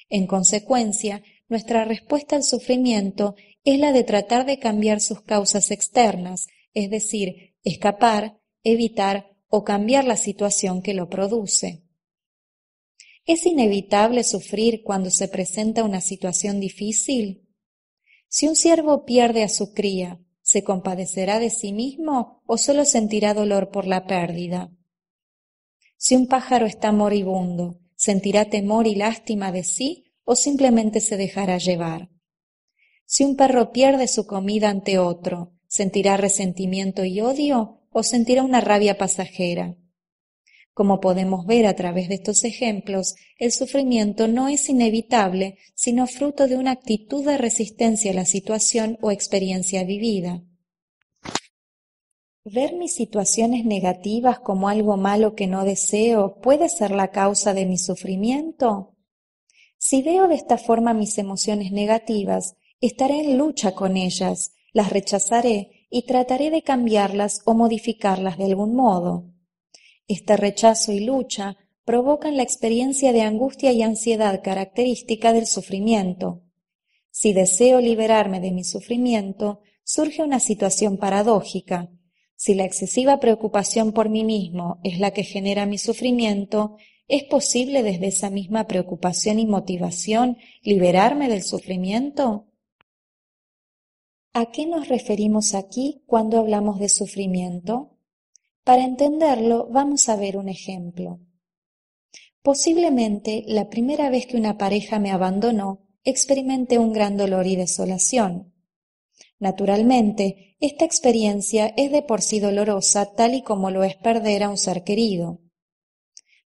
En consecuencia, nuestra respuesta al sufrimiento es la de tratar de cambiar sus causas externas, es decir, escapar, evitar o cambiar la situación que lo produce. ¿Es inevitable sufrir cuando se presenta una situación difícil? Si un siervo pierde a su cría, ¿se compadecerá de sí mismo o solo sentirá dolor por la pérdida? Si un pájaro está moribundo, ¿sentirá temor y lástima de sí o simplemente se dejará llevar? Si un perro pierde su comida ante otro, ¿sentirá resentimiento y odio o sentirá una rabia pasajera? Como podemos ver a través de estos ejemplos, el sufrimiento no es inevitable, sino fruto de una actitud de resistencia a la situación o experiencia vivida. Ver mis situaciones negativas como algo malo que no deseo puede ser la causa de mi sufrimiento. Si veo de esta forma mis emociones negativas, estaré en lucha con ellas, las rechazaré y trataré de cambiarlas o modificarlas de algún modo. Este rechazo y lucha provocan la experiencia de angustia y ansiedad característica del sufrimiento. Si deseo liberarme de mi sufrimiento, surge una situación paradójica. Si la excesiva preocupación por mí mismo es la que genera mi sufrimiento, ¿es posible desde esa misma preocupación y motivación liberarme del sufrimiento? ¿A qué nos referimos aquí cuando hablamos de sufrimiento? Para entenderlo, vamos a ver un ejemplo. Posiblemente la primera vez que una pareja me abandonó, experimenté un gran dolor y desolación. Naturalmente, esta experiencia es de por sí dolorosa tal y como lo es perder a un ser querido.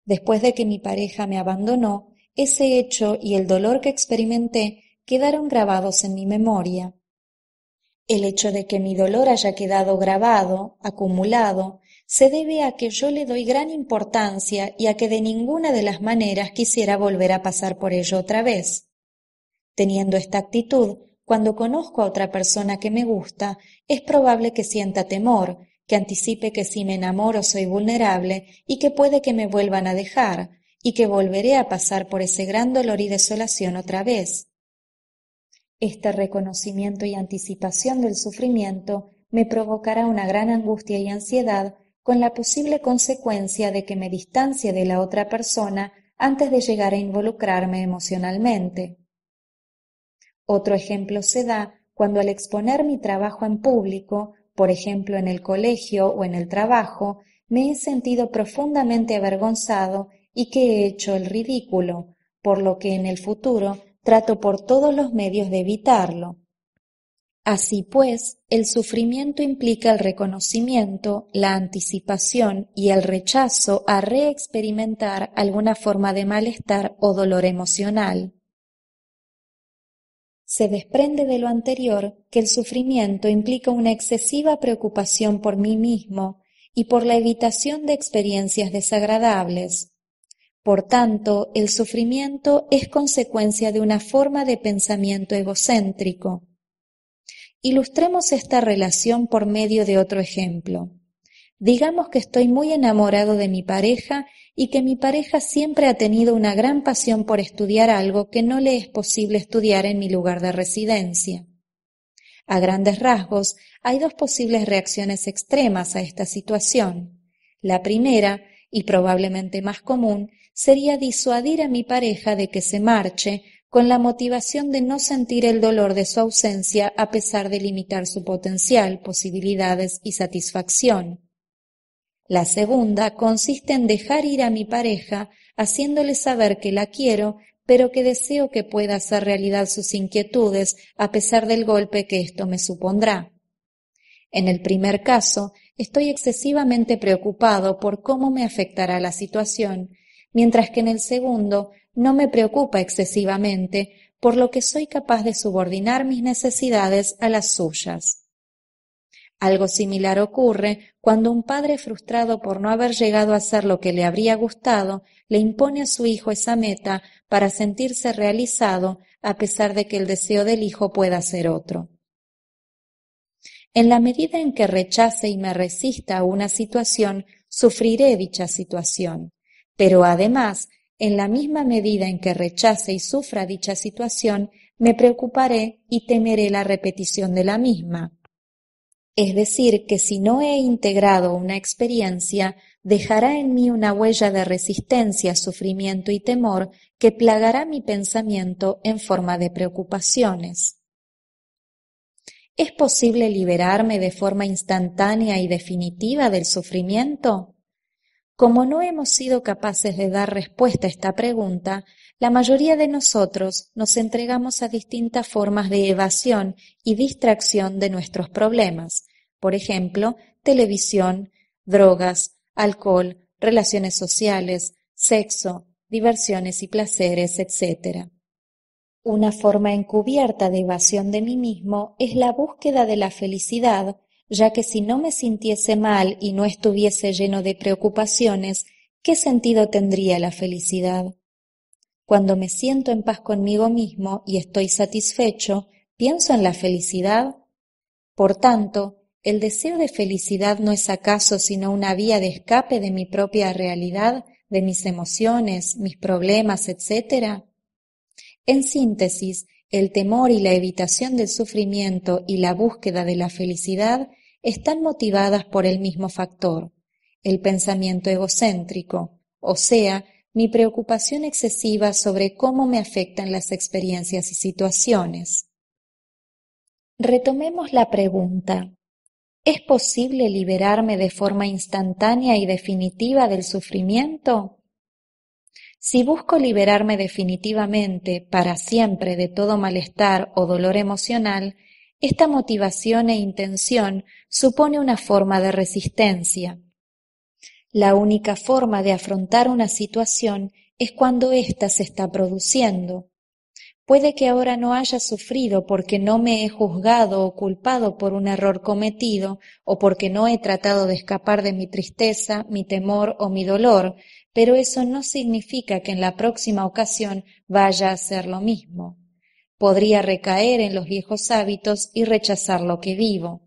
Después de que mi pareja me abandonó, ese hecho y el dolor que experimenté quedaron grabados en mi memoria. El hecho de que mi dolor haya quedado grabado, acumulado, se debe a que yo le doy gran importancia y a que de ninguna de las maneras quisiera volver a pasar por ello otra vez. Teniendo esta actitud, cuando conozco a otra persona que me gusta, es probable que sienta temor, que anticipe que si me enamoro soy vulnerable y que puede que me vuelvan a dejar, y que volveré a pasar por ese gran dolor y desolación otra vez. Este reconocimiento y anticipación del sufrimiento me provocará una gran angustia y ansiedad con la posible consecuencia de que me distancie de la otra persona antes de llegar a involucrarme emocionalmente. Otro ejemplo se da cuando al exponer mi trabajo en público, por ejemplo en el colegio o en el trabajo, me he sentido profundamente avergonzado y que he hecho el ridículo, por lo que en el futuro trato por todos los medios de evitarlo, Así pues, el sufrimiento implica el reconocimiento, la anticipación y el rechazo a reexperimentar alguna forma de malestar o dolor emocional. Se desprende de lo anterior que el sufrimiento implica una excesiva preocupación por mí mismo y por la evitación de experiencias desagradables. Por tanto, el sufrimiento es consecuencia de una forma de pensamiento egocéntrico Ilustremos esta relación por medio de otro ejemplo. Digamos que estoy muy enamorado de mi pareja y que mi pareja siempre ha tenido una gran pasión por estudiar algo que no le es posible estudiar en mi lugar de residencia. A grandes rasgos, hay dos posibles reacciones extremas a esta situación. La primera, y probablemente más común, sería disuadir a mi pareja de que se marche con la motivación de no sentir el dolor de su ausencia a pesar de limitar su potencial, posibilidades y satisfacción. La segunda consiste en dejar ir a mi pareja haciéndole saber que la quiero, pero que deseo que pueda hacer realidad sus inquietudes a pesar del golpe que esto me supondrá. En el primer caso, estoy excesivamente preocupado por cómo me afectará la situación mientras que en el segundo no me preocupa excesivamente, por lo que soy capaz de subordinar mis necesidades a las suyas. Algo similar ocurre cuando un padre frustrado por no haber llegado a hacer lo que le habría gustado, le impone a su hijo esa meta para sentirse realizado a pesar de que el deseo del hijo pueda ser otro. En la medida en que rechace y me resista a una situación, sufriré dicha situación. Pero además, en la misma medida en que rechace y sufra dicha situación, me preocuparé y temeré la repetición de la misma. Es decir, que si no he integrado una experiencia, dejará en mí una huella de resistencia, sufrimiento y temor que plagará mi pensamiento en forma de preocupaciones. ¿Es posible liberarme de forma instantánea y definitiva del sufrimiento? Como no hemos sido capaces de dar respuesta a esta pregunta, la mayoría de nosotros nos entregamos a distintas formas de evasión y distracción de nuestros problemas, por ejemplo, televisión, drogas, alcohol, relaciones sociales, sexo, diversiones y placeres, etc. Una forma encubierta de evasión de mí mismo es la búsqueda de la felicidad ya que si no me sintiese mal y no estuviese lleno de preocupaciones, ¿qué sentido tendría la felicidad? Cuando me siento en paz conmigo mismo y estoy satisfecho, ¿pienso en la felicidad? Por tanto, ¿el deseo de felicidad no es acaso sino una vía de escape de mi propia realidad, de mis emociones, mis problemas, etcétera? En síntesis, el temor y la evitación del sufrimiento y la búsqueda de la felicidad están motivadas por el mismo factor, el pensamiento egocéntrico, o sea, mi preocupación excesiva sobre cómo me afectan las experiencias y situaciones. Retomemos la pregunta. ¿Es posible liberarme de forma instantánea y definitiva del sufrimiento? Si busco liberarme definitivamente para siempre de todo malestar o dolor emocional, esta motivación e intención supone una forma de resistencia. La única forma de afrontar una situación es cuando ésta se está produciendo. Puede que ahora no haya sufrido porque no me he juzgado o culpado por un error cometido o porque no he tratado de escapar de mi tristeza, mi temor o mi dolor, pero eso no significa que en la próxima ocasión vaya a ser lo mismo podría recaer en los viejos hábitos y rechazar lo que vivo.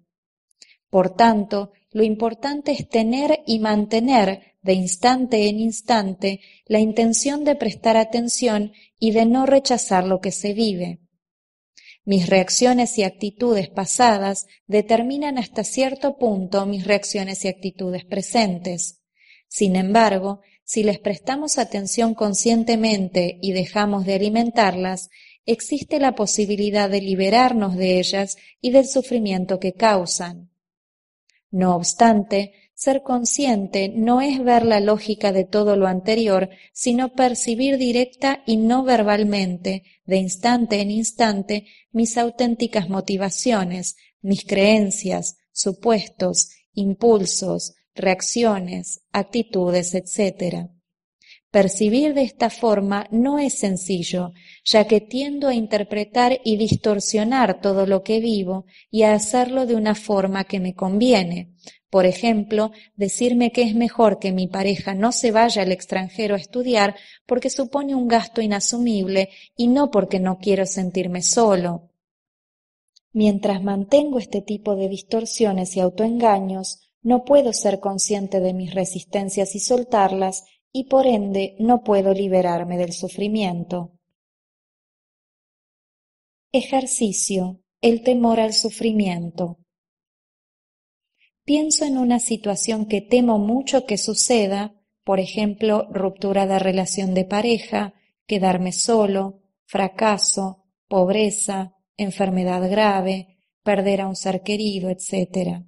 Por tanto, lo importante es tener y mantener de instante en instante la intención de prestar atención y de no rechazar lo que se vive. Mis reacciones y actitudes pasadas determinan hasta cierto punto mis reacciones y actitudes presentes. Sin embargo, si les prestamos atención conscientemente y dejamos de alimentarlas, existe la posibilidad de liberarnos de ellas y del sufrimiento que causan. No obstante, ser consciente no es ver la lógica de todo lo anterior, sino percibir directa y no verbalmente, de instante en instante, mis auténticas motivaciones, mis creencias, supuestos, impulsos, reacciones, actitudes, etc. Percibir de esta forma no es sencillo, ya que tiendo a interpretar y distorsionar todo lo que vivo y a hacerlo de una forma que me conviene. Por ejemplo, decirme que es mejor que mi pareja no se vaya al extranjero a estudiar porque supone un gasto inasumible y no porque no quiero sentirme solo. Mientras mantengo este tipo de distorsiones y autoengaños, no puedo ser consciente de mis resistencias y soltarlas y por ende no puedo liberarme del sufrimiento. Ejercicio. El temor al sufrimiento. Pienso en una situación que temo mucho que suceda, por ejemplo, ruptura de relación de pareja, quedarme solo, fracaso, pobreza, enfermedad grave, perder a un ser querido, etc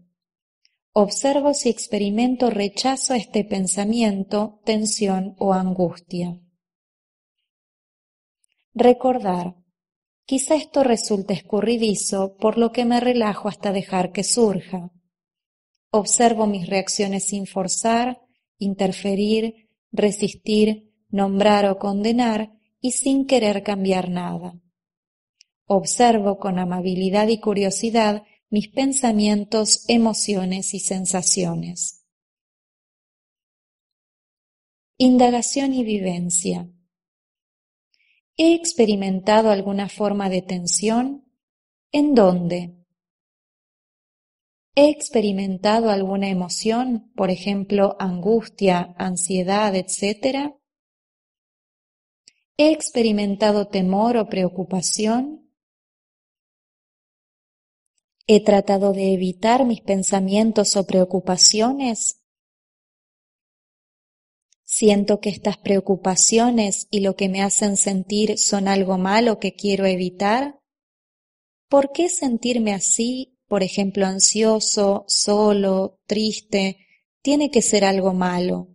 observo si experimento rechazo a este pensamiento, tensión o angustia. Recordar. Quizá esto resulte escurridizo, por lo que me relajo hasta dejar que surja. Observo mis reacciones sin forzar, interferir, resistir, nombrar o condenar y sin querer cambiar nada. Observo con amabilidad y curiosidad mis pensamientos, emociones y sensaciones. Indagación y vivencia. ¿He experimentado alguna forma de tensión? ¿En dónde? ¿He experimentado alguna emoción, por ejemplo, angustia, ansiedad, etcétera? ¿He experimentado temor o preocupación? ¿He tratado de evitar mis pensamientos o preocupaciones? ¿Siento que estas preocupaciones y lo que me hacen sentir son algo malo que quiero evitar? ¿Por qué sentirme así, por ejemplo, ansioso, solo, triste, tiene que ser algo malo?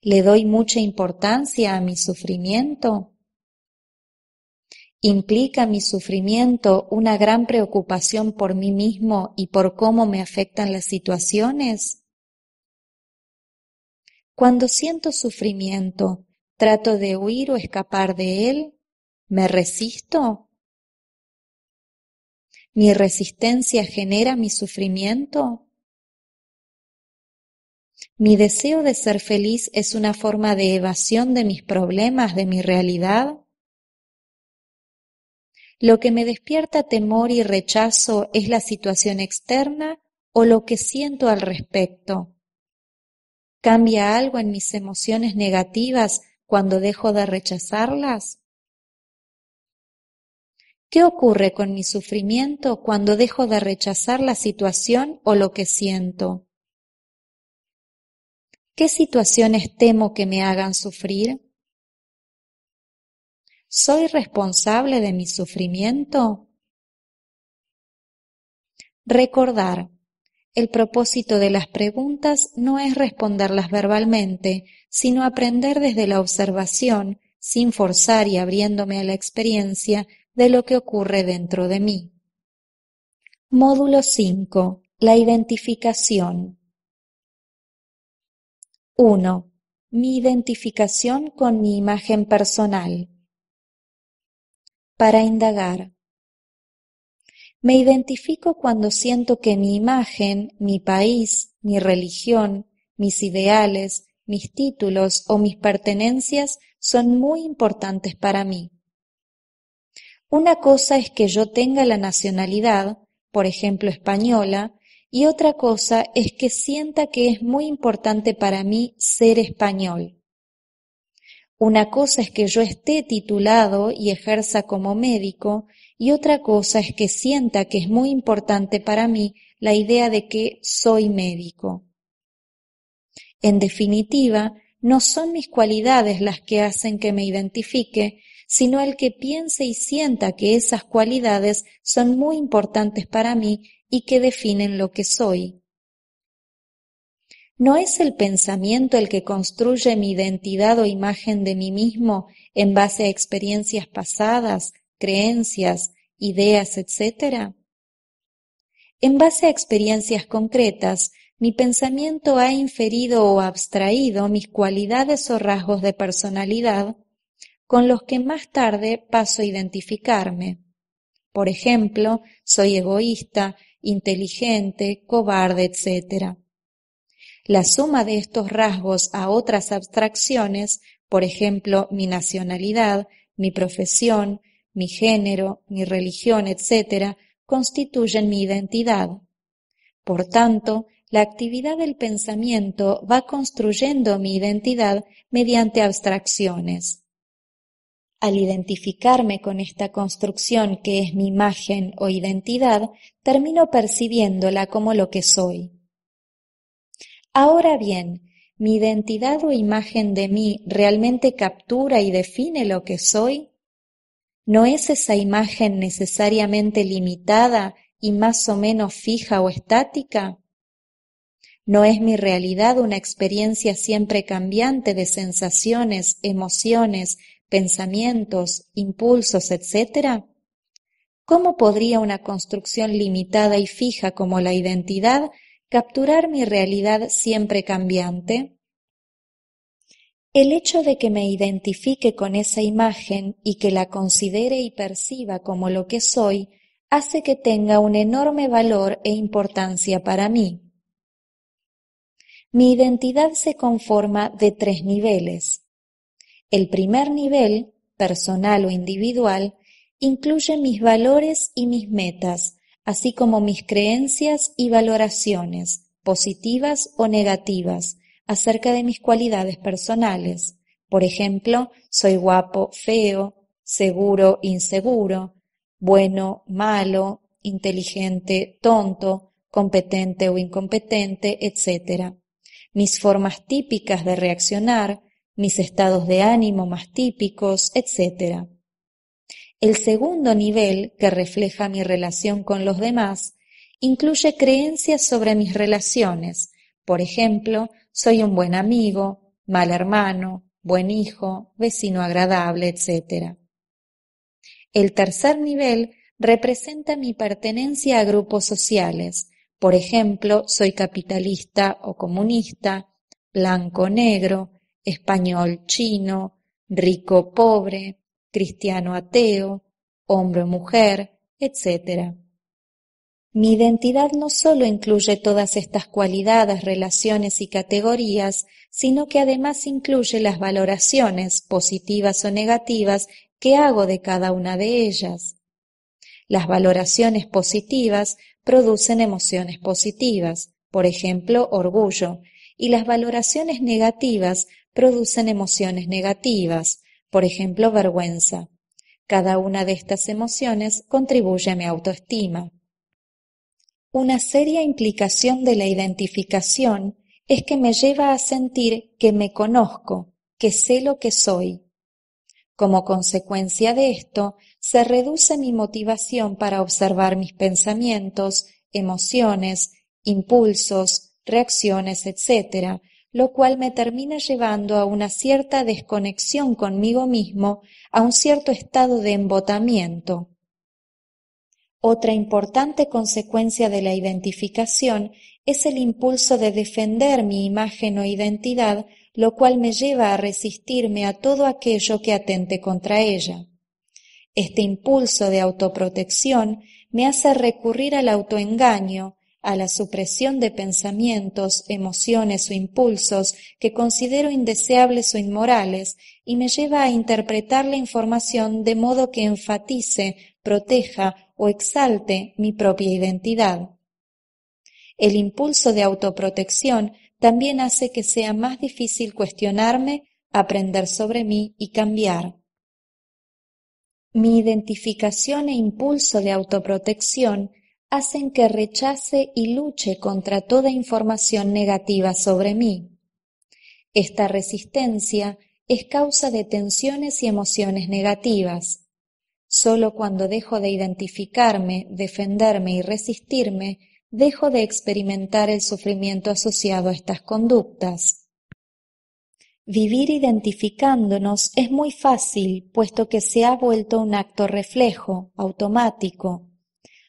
¿Le doy mucha importancia a mi sufrimiento? Implica mi sufrimiento una gran preocupación por mí mismo y por cómo me afectan las situaciones. Cuando siento sufrimiento, trato de huir o escapar de él. ¿Me resisto? ¿Mi resistencia genera mi sufrimiento? ¿Mi deseo de ser feliz es una forma de evasión de mis problemas, de mi realidad? Lo que me despierta temor y rechazo es la situación externa o lo que siento al respecto. ¿Cambia algo en mis emociones negativas cuando dejo de rechazarlas? ¿Qué ocurre con mi sufrimiento cuando dejo de rechazar la situación o lo que siento? ¿Qué situaciones temo que me hagan sufrir? ¿Soy responsable de mi sufrimiento? Recordar. El propósito de las preguntas no es responderlas verbalmente, sino aprender desde la observación, sin forzar y abriéndome a la experiencia de lo que ocurre dentro de mí. Módulo 5. La identificación. 1. Mi identificación con mi imagen personal para indagar. Me identifico cuando siento que mi imagen, mi país, mi religión, mis ideales, mis títulos o mis pertenencias son muy importantes para mí. Una cosa es que yo tenga la nacionalidad, por ejemplo española, y otra cosa es que sienta que es muy importante para mí ser español. Una cosa es que yo esté titulado y ejerza como médico y otra cosa es que sienta que es muy importante para mí la idea de que soy médico. En definitiva, no son mis cualidades las que hacen que me identifique, sino el que piense y sienta que esas cualidades son muy importantes para mí y que definen lo que soy. ¿No es el pensamiento el que construye mi identidad o imagen de mí mismo en base a experiencias pasadas, creencias, ideas, etcétera? En base a experiencias concretas, mi pensamiento ha inferido o abstraído mis cualidades o rasgos de personalidad con los que más tarde paso a identificarme. Por ejemplo, soy egoísta, inteligente, cobarde, etc. La suma de estos rasgos a otras abstracciones, por ejemplo, mi nacionalidad, mi profesión, mi género, mi religión, etc., constituyen mi identidad. Por tanto, la actividad del pensamiento va construyendo mi identidad mediante abstracciones. Al identificarme con esta construcción que es mi imagen o identidad, termino percibiéndola como lo que soy. Ahora bien, ¿mi identidad o imagen de mí realmente captura y define lo que soy? ¿No es esa imagen necesariamente limitada y más o menos fija o estática? ¿No es mi realidad una experiencia siempre cambiante de sensaciones, emociones, pensamientos, impulsos, etcétera? ¿Cómo podría una construcción limitada y fija como la identidad capturar mi realidad siempre cambiante? El hecho de que me identifique con esa imagen y que la considere y perciba como lo que soy hace que tenga un enorme valor e importancia para mí. Mi identidad se conforma de tres niveles. El primer nivel, personal o individual, incluye mis valores y mis metas, así como mis creencias y valoraciones, positivas o negativas, acerca de mis cualidades personales. Por ejemplo, soy guapo, feo, seguro, inseguro, bueno, malo, inteligente, tonto, competente o incompetente, etc. Mis formas típicas de reaccionar, mis estados de ánimo más típicos, etc. El segundo nivel, que refleja mi relación con los demás, incluye creencias sobre mis relaciones. Por ejemplo, soy un buen amigo, mal hermano, buen hijo, vecino agradable, etc. El tercer nivel representa mi pertenencia a grupos sociales. Por ejemplo, soy capitalista o comunista, blanco negro, español chino, rico pobre, cristiano-ateo, hombre-mujer, o etc. Mi identidad no solo incluye todas estas cualidades, relaciones y categorías, sino que además incluye las valoraciones, positivas o negativas, que hago de cada una de ellas. Las valoraciones positivas producen emociones positivas, por ejemplo, orgullo, y las valoraciones negativas producen emociones negativas, por ejemplo vergüenza. Cada una de estas emociones contribuye a mi autoestima. Una seria implicación de la identificación es que me lleva a sentir que me conozco, que sé lo que soy. Como consecuencia de esto, se reduce mi motivación para observar mis pensamientos, emociones, impulsos, reacciones, etc., lo cual me termina llevando a una cierta desconexión conmigo mismo, a un cierto estado de embotamiento. Otra importante consecuencia de la identificación es el impulso de defender mi imagen o identidad, lo cual me lleva a resistirme a todo aquello que atente contra ella. Este impulso de autoprotección me hace recurrir al autoengaño, a la supresión de pensamientos, emociones o impulsos que considero indeseables o inmorales y me lleva a interpretar la información de modo que enfatice, proteja o exalte mi propia identidad. El impulso de autoprotección también hace que sea más difícil cuestionarme, aprender sobre mí y cambiar. Mi identificación e impulso de autoprotección hacen que rechace y luche contra toda información negativa sobre mí. Esta resistencia es causa de tensiones y emociones negativas. Solo cuando dejo de identificarme, defenderme y resistirme, dejo de experimentar el sufrimiento asociado a estas conductas. Vivir identificándonos es muy fácil, puesto que se ha vuelto un acto reflejo, automático,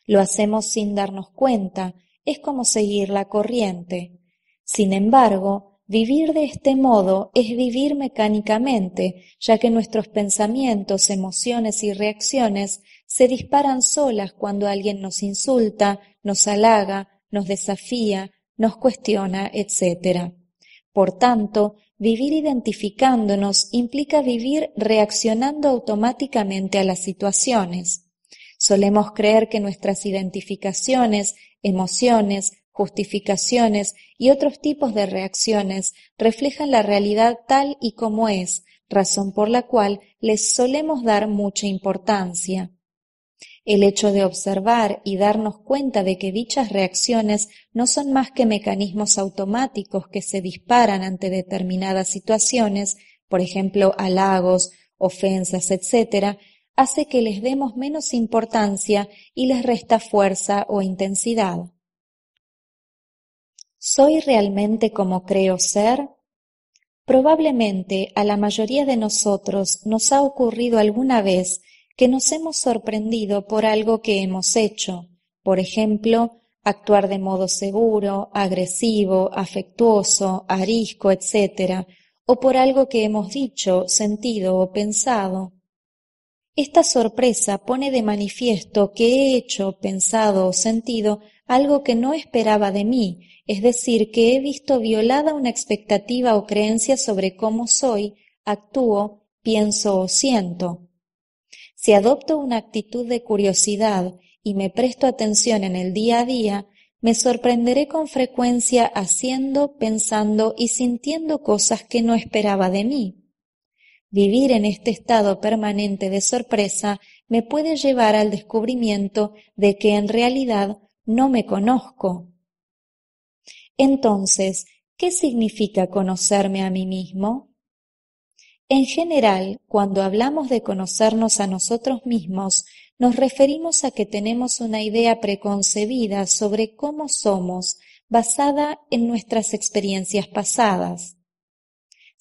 lo hacemos sin darnos cuenta, es como seguir la corriente. Sin embargo, vivir de este modo es vivir mecánicamente, ya que nuestros pensamientos, emociones y reacciones se disparan solas cuando alguien nos insulta, nos halaga, nos desafía, nos cuestiona, etc. Por tanto, vivir identificándonos implica vivir reaccionando automáticamente a las situaciones. Solemos creer que nuestras identificaciones, emociones, justificaciones y otros tipos de reacciones reflejan la realidad tal y como es, razón por la cual les solemos dar mucha importancia. El hecho de observar y darnos cuenta de que dichas reacciones no son más que mecanismos automáticos que se disparan ante determinadas situaciones, por ejemplo, halagos, ofensas, etc., hace que les demos menos importancia y les resta fuerza o intensidad. ¿Soy realmente como creo ser? Probablemente a la mayoría de nosotros nos ha ocurrido alguna vez que nos hemos sorprendido por algo que hemos hecho, por ejemplo, actuar de modo seguro, agresivo, afectuoso, arisco, etc., o por algo que hemos dicho, sentido o pensado. Esta sorpresa pone de manifiesto que he hecho, pensado o sentido algo que no esperaba de mí, es decir, que he visto violada una expectativa o creencia sobre cómo soy, actúo, pienso o siento. Si adopto una actitud de curiosidad y me presto atención en el día a día, me sorprenderé con frecuencia haciendo, pensando y sintiendo cosas que no esperaba de mí. Vivir en este estado permanente de sorpresa me puede llevar al descubrimiento de que en realidad no me conozco. Entonces, ¿qué significa conocerme a mí mismo? En general, cuando hablamos de conocernos a nosotros mismos, nos referimos a que tenemos una idea preconcebida sobre cómo somos, basada en nuestras experiencias pasadas.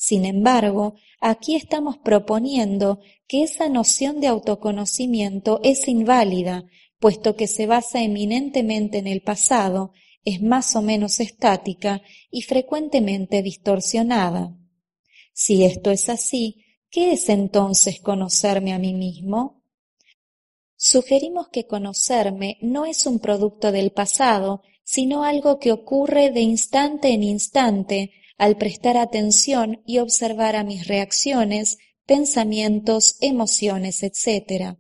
Sin embargo, aquí estamos proponiendo que esa noción de autoconocimiento es inválida, puesto que se basa eminentemente en el pasado, es más o menos estática y frecuentemente distorsionada. Si esto es así, ¿qué es entonces conocerme a mí mismo? Sugerimos que conocerme no es un producto del pasado, sino algo que ocurre de instante en instante, al prestar atención y observar a mis reacciones, pensamientos, emociones, etc.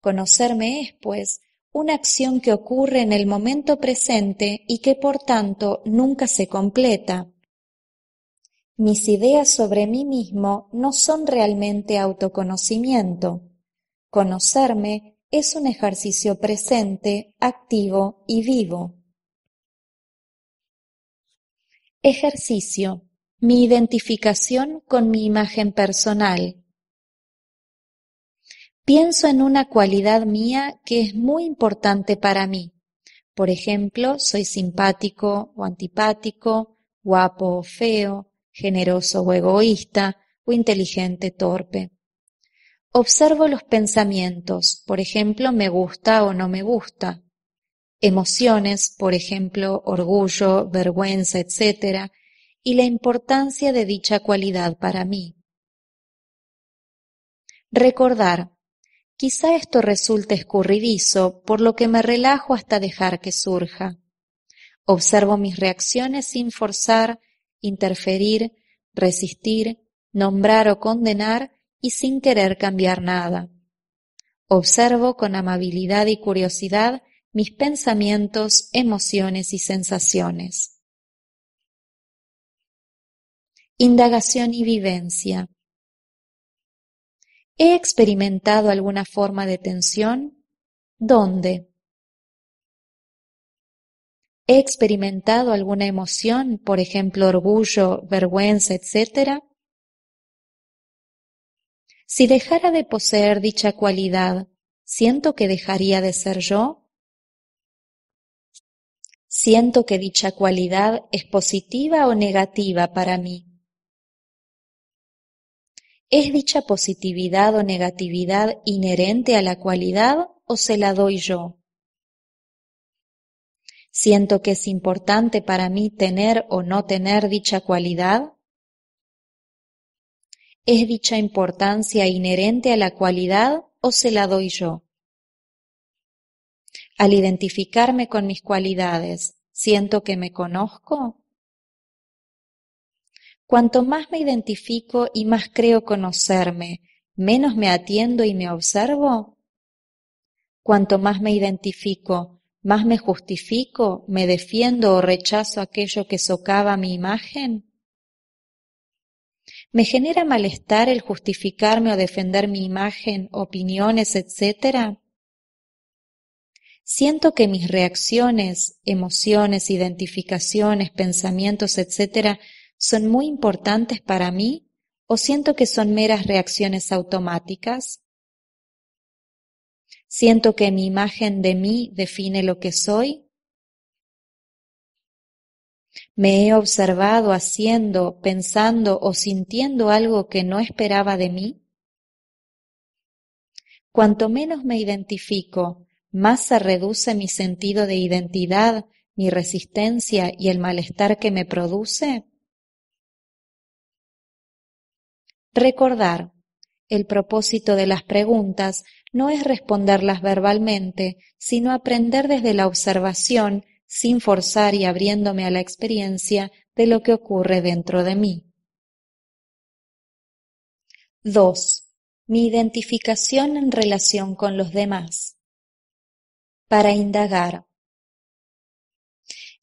Conocerme es, pues, una acción que ocurre en el momento presente y que por tanto nunca se completa. Mis ideas sobre mí mismo no son realmente autoconocimiento. Conocerme es un ejercicio presente, activo y vivo. Ejercicio: Mi identificación con mi imagen personal. Pienso en una cualidad mía que es muy importante para mí. Por ejemplo, soy simpático o antipático, guapo o feo, generoso o egoísta, o inteligente torpe. Observo los pensamientos, por ejemplo, me gusta o no me gusta emociones, por ejemplo, orgullo, vergüenza, etc., y la importancia de dicha cualidad para mí. Recordar. Quizá esto resulte escurridizo, por lo que me relajo hasta dejar que surja. Observo mis reacciones sin forzar, interferir, resistir, nombrar o condenar y sin querer cambiar nada. Observo con amabilidad y curiosidad mis pensamientos, emociones y sensaciones. Indagación y vivencia. ¿He experimentado alguna forma de tensión? ¿Dónde? ¿He experimentado alguna emoción, por ejemplo, orgullo, vergüenza, etcétera? Si dejara de poseer dicha cualidad, ¿siento que dejaría de ser yo? Siento que dicha cualidad es positiva o negativa para mí. ¿Es dicha positividad o negatividad inherente a la cualidad o se la doy yo? ¿Siento que es importante para mí tener o no tener dicha cualidad? ¿Es dicha importancia inherente a la cualidad o se la doy yo? Al identificarme con mis cualidades, siento que me conozco. Cuanto más me identifico y más creo conocerme, menos me atiendo y me observo. Cuanto más me identifico, más me justifico, me defiendo o rechazo aquello que socava mi imagen. ¿Me genera malestar el justificarme o defender mi imagen, opiniones, etcétera? siento que mis reacciones, emociones, identificaciones, pensamientos, etcétera, son muy importantes para mí o siento que son meras reacciones automáticas? ¿Siento que mi imagen de mí define lo que soy? ¿Me he observado haciendo, pensando o sintiendo algo que no esperaba de mí? Cuanto menos me identifico más se reduce mi sentido de identidad, mi resistencia y el malestar que me produce? Recordar. El propósito de las preguntas no es responderlas verbalmente, sino aprender desde la observación, sin forzar y abriéndome a la experiencia de lo que ocurre dentro de mí. 2. Mi identificación en relación con los demás para indagar.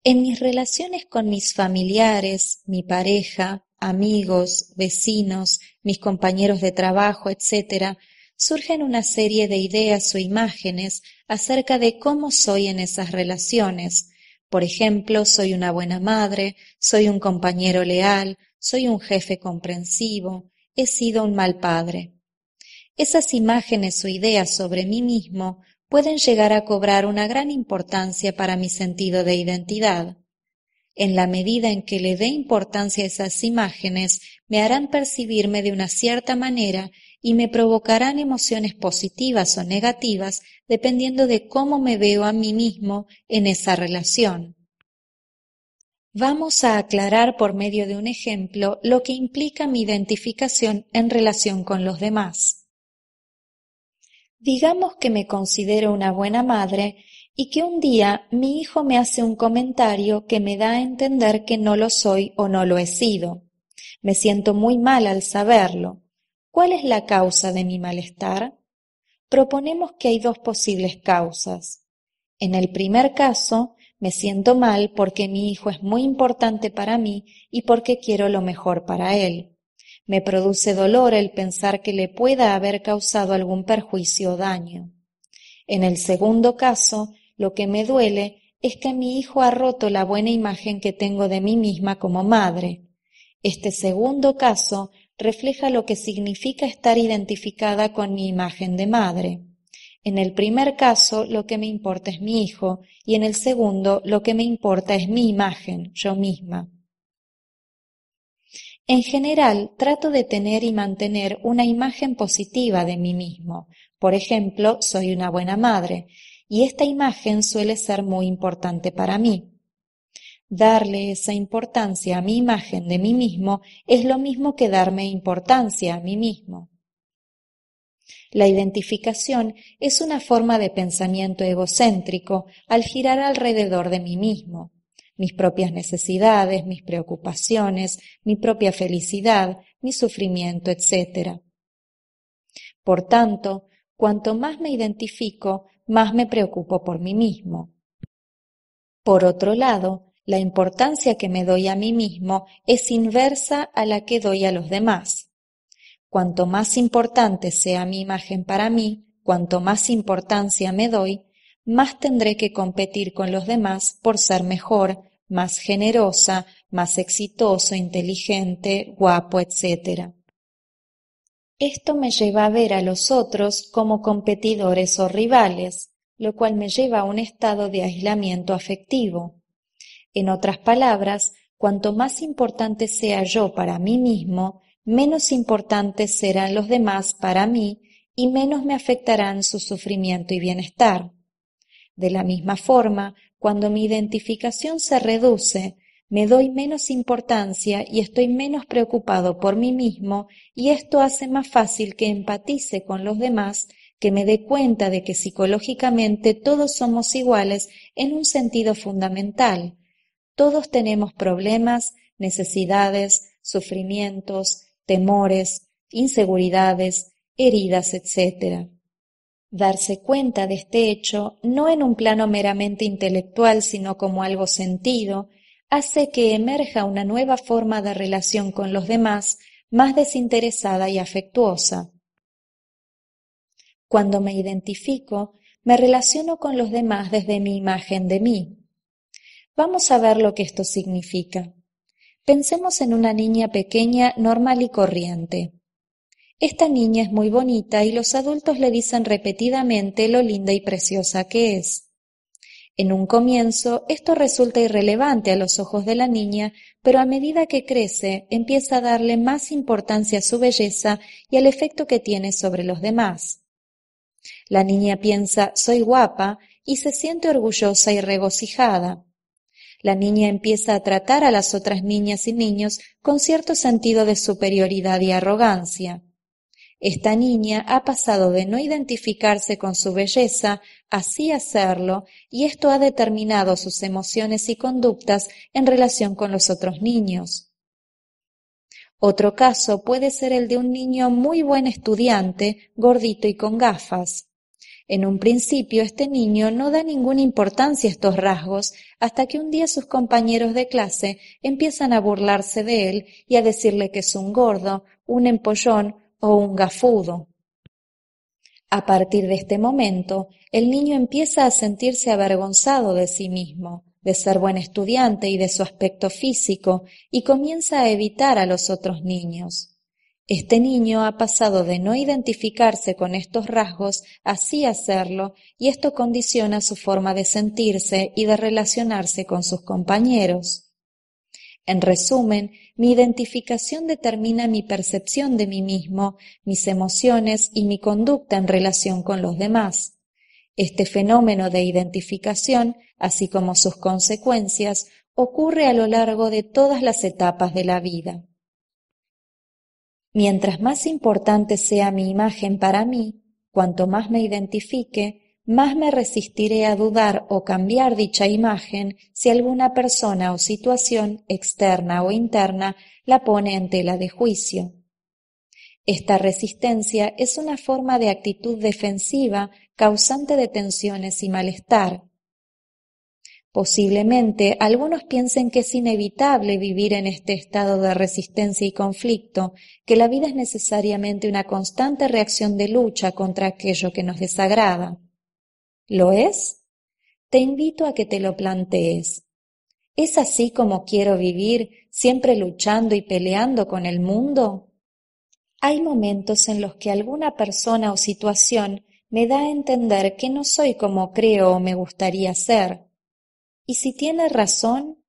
En mis relaciones con mis familiares, mi pareja, amigos, vecinos, mis compañeros de trabajo, etc., surgen una serie de ideas o imágenes acerca de cómo soy en esas relaciones. Por ejemplo, soy una buena madre, soy un compañero leal, soy un jefe comprensivo, he sido un mal padre. Esas imágenes o ideas sobre mí mismo pueden llegar a cobrar una gran importancia para mi sentido de identidad. En la medida en que le dé importancia a esas imágenes, me harán percibirme de una cierta manera y me provocarán emociones positivas o negativas dependiendo de cómo me veo a mí mismo en esa relación. Vamos a aclarar por medio de un ejemplo lo que implica mi identificación en relación con los demás. Digamos que me considero una buena madre y que un día mi hijo me hace un comentario que me da a entender que no lo soy o no lo he sido. Me siento muy mal al saberlo. ¿Cuál es la causa de mi malestar? Proponemos que hay dos posibles causas. En el primer caso, me siento mal porque mi hijo es muy importante para mí y porque quiero lo mejor para él. Me produce dolor el pensar que le pueda haber causado algún perjuicio o daño. En el segundo caso, lo que me duele es que mi hijo ha roto la buena imagen que tengo de mí misma como madre. Este segundo caso refleja lo que significa estar identificada con mi imagen de madre. En el primer caso lo que me importa es mi hijo y en el segundo lo que me importa es mi imagen, yo misma. En general, trato de tener y mantener una imagen positiva de mí mismo. Por ejemplo, soy una buena madre, y esta imagen suele ser muy importante para mí. Darle esa importancia a mi imagen de mí mismo es lo mismo que darme importancia a mí mismo. La identificación es una forma de pensamiento egocéntrico al girar alrededor de mí mismo mis propias necesidades, mis preocupaciones, mi propia felicidad, mi sufrimiento, etc. Por tanto, cuanto más me identifico, más me preocupo por mí mismo. Por otro lado, la importancia que me doy a mí mismo es inversa a la que doy a los demás. Cuanto más importante sea mi imagen para mí, cuanto más importancia me doy, más tendré que competir con los demás por ser mejor, más generosa, más exitoso, inteligente, guapo, etc. Esto me lleva a ver a los otros como competidores o rivales, lo cual me lleva a un estado de aislamiento afectivo. En otras palabras, cuanto más importante sea yo para mí mismo, menos importantes serán los demás para mí y menos me afectarán su sufrimiento y bienestar. De la misma forma, cuando mi identificación se reduce, me doy menos importancia y estoy menos preocupado por mí mismo y esto hace más fácil que empatice con los demás, que me dé cuenta de que psicológicamente todos somos iguales en un sentido fundamental. Todos tenemos problemas, necesidades, sufrimientos, temores, inseguridades, heridas, etc darse cuenta de este hecho, no en un plano meramente intelectual, sino como algo sentido, hace que emerja una nueva forma de relación con los demás, más desinteresada y afectuosa. Cuando me identifico, me relaciono con los demás desde mi imagen de mí. Vamos a ver lo que esto significa. Pensemos en una niña pequeña normal y corriente. Esta niña es muy bonita y los adultos le dicen repetidamente lo linda y preciosa que es. En un comienzo, esto resulta irrelevante a los ojos de la niña, pero a medida que crece, empieza a darle más importancia a su belleza y al efecto que tiene sobre los demás. La niña piensa soy guapa y se siente orgullosa y regocijada. La niña empieza a tratar a las otras niñas y niños con cierto sentido de superioridad y arrogancia. Esta niña ha pasado de no identificarse con su belleza a sí hacerlo, y esto ha determinado sus emociones y conductas en relación con los otros niños. Otro caso puede ser el de un niño muy buen estudiante, gordito y con gafas. En un principio este niño no da ninguna importancia a estos rasgos hasta que un día sus compañeros de clase empiezan a burlarse de él y a decirle que es un gordo, un empollón, un gafudo. A partir de este momento, el niño empieza a sentirse avergonzado de sí mismo, de ser buen estudiante y de su aspecto físico, y comienza a evitar a los otros niños. Este niño ha pasado de no identificarse con estos rasgos a sí hacerlo, y esto condiciona su forma de sentirse y de relacionarse con sus compañeros. En resumen, mi identificación determina mi percepción de mí mismo, mis emociones y mi conducta en relación con los demás. Este fenómeno de identificación, así como sus consecuencias, ocurre a lo largo de todas las etapas de la vida. Mientras más importante sea mi imagen para mí, cuanto más me identifique, más me resistiré a dudar o cambiar dicha imagen si alguna persona o situación, externa o interna, la pone en tela de juicio. Esta resistencia es una forma de actitud defensiva causante de tensiones y malestar. Posiblemente algunos piensen que es inevitable vivir en este estado de resistencia y conflicto, que la vida es necesariamente una constante reacción de lucha contra aquello que nos desagrada. ¿Lo es? Te invito a que te lo plantees. ¿Es así como quiero vivir, siempre luchando y peleando con el mundo? Hay momentos en los que alguna persona o situación me da a entender que no soy como creo o me gustaría ser. ¿Y si tiene razón?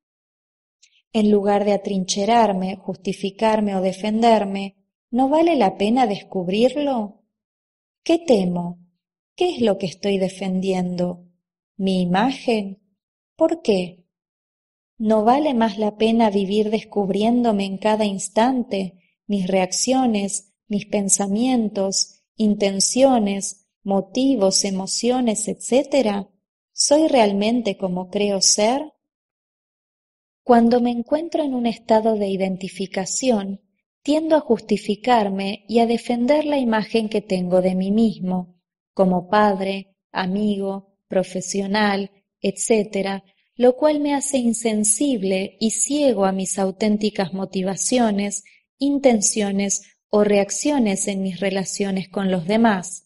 En lugar de atrincherarme, justificarme o defenderme, ¿no vale la pena descubrirlo? ¿Qué temo? ¿Qué es lo que estoy defendiendo? ¿Mi imagen? ¿Por qué? ¿No vale más la pena vivir descubriéndome en cada instante mis reacciones, mis pensamientos, intenciones, motivos, emociones, etcétera? ¿Soy realmente como creo ser? Cuando me encuentro en un estado de identificación, tiendo a justificarme y a defender la imagen que tengo de mí mismo, como padre, amigo, profesional, etc., lo cual me hace insensible y ciego a mis auténticas motivaciones, intenciones o reacciones en mis relaciones con los demás.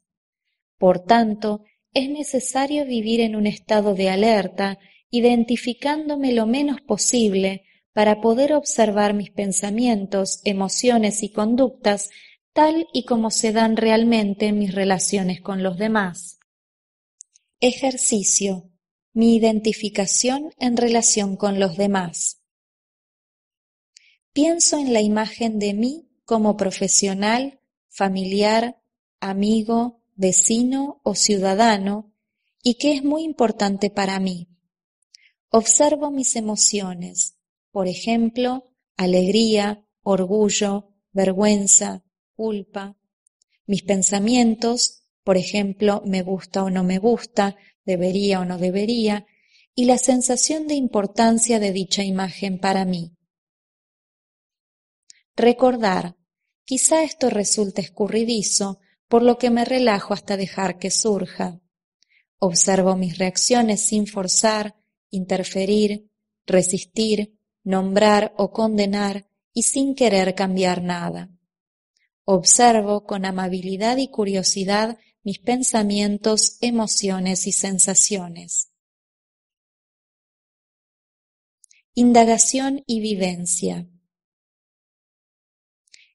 Por tanto, es necesario vivir en un estado de alerta, identificándome lo menos posible para poder observar mis pensamientos, emociones y conductas tal y como se dan realmente en mis relaciones con los demás. Ejercicio. Mi identificación en relación con los demás. Pienso en la imagen de mí como profesional, familiar, amigo, vecino o ciudadano y que es muy importante para mí. Observo mis emociones, por ejemplo, alegría, orgullo, vergüenza, culpa, mis pensamientos, por ejemplo, me gusta o no me gusta, debería o no debería, y la sensación de importancia de dicha imagen para mí. Recordar, quizá esto resulte escurridizo, por lo que me relajo hasta dejar que surja. Observo mis reacciones sin forzar, interferir, resistir, nombrar o condenar y sin querer cambiar nada. Observo con amabilidad y curiosidad mis pensamientos, emociones y sensaciones. Indagación y vivencia.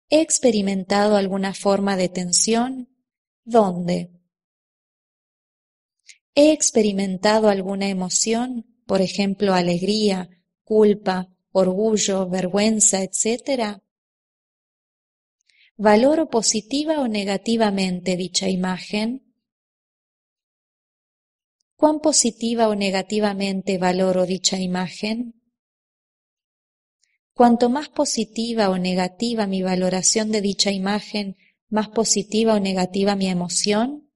¿He experimentado alguna forma de tensión? ¿Dónde? ¿He experimentado alguna emoción, por ejemplo, alegría, culpa, orgullo, vergüenza, etcétera? ¿Valoro positiva o negativamente dicha imagen? ¿Cuán positiva o negativamente valoro dicha imagen? Cuanto más positiva o negativa mi valoración de dicha imagen, más positiva o negativa mi emoción.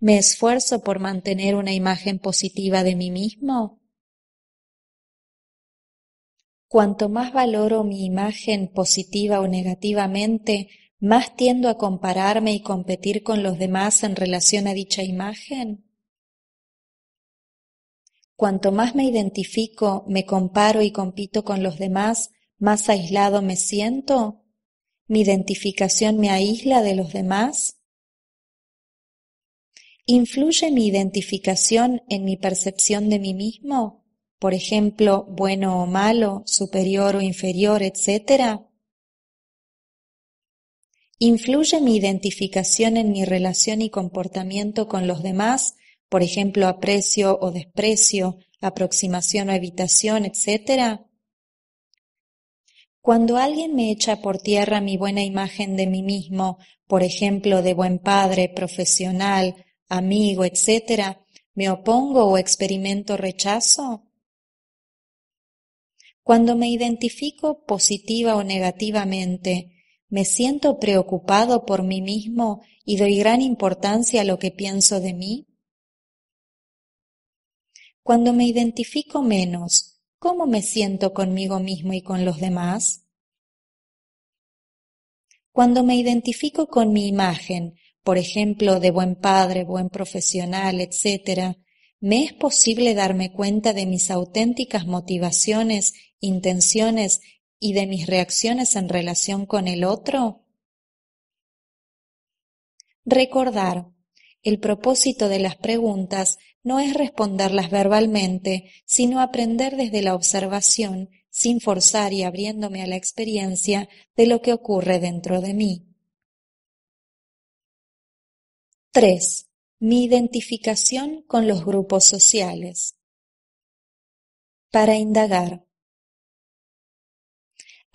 ¿Me esfuerzo por mantener una imagen positiva de mí mismo? Cuanto más valoro mi imagen positiva o negativamente, más tiendo a compararme y competir con los demás en relación a dicha imagen. Cuanto más me identifico, me comparo y compito con los demás, más aislado me siento. Mi identificación me aísla de los demás. ¿Influye mi identificación en mi percepción de mí mismo? por ejemplo, bueno o malo, superior o inferior, etc.? ¿Influye mi identificación en mi relación y comportamiento con los demás, por ejemplo, aprecio o desprecio, aproximación o evitación, etc.? Cuando alguien me echa por tierra mi buena imagen de mí mismo, por ejemplo, de buen padre, profesional, amigo, etc., ¿me opongo o experimento rechazo? Cuando me identifico positiva o negativamente, me siento preocupado por mí mismo y doy gran importancia a lo que pienso de mí. Cuando me identifico menos, ¿cómo me siento conmigo mismo y con los demás? Cuando me identifico con mi imagen, por ejemplo, de buen padre, buen profesional, etc., me es posible darme cuenta de mis auténticas motivaciones intenciones y de mis reacciones en relación con el otro? Recordar, el propósito de las preguntas no es responderlas verbalmente, sino aprender desde la observación, sin forzar y abriéndome a la experiencia de lo que ocurre dentro de mí. 3. Mi identificación con los grupos sociales. Para indagar,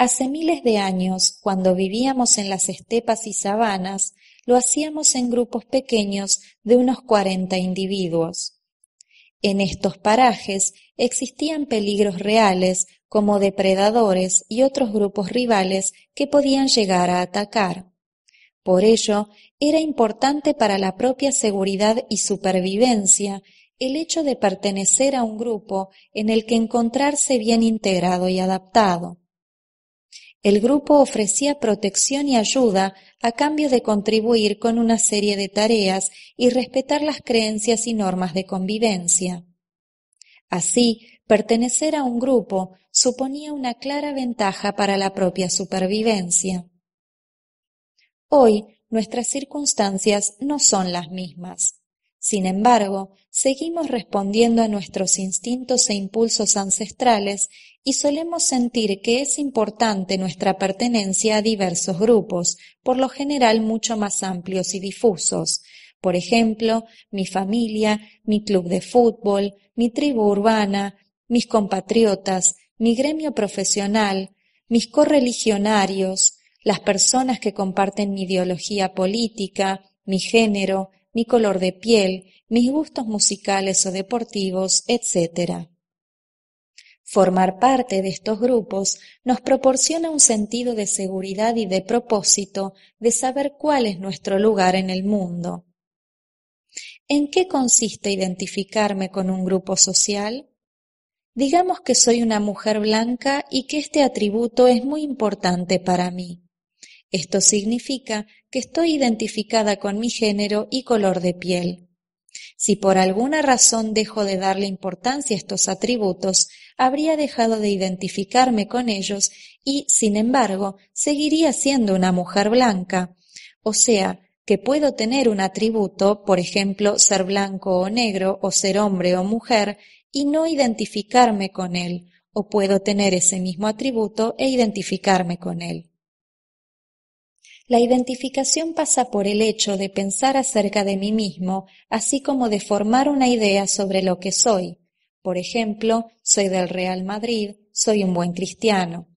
Hace miles de años, cuando vivíamos en las estepas y sabanas, lo hacíamos en grupos pequeños de unos cuarenta individuos. En estos parajes existían peligros reales como depredadores y otros grupos rivales que podían llegar a atacar. Por ello, era importante para la propia seguridad y supervivencia el hecho de pertenecer a un grupo en el que encontrarse bien integrado y adaptado. El grupo ofrecía protección y ayuda a cambio de contribuir con una serie de tareas y respetar las creencias y normas de convivencia. Así, pertenecer a un grupo suponía una clara ventaja para la propia supervivencia. Hoy nuestras circunstancias no son las mismas. Sin embargo, seguimos respondiendo a nuestros instintos e impulsos ancestrales y solemos sentir que es importante nuestra pertenencia a diversos grupos, por lo general mucho más amplios y difusos. Por ejemplo, mi familia, mi club de fútbol, mi tribu urbana, mis compatriotas, mi gremio profesional, mis correligionarios, las personas que comparten mi ideología política, mi género, mi color de piel, mis gustos musicales o deportivos, etc. Formar parte de estos grupos nos proporciona un sentido de seguridad y de propósito de saber cuál es nuestro lugar en el mundo. ¿En qué consiste identificarme con un grupo social? Digamos que soy una mujer blanca y que este atributo es muy importante para mí. Esto significa que estoy identificada con mi género y color de piel. Si por alguna razón dejo de darle importancia a estos atributos, habría dejado de identificarme con ellos y, sin embargo, seguiría siendo una mujer blanca. O sea, que puedo tener un atributo, por ejemplo, ser blanco o negro o ser hombre o mujer, y no identificarme con él, o puedo tener ese mismo atributo e identificarme con él. La identificación pasa por el hecho de pensar acerca de mí mismo, así como de formar una idea sobre lo que soy. Por ejemplo, soy del Real Madrid, soy un buen cristiano.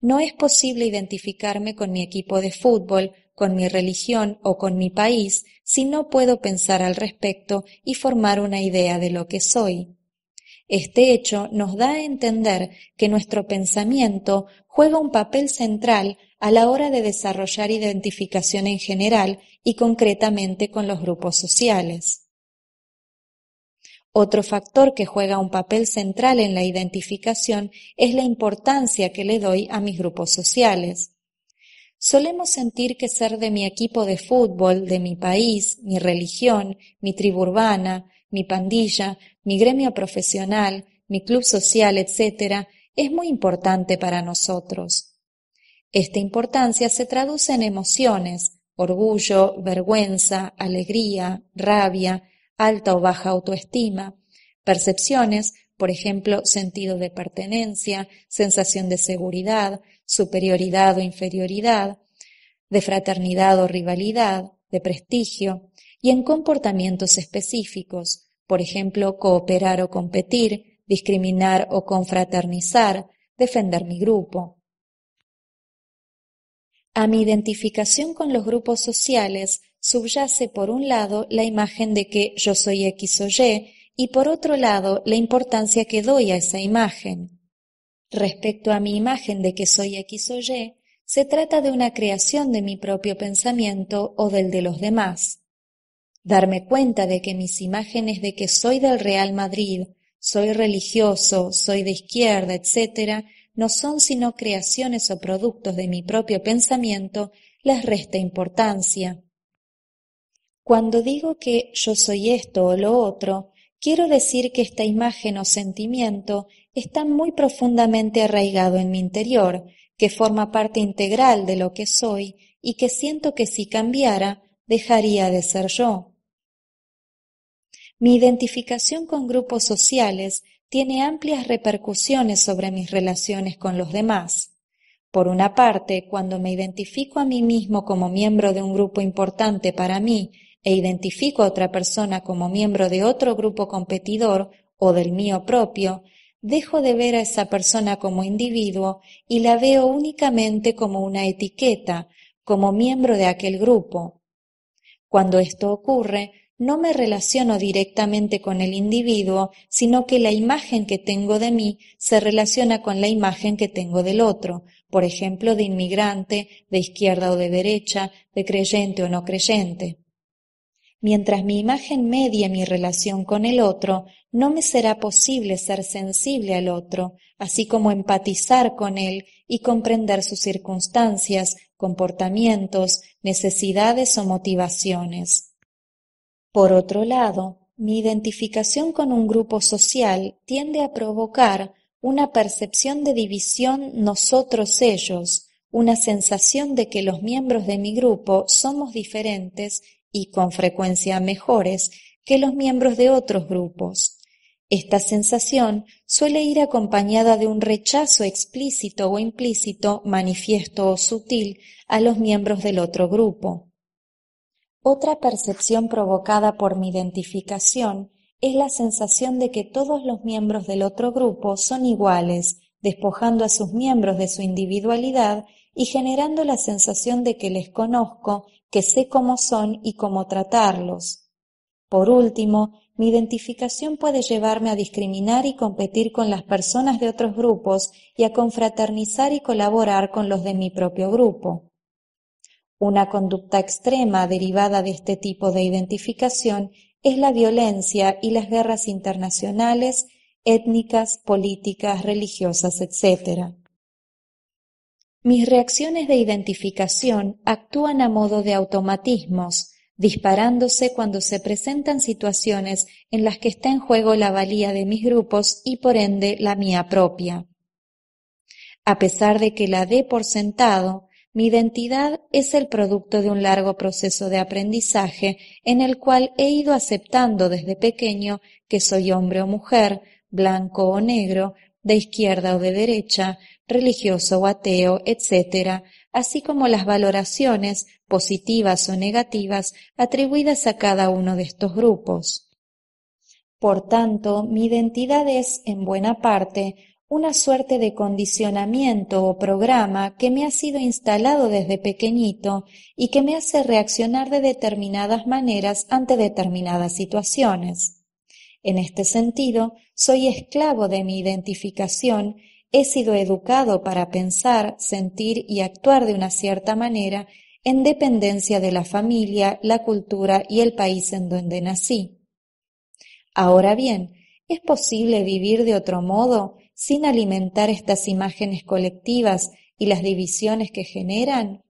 No es posible identificarme con mi equipo de fútbol, con mi religión o con mi país si no puedo pensar al respecto y formar una idea de lo que soy. Este hecho nos da a entender que nuestro pensamiento juega un papel central a la hora de desarrollar identificación en general y concretamente con los grupos sociales. Otro factor que juega un papel central en la identificación es la importancia que le doy a mis grupos sociales. Solemos sentir que ser de mi equipo de fútbol, de mi país, mi religión, mi tribu urbana, mi pandilla, mi gremio profesional, mi club social, etc., es muy importante para nosotros. Esta importancia se traduce en emociones, orgullo, vergüenza, alegría, rabia, alta o baja autoestima, percepciones, por ejemplo, sentido de pertenencia, sensación de seguridad, superioridad o inferioridad, de fraternidad o rivalidad, de prestigio, y en comportamientos específicos, por ejemplo, cooperar o competir, discriminar o confraternizar, defender mi grupo. A mi identificación con los grupos sociales subyace por un lado la imagen de que yo soy X o Y y por otro lado la importancia que doy a esa imagen. Respecto a mi imagen de que soy X o Y, se trata de una creación de mi propio pensamiento o del de los demás. Darme cuenta de que mis imágenes de que soy del Real Madrid, soy religioso, soy de izquierda, etc., no son sino creaciones o productos de mi propio pensamiento, les resta importancia. Cuando digo que yo soy esto o lo otro, quiero decir que esta imagen o sentimiento está muy profundamente arraigado en mi interior, que forma parte integral de lo que soy y que siento que si cambiara, dejaría de ser yo. Mi identificación con grupos sociales tiene amplias repercusiones sobre mis relaciones con los demás. Por una parte, cuando me identifico a mí mismo como miembro de un grupo importante para mí e identifico a otra persona como miembro de otro grupo competidor o del mío propio, dejo de ver a esa persona como individuo y la veo únicamente como una etiqueta, como miembro de aquel grupo. Cuando esto ocurre, no me relaciono directamente con el individuo, sino que la imagen que tengo de mí se relaciona con la imagen que tengo del otro, por ejemplo, de inmigrante, de izquierda o de derecha, de creyente o no creyente. Mientras mi imagen medie mi relación con el otro, no me será posible ser sensible al otro, así como empatizar con él y comprender sus circunstancias, comportamientos, necesidades o motivaciones. Por otro lado, mi identificación con un grupo social tiende a provocar una percepción de división nosotros ellos, una sensación de que los miembros de mi grupo somos diferentes y con frecuencia mejores que los miembros de otros grupos. Esta sensación suele ir acompañada de un rechazo explícito o implícito, manifiesto o sutil, a los miembros del otro grupo. Otra percepción provocada por mi identificación es la sensación de que todos los miembros del otro grupo son iguales, despojando a sus miembros de su individualidad y generando la sensación de que les conozco, que sé cómo son y cómo tratarlos. Por último, mi identificación puede llevarme a discriminar y competir con las personas de otros grupos y a confraternizar y colaborar con los de mi propio grupo. Una conducta extrema derivada de este tipo de identificación es la violencia y las guerras internacionales, étnicas, políticas, religiosas, etc. Mis reacciones de identificación actúan a modo de automatismos, disparándose cuando se presentan situaciones en las que está en juego la valía de mis grupos y por ende la mía propia. A pesar de que la dé por sentado, mi identidad es el producto de un largo proceso de aprendizaje en el cual he ido aceptando desde pequeño que soy hombre o mujer, blanco o negro, de izquierda o de derecha, religioso o ateo, etc., así como las valoraciones, positivas o negativas, atribuidas a cada uno de estos grupos. Por tanto, mi identidad es, en buena parte, una suerte de condicionamiento o programa que me ha sido instalado desde pequeñito y que me hace reaccionar de determinadas maneras ante determinadas situaciones. En este sentido, soy esclavo de mi identificación, he sido educado para pensar, sentir y actuar de una cierta manera en dependencia de la familia, la cultura y el país en donde nací. Ahora bien, ¿es posible vivir de otro modo sin alimentar estas imágenes colectivas y las divisiones que generan?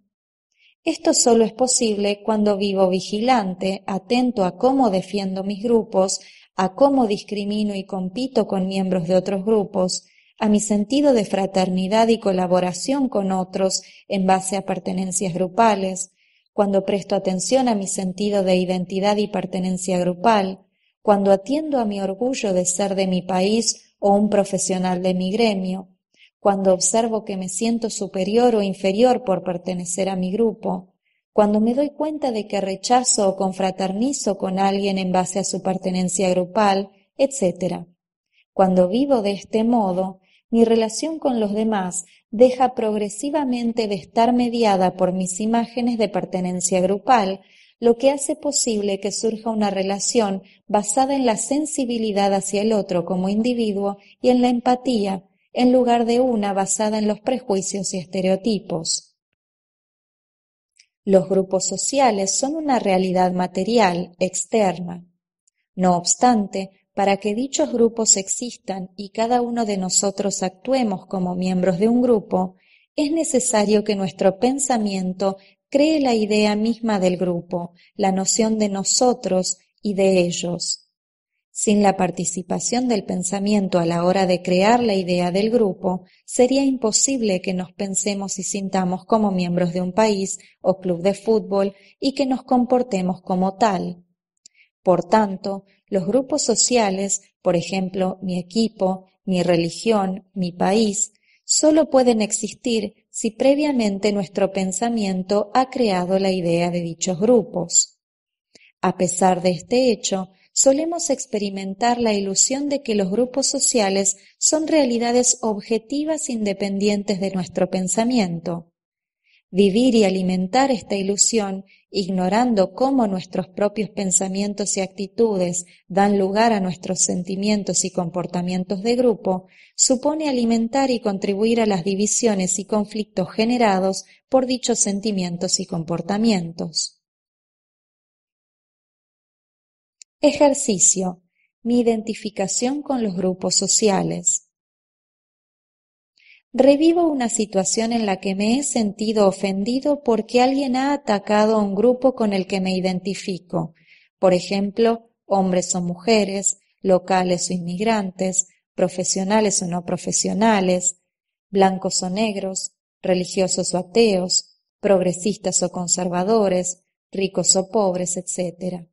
Esto solo es posible cuando vivo vigilante, atento a cómo defiendo mis grupos, a cómo discrimino y compito con miembros de otros grupos, a mi sentido de fraternidad y colaboración con otros en base a pertenencias grupales, cuando presto atención a mi sentido de identidad y pertenencia grupal, cuando atiendo a mi orgullo de ser de mi país o un profesional de mi gremio, cuando observo que me siento superior o inferior por pertenecer a mi grupo, cuando me doy cuenta de que rechazo o confraternizo con alguien en base a su pertenencia grupal, etc. Cuando vivo de este modo, mi relación con los demás deja progresivamente de estar mediada por mis imágenes de pertenencia grupal lo que hace posible que surja una relación basada en la sensibilidad hacia el otro como individuo y en la empatía, en lugar de una basada en los prejuicios y estereotipos. Los grupos sociales son una realidad material, externa. No obstante, para que dichos grupos existan y cada uno de nosotros actuemos como miembros de un grupo, es necesario que nuestro pensamiento cree la idea misma del grupo, la noción de nosotros y de ellos. Sin la participación del pensamiento a la hora de crear la idea del grupo, sería imposible que nos pensemos y sintamos como miembros de un país o club de fútbol y que nos comportemos como tal. Por tanto, los grupos sociales, por ejemplo, mi equipo, mi religión, mi país, solo pueden existir si previamente nuestro pensamiento ha creado la idea de dichos grupos. A pesar de este hecho, solemos experimentar la ilusión de que los grupos sociales son realidades objetivas independientes de nuestro pensamiento vivir y alimentar esta ilusión, ignorando cómo nuestros propios pensamientos y actitudes dan lugar a nuestros sentimientos y comportamientos de grupo, supone alimentar y contribuir a las divisiones y conflictos generados por dichos sentimientos y comportamientos. Ejercicio. Mi identificación con los grupos sociales revivo una situación en la que me he sentido ofendido porque alguien ha atacado a un grupo con el que me identifico, por ejemplo, hombres o mujeres, locales o inmigrantes, profesionales o no profesionales, blancos o negros, religiosos o ateos, progresistas o conservadores, ricos o pobres, etc.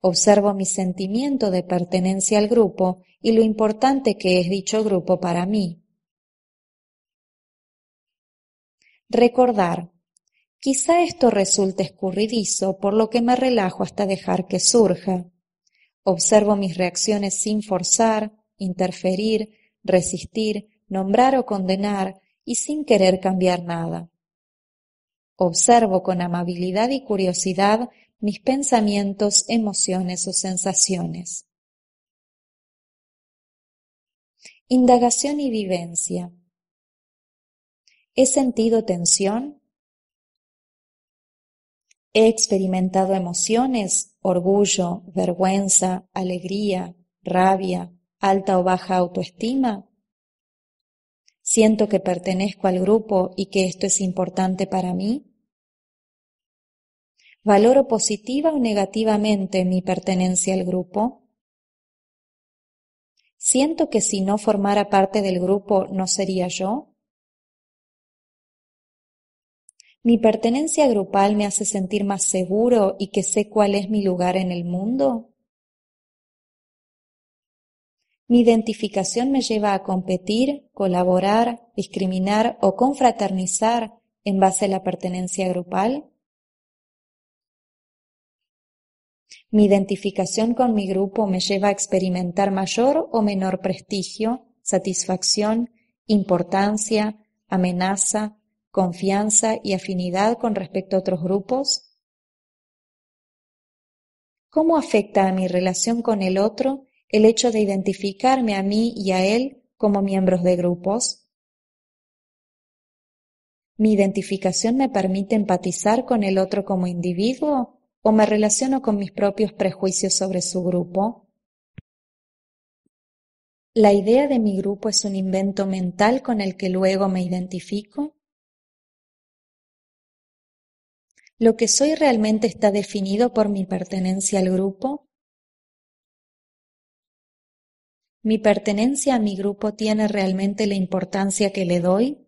Observo mi sentimiento de pertenencia al grupo y lo importante que es dicho grupo para mí. Recordar. Quizá esto resulte escurridizo, por lo que me relajo hasta dejar que surja. Observo mis reacciones sin forzar, interferir, resistir, nombrar o condenar y sin querer cambiar nada. Observo con amabilidad y curiosidad mis pensamientos, emociones o sensaciones. Indagación y vivencia. ¿He sentido tensión? ¿He experimentado emociones, orgullo, vergüenza, alegría, rabia, alta o baja autoestima? ¿Siento que pertenezco al grupo y que esto es importante para mí? ¿Valoro positiva o negativamente mi pertenencia al grupo? ¿Siento que si no formara parte del grupo no sería yo? ¿Mi pertenencia grupal me hace sentir más seguro y que sé cuál es mi lugar en el mundo? Mi identificación me lleva a competir, colaborar, discriminar o confraternizar en base a la pertenencia grupal. Mi identificación con mi grupo me lleva a experimentar mayor o menor prestigio, satisfacción, importancia, amenaza confianza y afinidad con respecto a otros grupos? ¿Cómo afecta a mi relación con el otro el hecho de identificarme a mí y a él como miembros de grupos? ¿Mi identificación me permite empatizar con el otro como individuo o me relaciono con mis propios prejuicios sobre su grupo? ¿La idea de mi grupo es un invento mental con el que luego me identifico? ¿Lo que soy realmente está definido por mi pertenencia al grupo? ¿Mi pertenencia a mi grupo tiene realmente la importancia que le doy?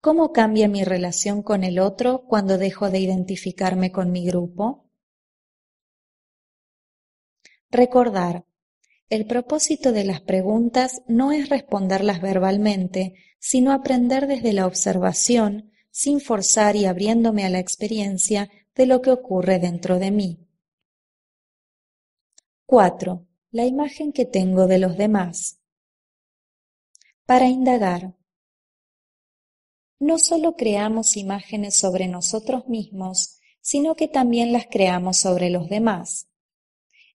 ¿Cómo cambia mi relación con el otro cuando dejo de identificarme con mi grupo? Recordar, el propósito de las preguntas no es responderlas verbalmente, sino aprender desde la observación sin forzar y abriéndome a la experiencia de lo que ocurre dentro de mí. 4. La imagen que tengo de los demás. Para indagar. No solo creamos imágenes sobre nosotros mismos, sino que también las creamos sobre los demás.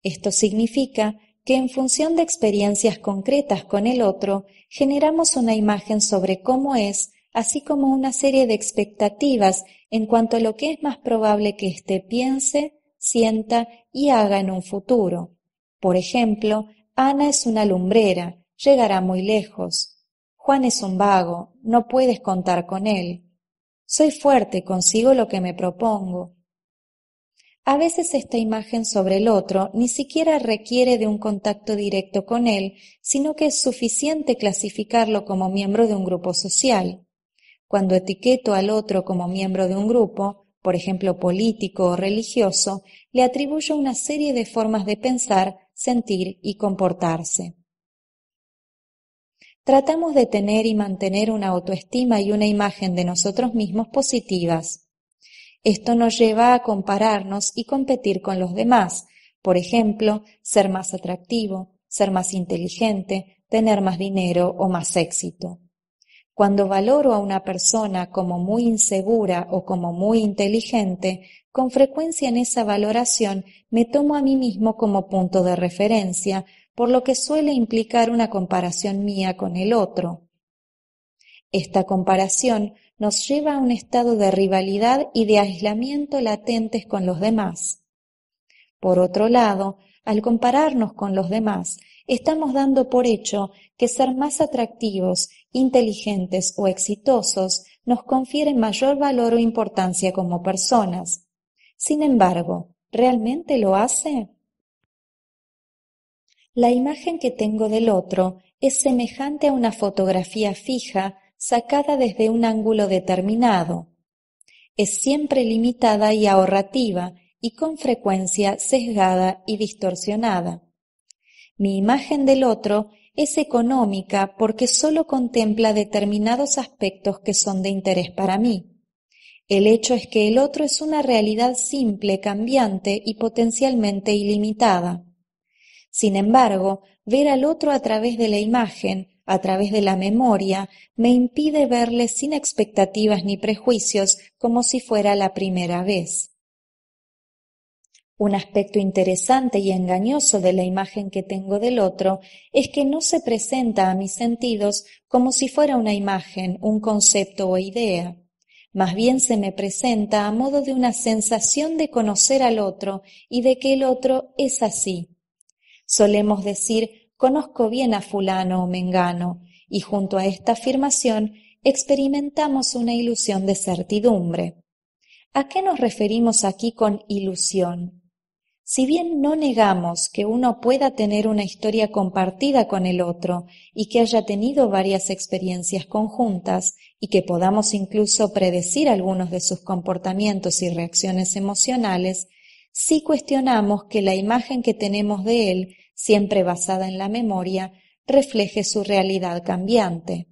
Esto significa que en función de experiencias concretas con el otro, generamos una imagen sobre cómo es así como una serie de expectativas en cuanto a lo que es más probable que éste piense, sienta y haga en un futuro. Por ejemplo, Ana es una lumbrera, llegará muy lejos. Juan es un vago, no puedes contar con él. Soy fuerte, consigo lo que me propongo. A veces esta imagen sobre el otro ni siquiera requiere de un contacto directo con él, sino que es suficiente clasificarlo como miembro de un grupo social. Cuando etiqueto al otro como miembro de un grupo, por ejemplo político o religioso, le atribuyo una serie de formas de pensar, sentir y comportarse. Tratamos de tener y mantener una autoestima y una imagen de nosotros mismos positivas. Esto nos lleva a compararnos y competir con los demás, por ejemplo, ser más atractivo, ser más inteligente, tener más dinero o más éxito. Cuando valoro a una persona como muy insegura o como muy inteligente, con frecuencia en esa valoración me tomo a mí mismo como punto de referencia, por lo que suele implicar una comparación mía con el otro. Esta comparación nos lleva a un estado de rivalidad y de aislamiento latentes con los demás. Por otro lado, al compararnos con los demás, estamos dando por hecho que ser más atractivos inteligentes o exitosos nos confieren mayor valor o importancia como personas. Sin embargo, ¿realmente lo hace? La imagen que tengo del otro es semejante a una fotografía fija sacada desde un ángulo determinado. Es siempre limitada y ahorrativa y con frecuencia sesgada y distorsionada. Mi imagen del otro es económica porque solo contempla determinados aspectos que son de interés para mí. El hecho es que el otro es una realidad simple, cambiante y potencialmente ilimitada. Sin embargo, ver al otro a través de la imagen, a través de la memoria, me impide verle sin expectativas ni prejuicios como si fuera la primera vez. Un aspecto interesante y engañoso de la imagen que tengo del otro es que no se presenta a mis sentidos como si fuera una imagen, un concepto o idea. Más bien se me presenta a modo de una sensación de conocer al otro y de que el otro es así. Solemos decir conozco bien a fulano o mengano y junto a esta afirmación experimentamos una ilusión de certidumbre. ¿A qué nos referimos aquí con ilusión? Si bien no negamos que uno pueda tener una historia compartida con el otro y que haya tenido varias experiencias conjuntas y que podamos incluso predecir algunos de sus comportamientos y reacciones emocionales, sí cuestionamos que la imagen que tenemos de él, siempre basada en la memoria, refleje su realidad cambiante.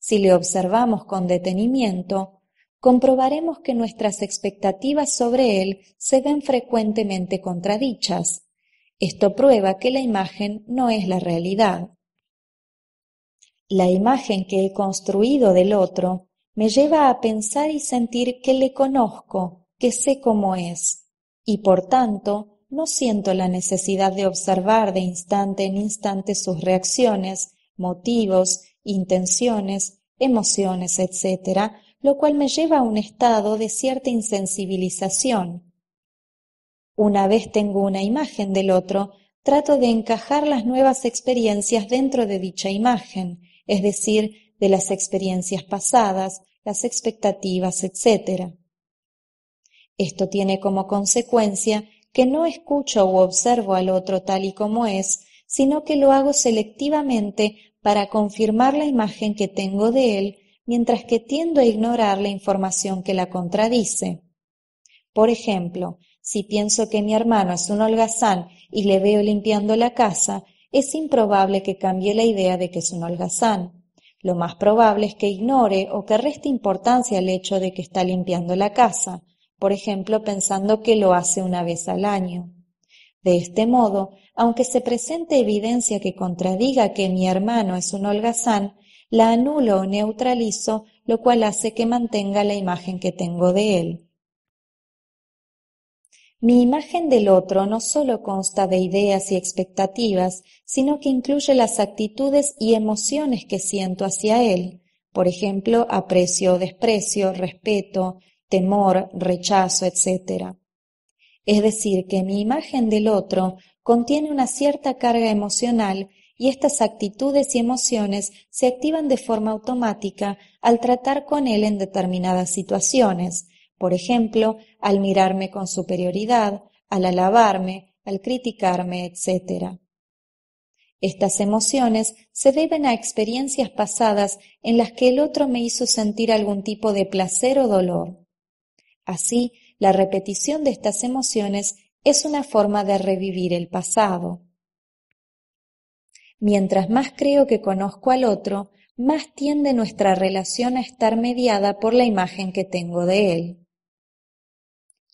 Si le observamos con detenimiento, comprobaremos que nuestras expectativas sobre él se ven frecuentemente contradichas. Esto prueba que la imagen no es la realidad. La imagen que he construido del otro me lleva a pensar y sentir que le conozco, que sé cómo es, y por tanto no siento la necesidad de observar de instante en instante sus reacciones, motivos, intenciones, emociones, etc., lo cual me lleva a un estado de cierta insensibilización. Una vez tengo una imagen del otro, trato de encajar las nuevas experiencias dentro de dicha imagen, es decir, de las experiencias pasadas, las expectativas, etc. Esto tiene como consecuencia que no escucho u observo al otro tal y como es, sino que lo hago selectivamente para confirmar la imagen que tengo de él mientras que tiendo a ignorar la información que la contradice. Por ejemplo, si pienso que mi hermano es un holgazán y le veo limpiando la casa, es improbable que cambie la idea de que es un holgazán. Lo más probable es que ignore o que reste importancia al hecho de que está limpiando la casa, por ejemplo pensando que lo hace una vez al año. De este modo, aunque se presente evidencia que contradiga que mi hermano es un holgazán, la anulo o neutralizo, lo cual hace que mantenga la imagen que tengo de él. Mi imagen del otro no solo consta de ideas y expectativas, sino que incluye las actitudes y emociones que siento hacia él, por ejemplo, aprecio desprecio, respeto, temor, rechazo, etc. Es decir, que mi imagen del otro contiene una cierta carga emocional y estas actitudes y emociones se activan de forma automática al tratar con él en determinadas situaciones, por ejemplo, al mirarme con superioridad, al alabarme, al criticarme, etc. Estas emociones se deben a experiencias pasadas en las que el otro me hizo sentir algún tipo de placer o dolor. Así, la repetición de estas emociones es una forma de revivir el pasado. Mientras más creo que conozco al otro, más tiende nuestra relación a estar mediada por la imagen que tengo de él.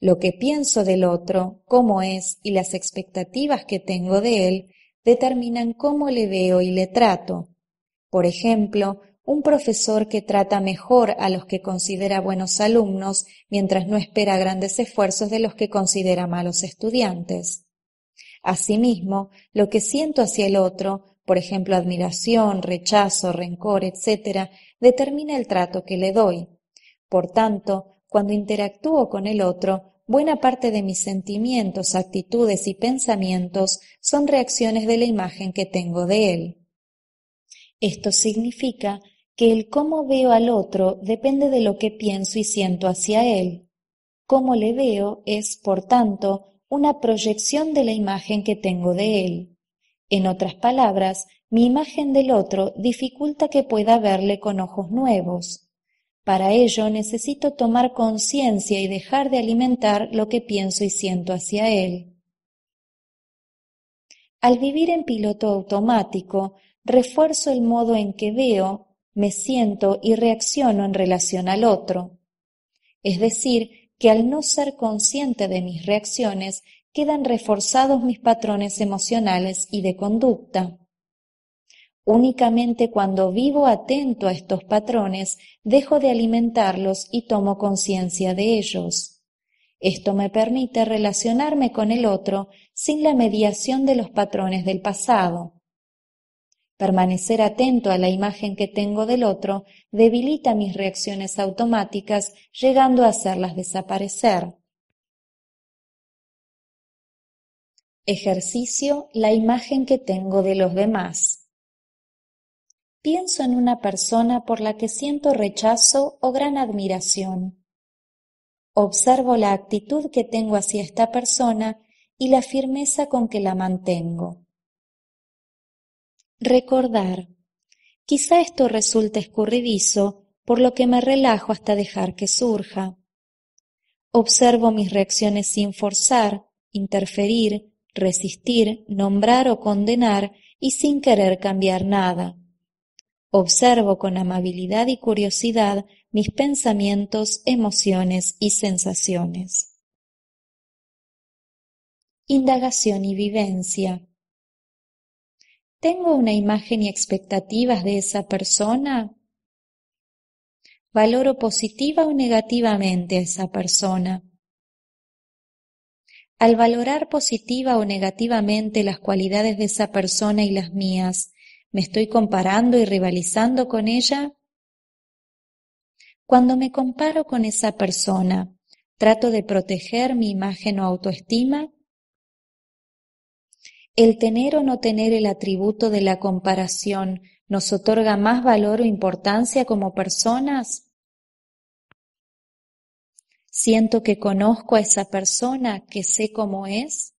Lo que pienso del otro, cómo es y las expectativas que tengo de él determinan cómo le veo y le trato. Por ejemplo, un profesor que trata mejor a los que considera buenos alumnos mientras no espera grandes esfuerzos de los que considera malos estudiantes. Asimismo, lo que siento hacia el otro por ejemplo admiración, rechazo, rencor, etc., determina el trato que le doy. Por tanto, cuando interactúo con el otro, buena parte de mis sentimientos, actitudes y pensamientos son reacciones de la imagen que tengo de él. Esto significa que el cómo veo al otro depende de lo que pienso y siento hacia él. Cómo le veo es, por tanto, una proyección de la imagen que tengo de él. En otras palabras, mi imagen del otro dificulta que pueda verle con ojos nuevos. Para ello necesito tomar conciencia y dejar de alimentar lo que pienso y siento hacia él. Al vivir en piloto automático, refuerzo el modo en que veo, me siento y reacciono en relación al otro. Es decir, que al no ser consciente de mis reacciones, quedan reforzados mis patrones emocionales y de conducta. Únicamente cuando vivo atento a estos patrones, dejo de alimentarlos y tomo conciencia de ellos. Esto me permite relacionarme con el otro sin la mediación de los patrones del pasado. Permanecer atento a la imagen que tengo del otro debilita mis reacciones automáticas, llegando a hacerlas desaparecer. Ejercicio la imagen que tengo de los demás. Pienso en una persona por la que siento rechazo o gran admiración. Observo la actitud que tengo hacia esta persona y la firmeza con que la mantengo. Recordar. Quizá esto resulte escurridizo, por lo que me relajo hasta dejar que surja. Observo mis reacciones sin forzar, interferir resistir, nombrar o condenar y sin querer cambiar nada. Observo con amabilidad y curiosidad mis pensamientos, emociones y sensaciones. Indagación y vivencia. ¿Tengo una imagen y expectativas de esa persona? ¿Valoro positiva o negativamente a esa persona? al valorar positiva o negativamente las cualidades de esa persona y las mías, ¿me estoy comparando y rivalizando con ella? Cuando me comparo con esa persona, ¿trato de proteger mi imagen o autoestima? El tener o no tener el atributo de la comparación nos otorga más valor o importancia como personas? Siento que conozco a esa persona, que sé cómo es.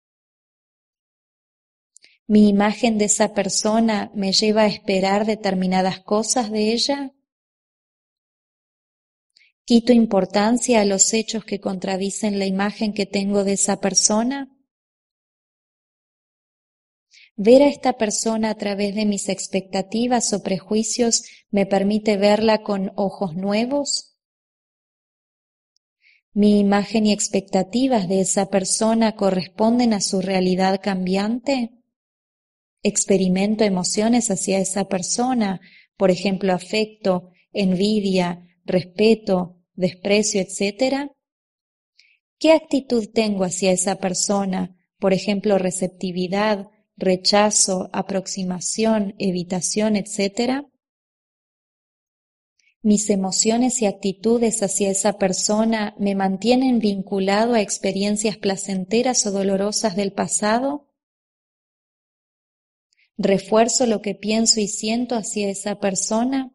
Mi imagen de esa persona me lleva a esperar determinadas cosas de ella. Quito importancia a los hechos que contradicen la imagen que tengo de esa persona. Ver a esta persona a través de mis expectativas o prejuicios me permite verla con ojos nuevos. ¿Mi imagen y expectativas de esa persona corresponden a su realidad cambiante? ¿Experimento emociones hacia esa persona, por ejemplo, afecto, envidia, respeto, desprecio, etcétera? ¿Qué actitud tengo hacia esa persona, por ejemplo, receptividad, rechazo, aproximación, evitación, etcétera? Mis emociones y actitudes hacia esa persona me mantienen vinculado a experiencias placenteras o dolorosas del pasado. ¿Refuerzo lo que pienso y siento hacia esa persona?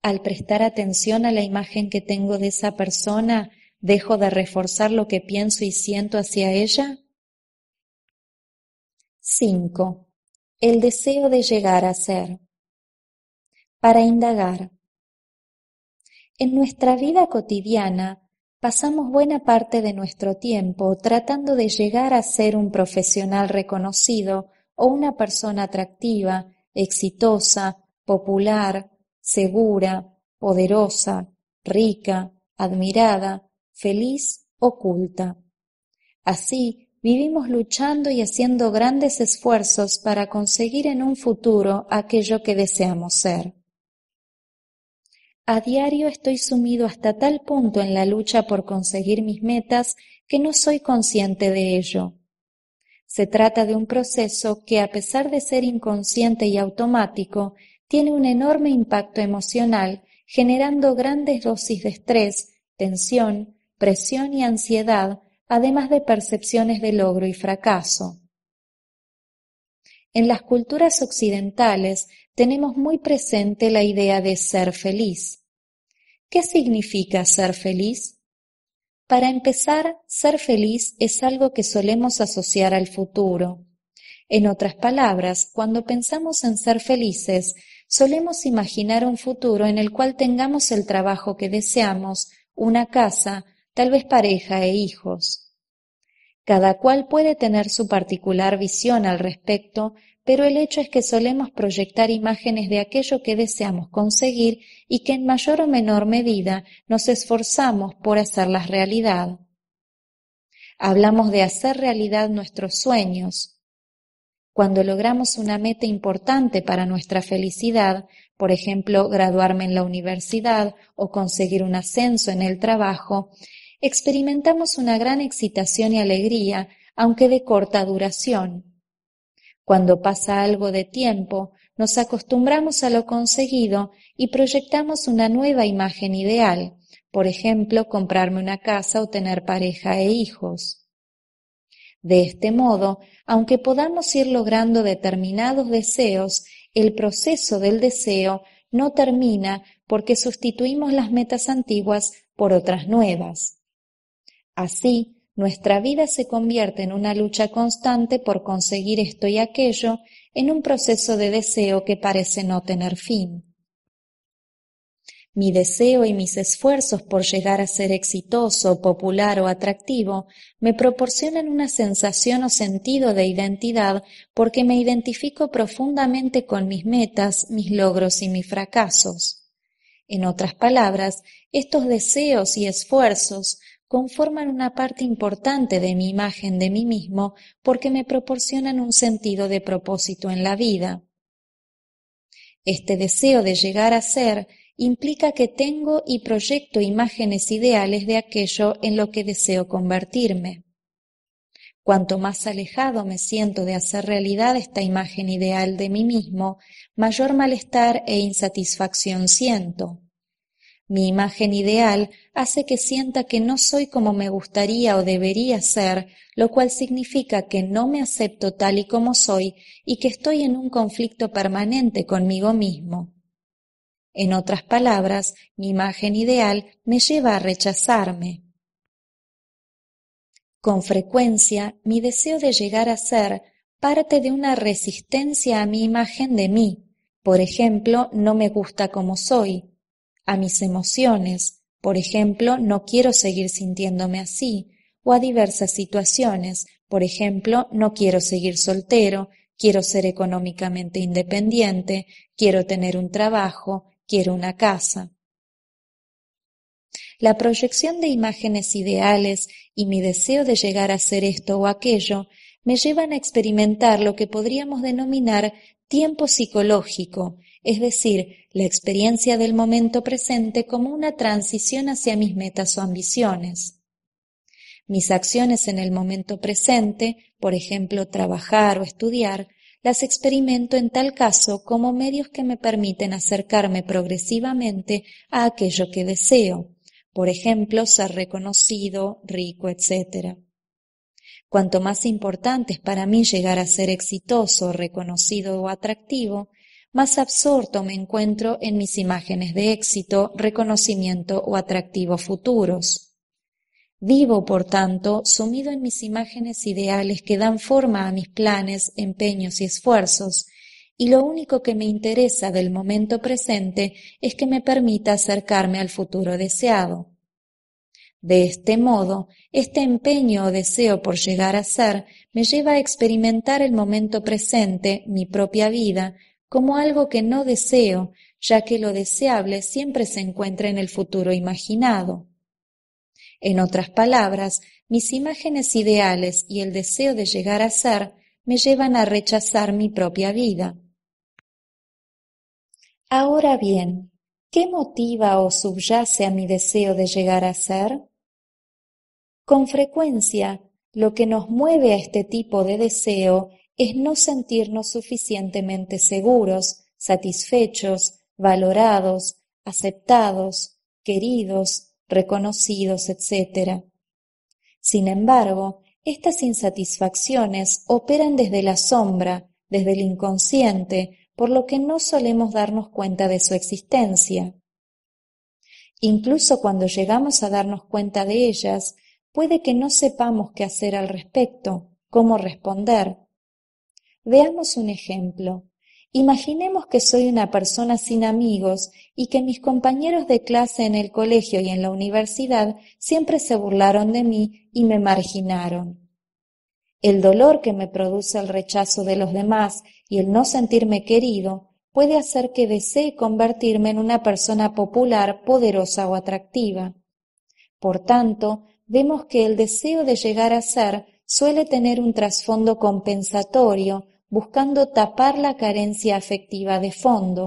Al prestar atención a la imagen que tengo de esa persona, ¿dejo de reforzar lo que pienso y siento hacia ella? 5. El deseo de llegar a ser para indagar. En nuestra vida cotidiana pasamos buena parte de nuestro tiempo tratando de llegar a ser un profesional reconocido o una persona atractiva, exitosa, popular, segura, poderosa, rica, admirada, feliz o culta. Así, vivimos luchando y haciendo grandes esfuerzos para conseguir en un futuro aquello que deseamos ser. A diario estoy sumido hasta tal punto en la lucha por conseguir mis metas que no soy consciente de ello. Se trata de un proceso que, a pesar de ser inconsciente y automático, tiene un enorme impacto emocional, generando grandes dosis de estrés, tensión, presión y ansiedad, además de percepciones de logro y fracaso. En las culturas occidentales tenemos muy presente la idea de ser feliz. ¿Qué significa ser feliz? Para empezar, ser feliz es algo que solemos asociar al futuro. En otras palabras, cuando pensamos en ser felices, solemos imaginar un futuro en el cual tengamos el trabajo que deseamos, una casa, tal vez pareja e hijos. Cada cual puede tener su particular visión al respecto, pero el hecho es que solemos proyectar imágenes de aquello que deseamos conseguir y que en mayor o menor medida nos esforzamos por hacerlas realidad. Hablamos de hacer realidad nuestros sueños. Cuando logramos una meta importante para nuestra felicidad, por ejemplo, graduarme en la universidad o conseguir un ascenso en el trabajo, experimentamos una gran excitación y alegría, aunque de corta duración. Cuando pasa algo de tiempo, nos acostumbramos a lo conseguido y proyectamos una nueva imagen ideal, por ejemplo, comprarme una casa o tener pareja e hijos. De este modo, aunque podamos ir logrando determinados deseos, el proceso del deseo no termina porque sustituimos las metas antiguas por otras nuevas. Así, nuestra vida se convierte en una lucha constante por conseguir esto y aquello, en un proceso de deseo que parece no tener fin. Mi deseo y mis esfuerzos por llegar a ser exitoso, popular o atractivo me proporcionan una sensación o sentido de identidad porque me identifico profundamente con mis metas, mis logros y mis fracasos. En otras palabras, estos deseos y esfuerzos conforman una parte importante de mi imagen de mí mismo porque me proporcionan un sentido de propósito en la vida. Este deseo de llegar a ser implica que tengo y proyecto imágenes ideales de aquello en lo que deseo convertirme. Cuanto más alejado me siento de hacer realidad esta imagen ideal de mí mismo, mayor malestar e insatisfacción siento. Mi imagen ideal hace que sienta que no soy como me gustaría o debería ser, lo cual significa que no me acepto tal y como soy y que estoy en un conflicto permanente conmigo mismo. En otras palabras, mi imagen ideal me lleva a rechazarme. Con frecuencia, mi deseo de llegar a ser parte de una resistencia a mi imagen de mí. Por ejemplo, no me gusta como soy, a mis emociones, por ejemplo, no quiero seguir sintiéndome así, o a diversas situaciones, por ejemplo, no quiero seguir soltero, quiero ser económicamente independiente, quiero tener un trabajo, quiero una casa. La proyección de imágenes ideales y mi deseo de llegar a ser esto o aquello me llevan a experimentar lo que podríamos denominar tiempo psicológico, es decir, la experiencia del momento presente como una transición hacia mis metas o ambiciones. Mis acciones en el momento presente, por ejemplo, trabajar o estudiar, las experimento en tal caso como medios que me permiten acercarme progresivamente a aquello que deseo, por ejemplo, ser reconocido, rico, etc. Cuanto más importante es para mí llegar a ser exitoso, reconocido o atractivo, más absorto me encuentro en mis imágenes de éxito, reconocimiento o atractivo futuros. Vivo, por tanto, sumido en mis imágenes ideales que dan forma a mis planes, empeños y esfuerzos, y lo único que me interesa del momento presente es que me permita acercarme al futuro deseado. De este modo, este empeño o deseo por llegar a ser me lleva a experimentar el momento presente, mi propia vida, como algo que no deseo, ya que lo deseable siempre se encuentra en el futuro imaginado. En otras palabras, mis imágenes ideales y el deseo de llegar a ser me llevan a rechazar mi propia vida. Ahora bien, ¿qué motiva o subyace a mi deseo de llegar a ser? Con frecuencia, lo que nos mueve a este tipo de deseo es no sentirnos suficientemente seguros, satisfechos, valorados, aceptados, queridos, reconocidos, etc. Sin embargo, estas insatisfacciones operan desde la sombra, desde el inconsciente, por lo que no solemos darnos cuenta de su existencia. Incluso cuando llegamos a darnos cuenta de ellas, puede que no sepamos qué hacer al respecto, cómo responder, Veamos un ejemplo. Imaginemos que soy una persona sin amigos y que mis compañeros de clase en el colegio y en la universidad siempre se burlaron de mí y me marginaron. El dolor que me produce el rechazo de los demás y el no sentirme querido puede hacer que desee convertirme en una persona popular, poderosa o atractiva. Por tanto, vemos que el deseo de llegar a ser suele tener un trasfondo compensatorio buscando tapar la carencia afectiva de fondo.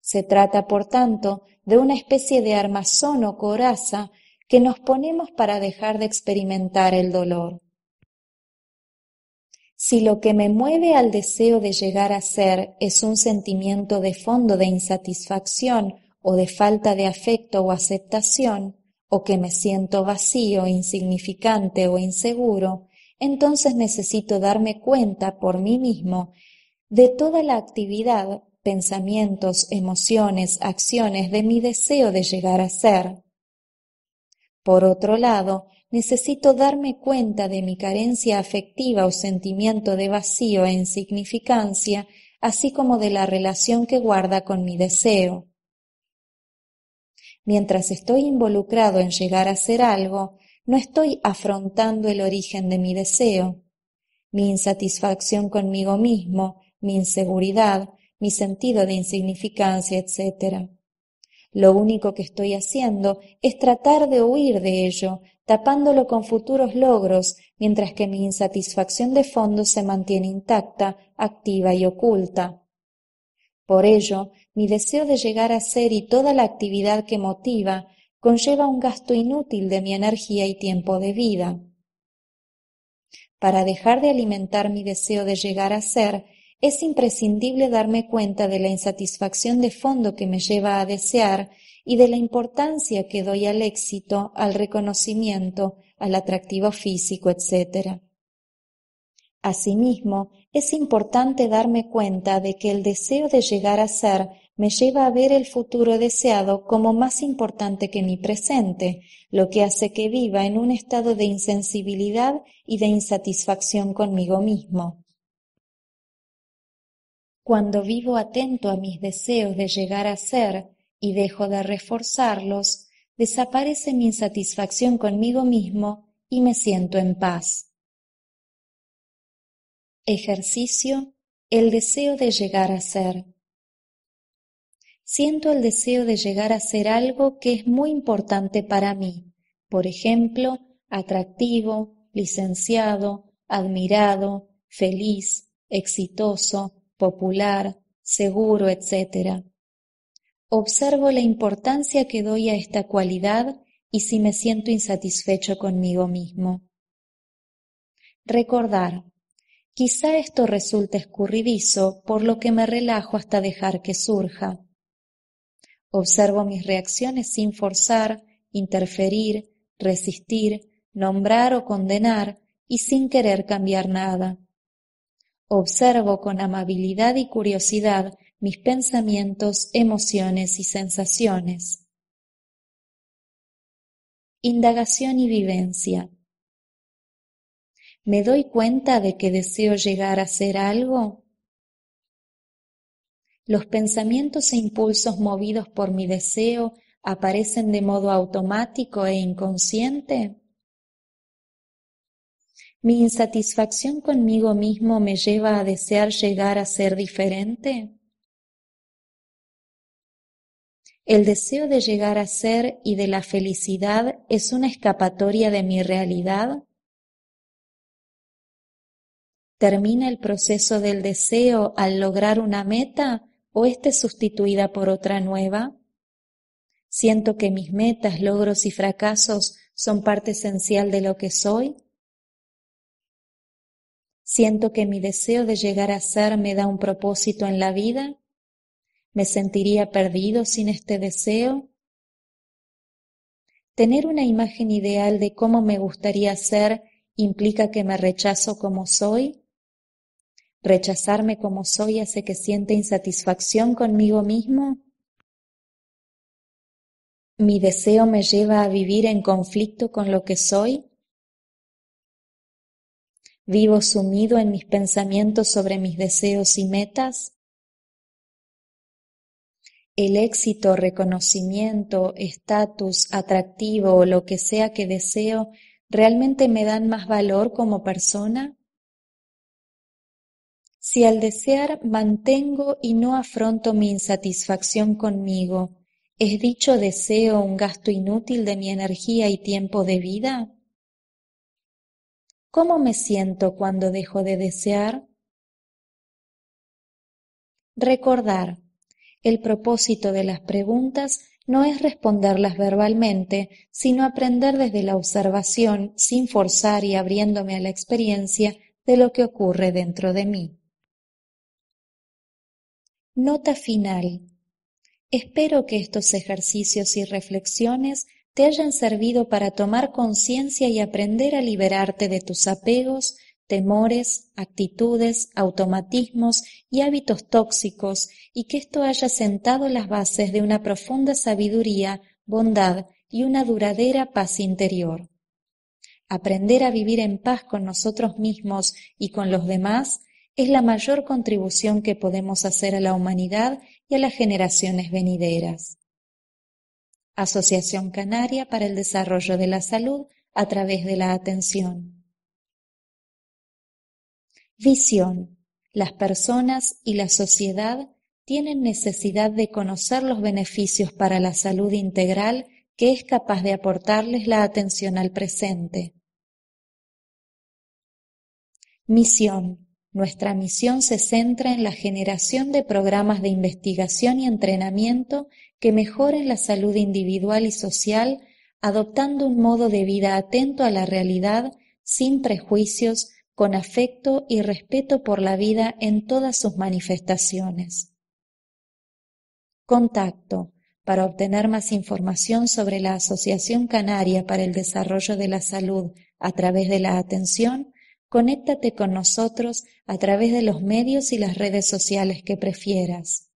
Se trata, por tanto, de una especie de armazón o coraza que nos ponemos para dejar de experimentar el dolor. Si lo que me mueve al deseo de llegar a ser es un sentimiento de fondo de insatisfacción o de falta de afecto o aceptación, o que me siento vacío, insignificante o inseguro, entonces necesito darme cuenta por mí mismo de toda la actividad, pensamientos, emociones, acciones de mi deseo de llegar a ser. Por otro lado, necesito darme cuenta de mi carencia afectiva o sentimiento de vacío e insignificancia, así como de la relación que guarda con mi deseo. Mientras estoy involucrado en llegar a ser algo, no estoy afrontando el origen de mi deseo. Mi insatisfacción conmigo mismo, mi inseguridad, mi sentido de insignificancia, etc. Lo único que estoy haciendo es tratar de huir de ello, tapándolo con futuros logros, mientras que mi insatisfacción de fondo se mantiene intacta, activa y oculta. Por ello, mi deseo de llegar a ser y toda la actividad que motiva conlleva un gasto inútil de mi energía y tiempo de vida. Para dejar de alimentar mi deseo de llegar a ser, es imprescindible darme cuenta de la insatisfacción de fondo que me lleva a desear y de la importancia que doy al éxito, al reconocimiento, al atractivo físico, etc. Asimismo, es importante darme cuenta de que el deseo de llegar a ser me lleva a ver el futuro deseado como más importante que mi presente, lo que hace que viva en un estado de insensibilidad y de insatisfacción conmigo mismo. Cuando vivo atento a mis deseos de llegar a ser y dejo de reforzarlos, desaparece mi insatisfacción conmigo mismo y me siento en paz. Ejercicio El deseo de llegar a ser siento el deseo de llegar a ser algo que es muy importante para mí, por ejemplo, atractivo, licenciado, admirado, feliz, exitoso, popular, seguro, etc. Observo la importancia que doy a esta cualidad y si me siento insatisfecho conmigo mismo. Recordar. Quizá esto resulte escurridizo, por lo que me relajo hasta dejar que surja. Observo mis reacciones sin forzar, interferir, resistir, nombrar o condenar y sin querer cambiar nada. Observo con amabilidad y curiosidad mis pensamientos, emociones y sensaciones. Indagación y vivencia. ¿Me doy cuenta de que deseo llegar a ser algo? Los pensamientos e impulsos movidos por mi deseo aparecen de modo automático e inconsciente. ¿Mi insatisfacción conmigo mismo me lleva a desear llegar a ser diferente? El deseo de llegar a ser y de la felicidad es una escapatoria de mi realidad. ¿Termina el proceso del deseo al lograr una meta o esté sustituida por otra nueva? ¿Siento que mis metas, logros y fracasos son parte esencial de lo que soy? ¿Siento que mi deseo de llegar a ser me da un propósito en la vida? ¿Me sentiría perdido sin este deseo? Tener una imagen ideal de cómo me gustaría ser implica que me rechazo como soy? ¿Rechazarme como soy hace que siente insatisfacción conmigo mismo? ¿Mi deseo me lleva a vivir en conflicto con lo que soy? ¿Vivo sumido en mis pensamientos sobre mis deseos y metas? El éxito, reconocimiento, estatus, atractivo o lo que sea que deseo, ¿realmente me dan más valor como persona? si al desear mantengo y no afronto mi insatisfacción conmigo, ¿es dicho deseo un gasto inútil de mi energía y tiempo de vida? ¿Cómo me siento cuando dejo de desear? Recordar. El propósito de las preguntas no es responderlas verbalmente, sino aprender desde la observación, sin forzar y abriéndome a la experiencia de lo que ocurre dentro de mí. Nota final. Espero que estos ejercicios y reflexiones te hayan servido para tomar conciencia y aprender a liberarte de tus apegos, temores, actitudes, automatismos y hábitos tóxicos y que esto haya sentado las bases de una profunda sabiduría, bondad y una duradera paz interior. Aprender a vivir en paz con nosotros mismos y con los demás es la mayor contribución que podemos hacer a la humanidad y a las generaciones venideras. Asociación Canaria para el Desarrollo de la Salud a través de la atención. Visión. Las personas y la sociedad tienen necesidad de conocer los beneficios para la salud integral que es capaz de aportarles la atención al presente. Misión. Nuestra misión se centra en la generación de programas de investigación y entrenamiento que mejoren la salud individual y social, adoptando un modo de vida atento a la realidad, sin prejuicios, con afecto y respeto por la vida en todas sus manifestaciones. Contacto. Para obtener más información sobre la Asociación Canaria para el Desarrollo de la Salud a través de la Atención, conéctate con nosotros a través de los medios y las redes sociales que prefieras.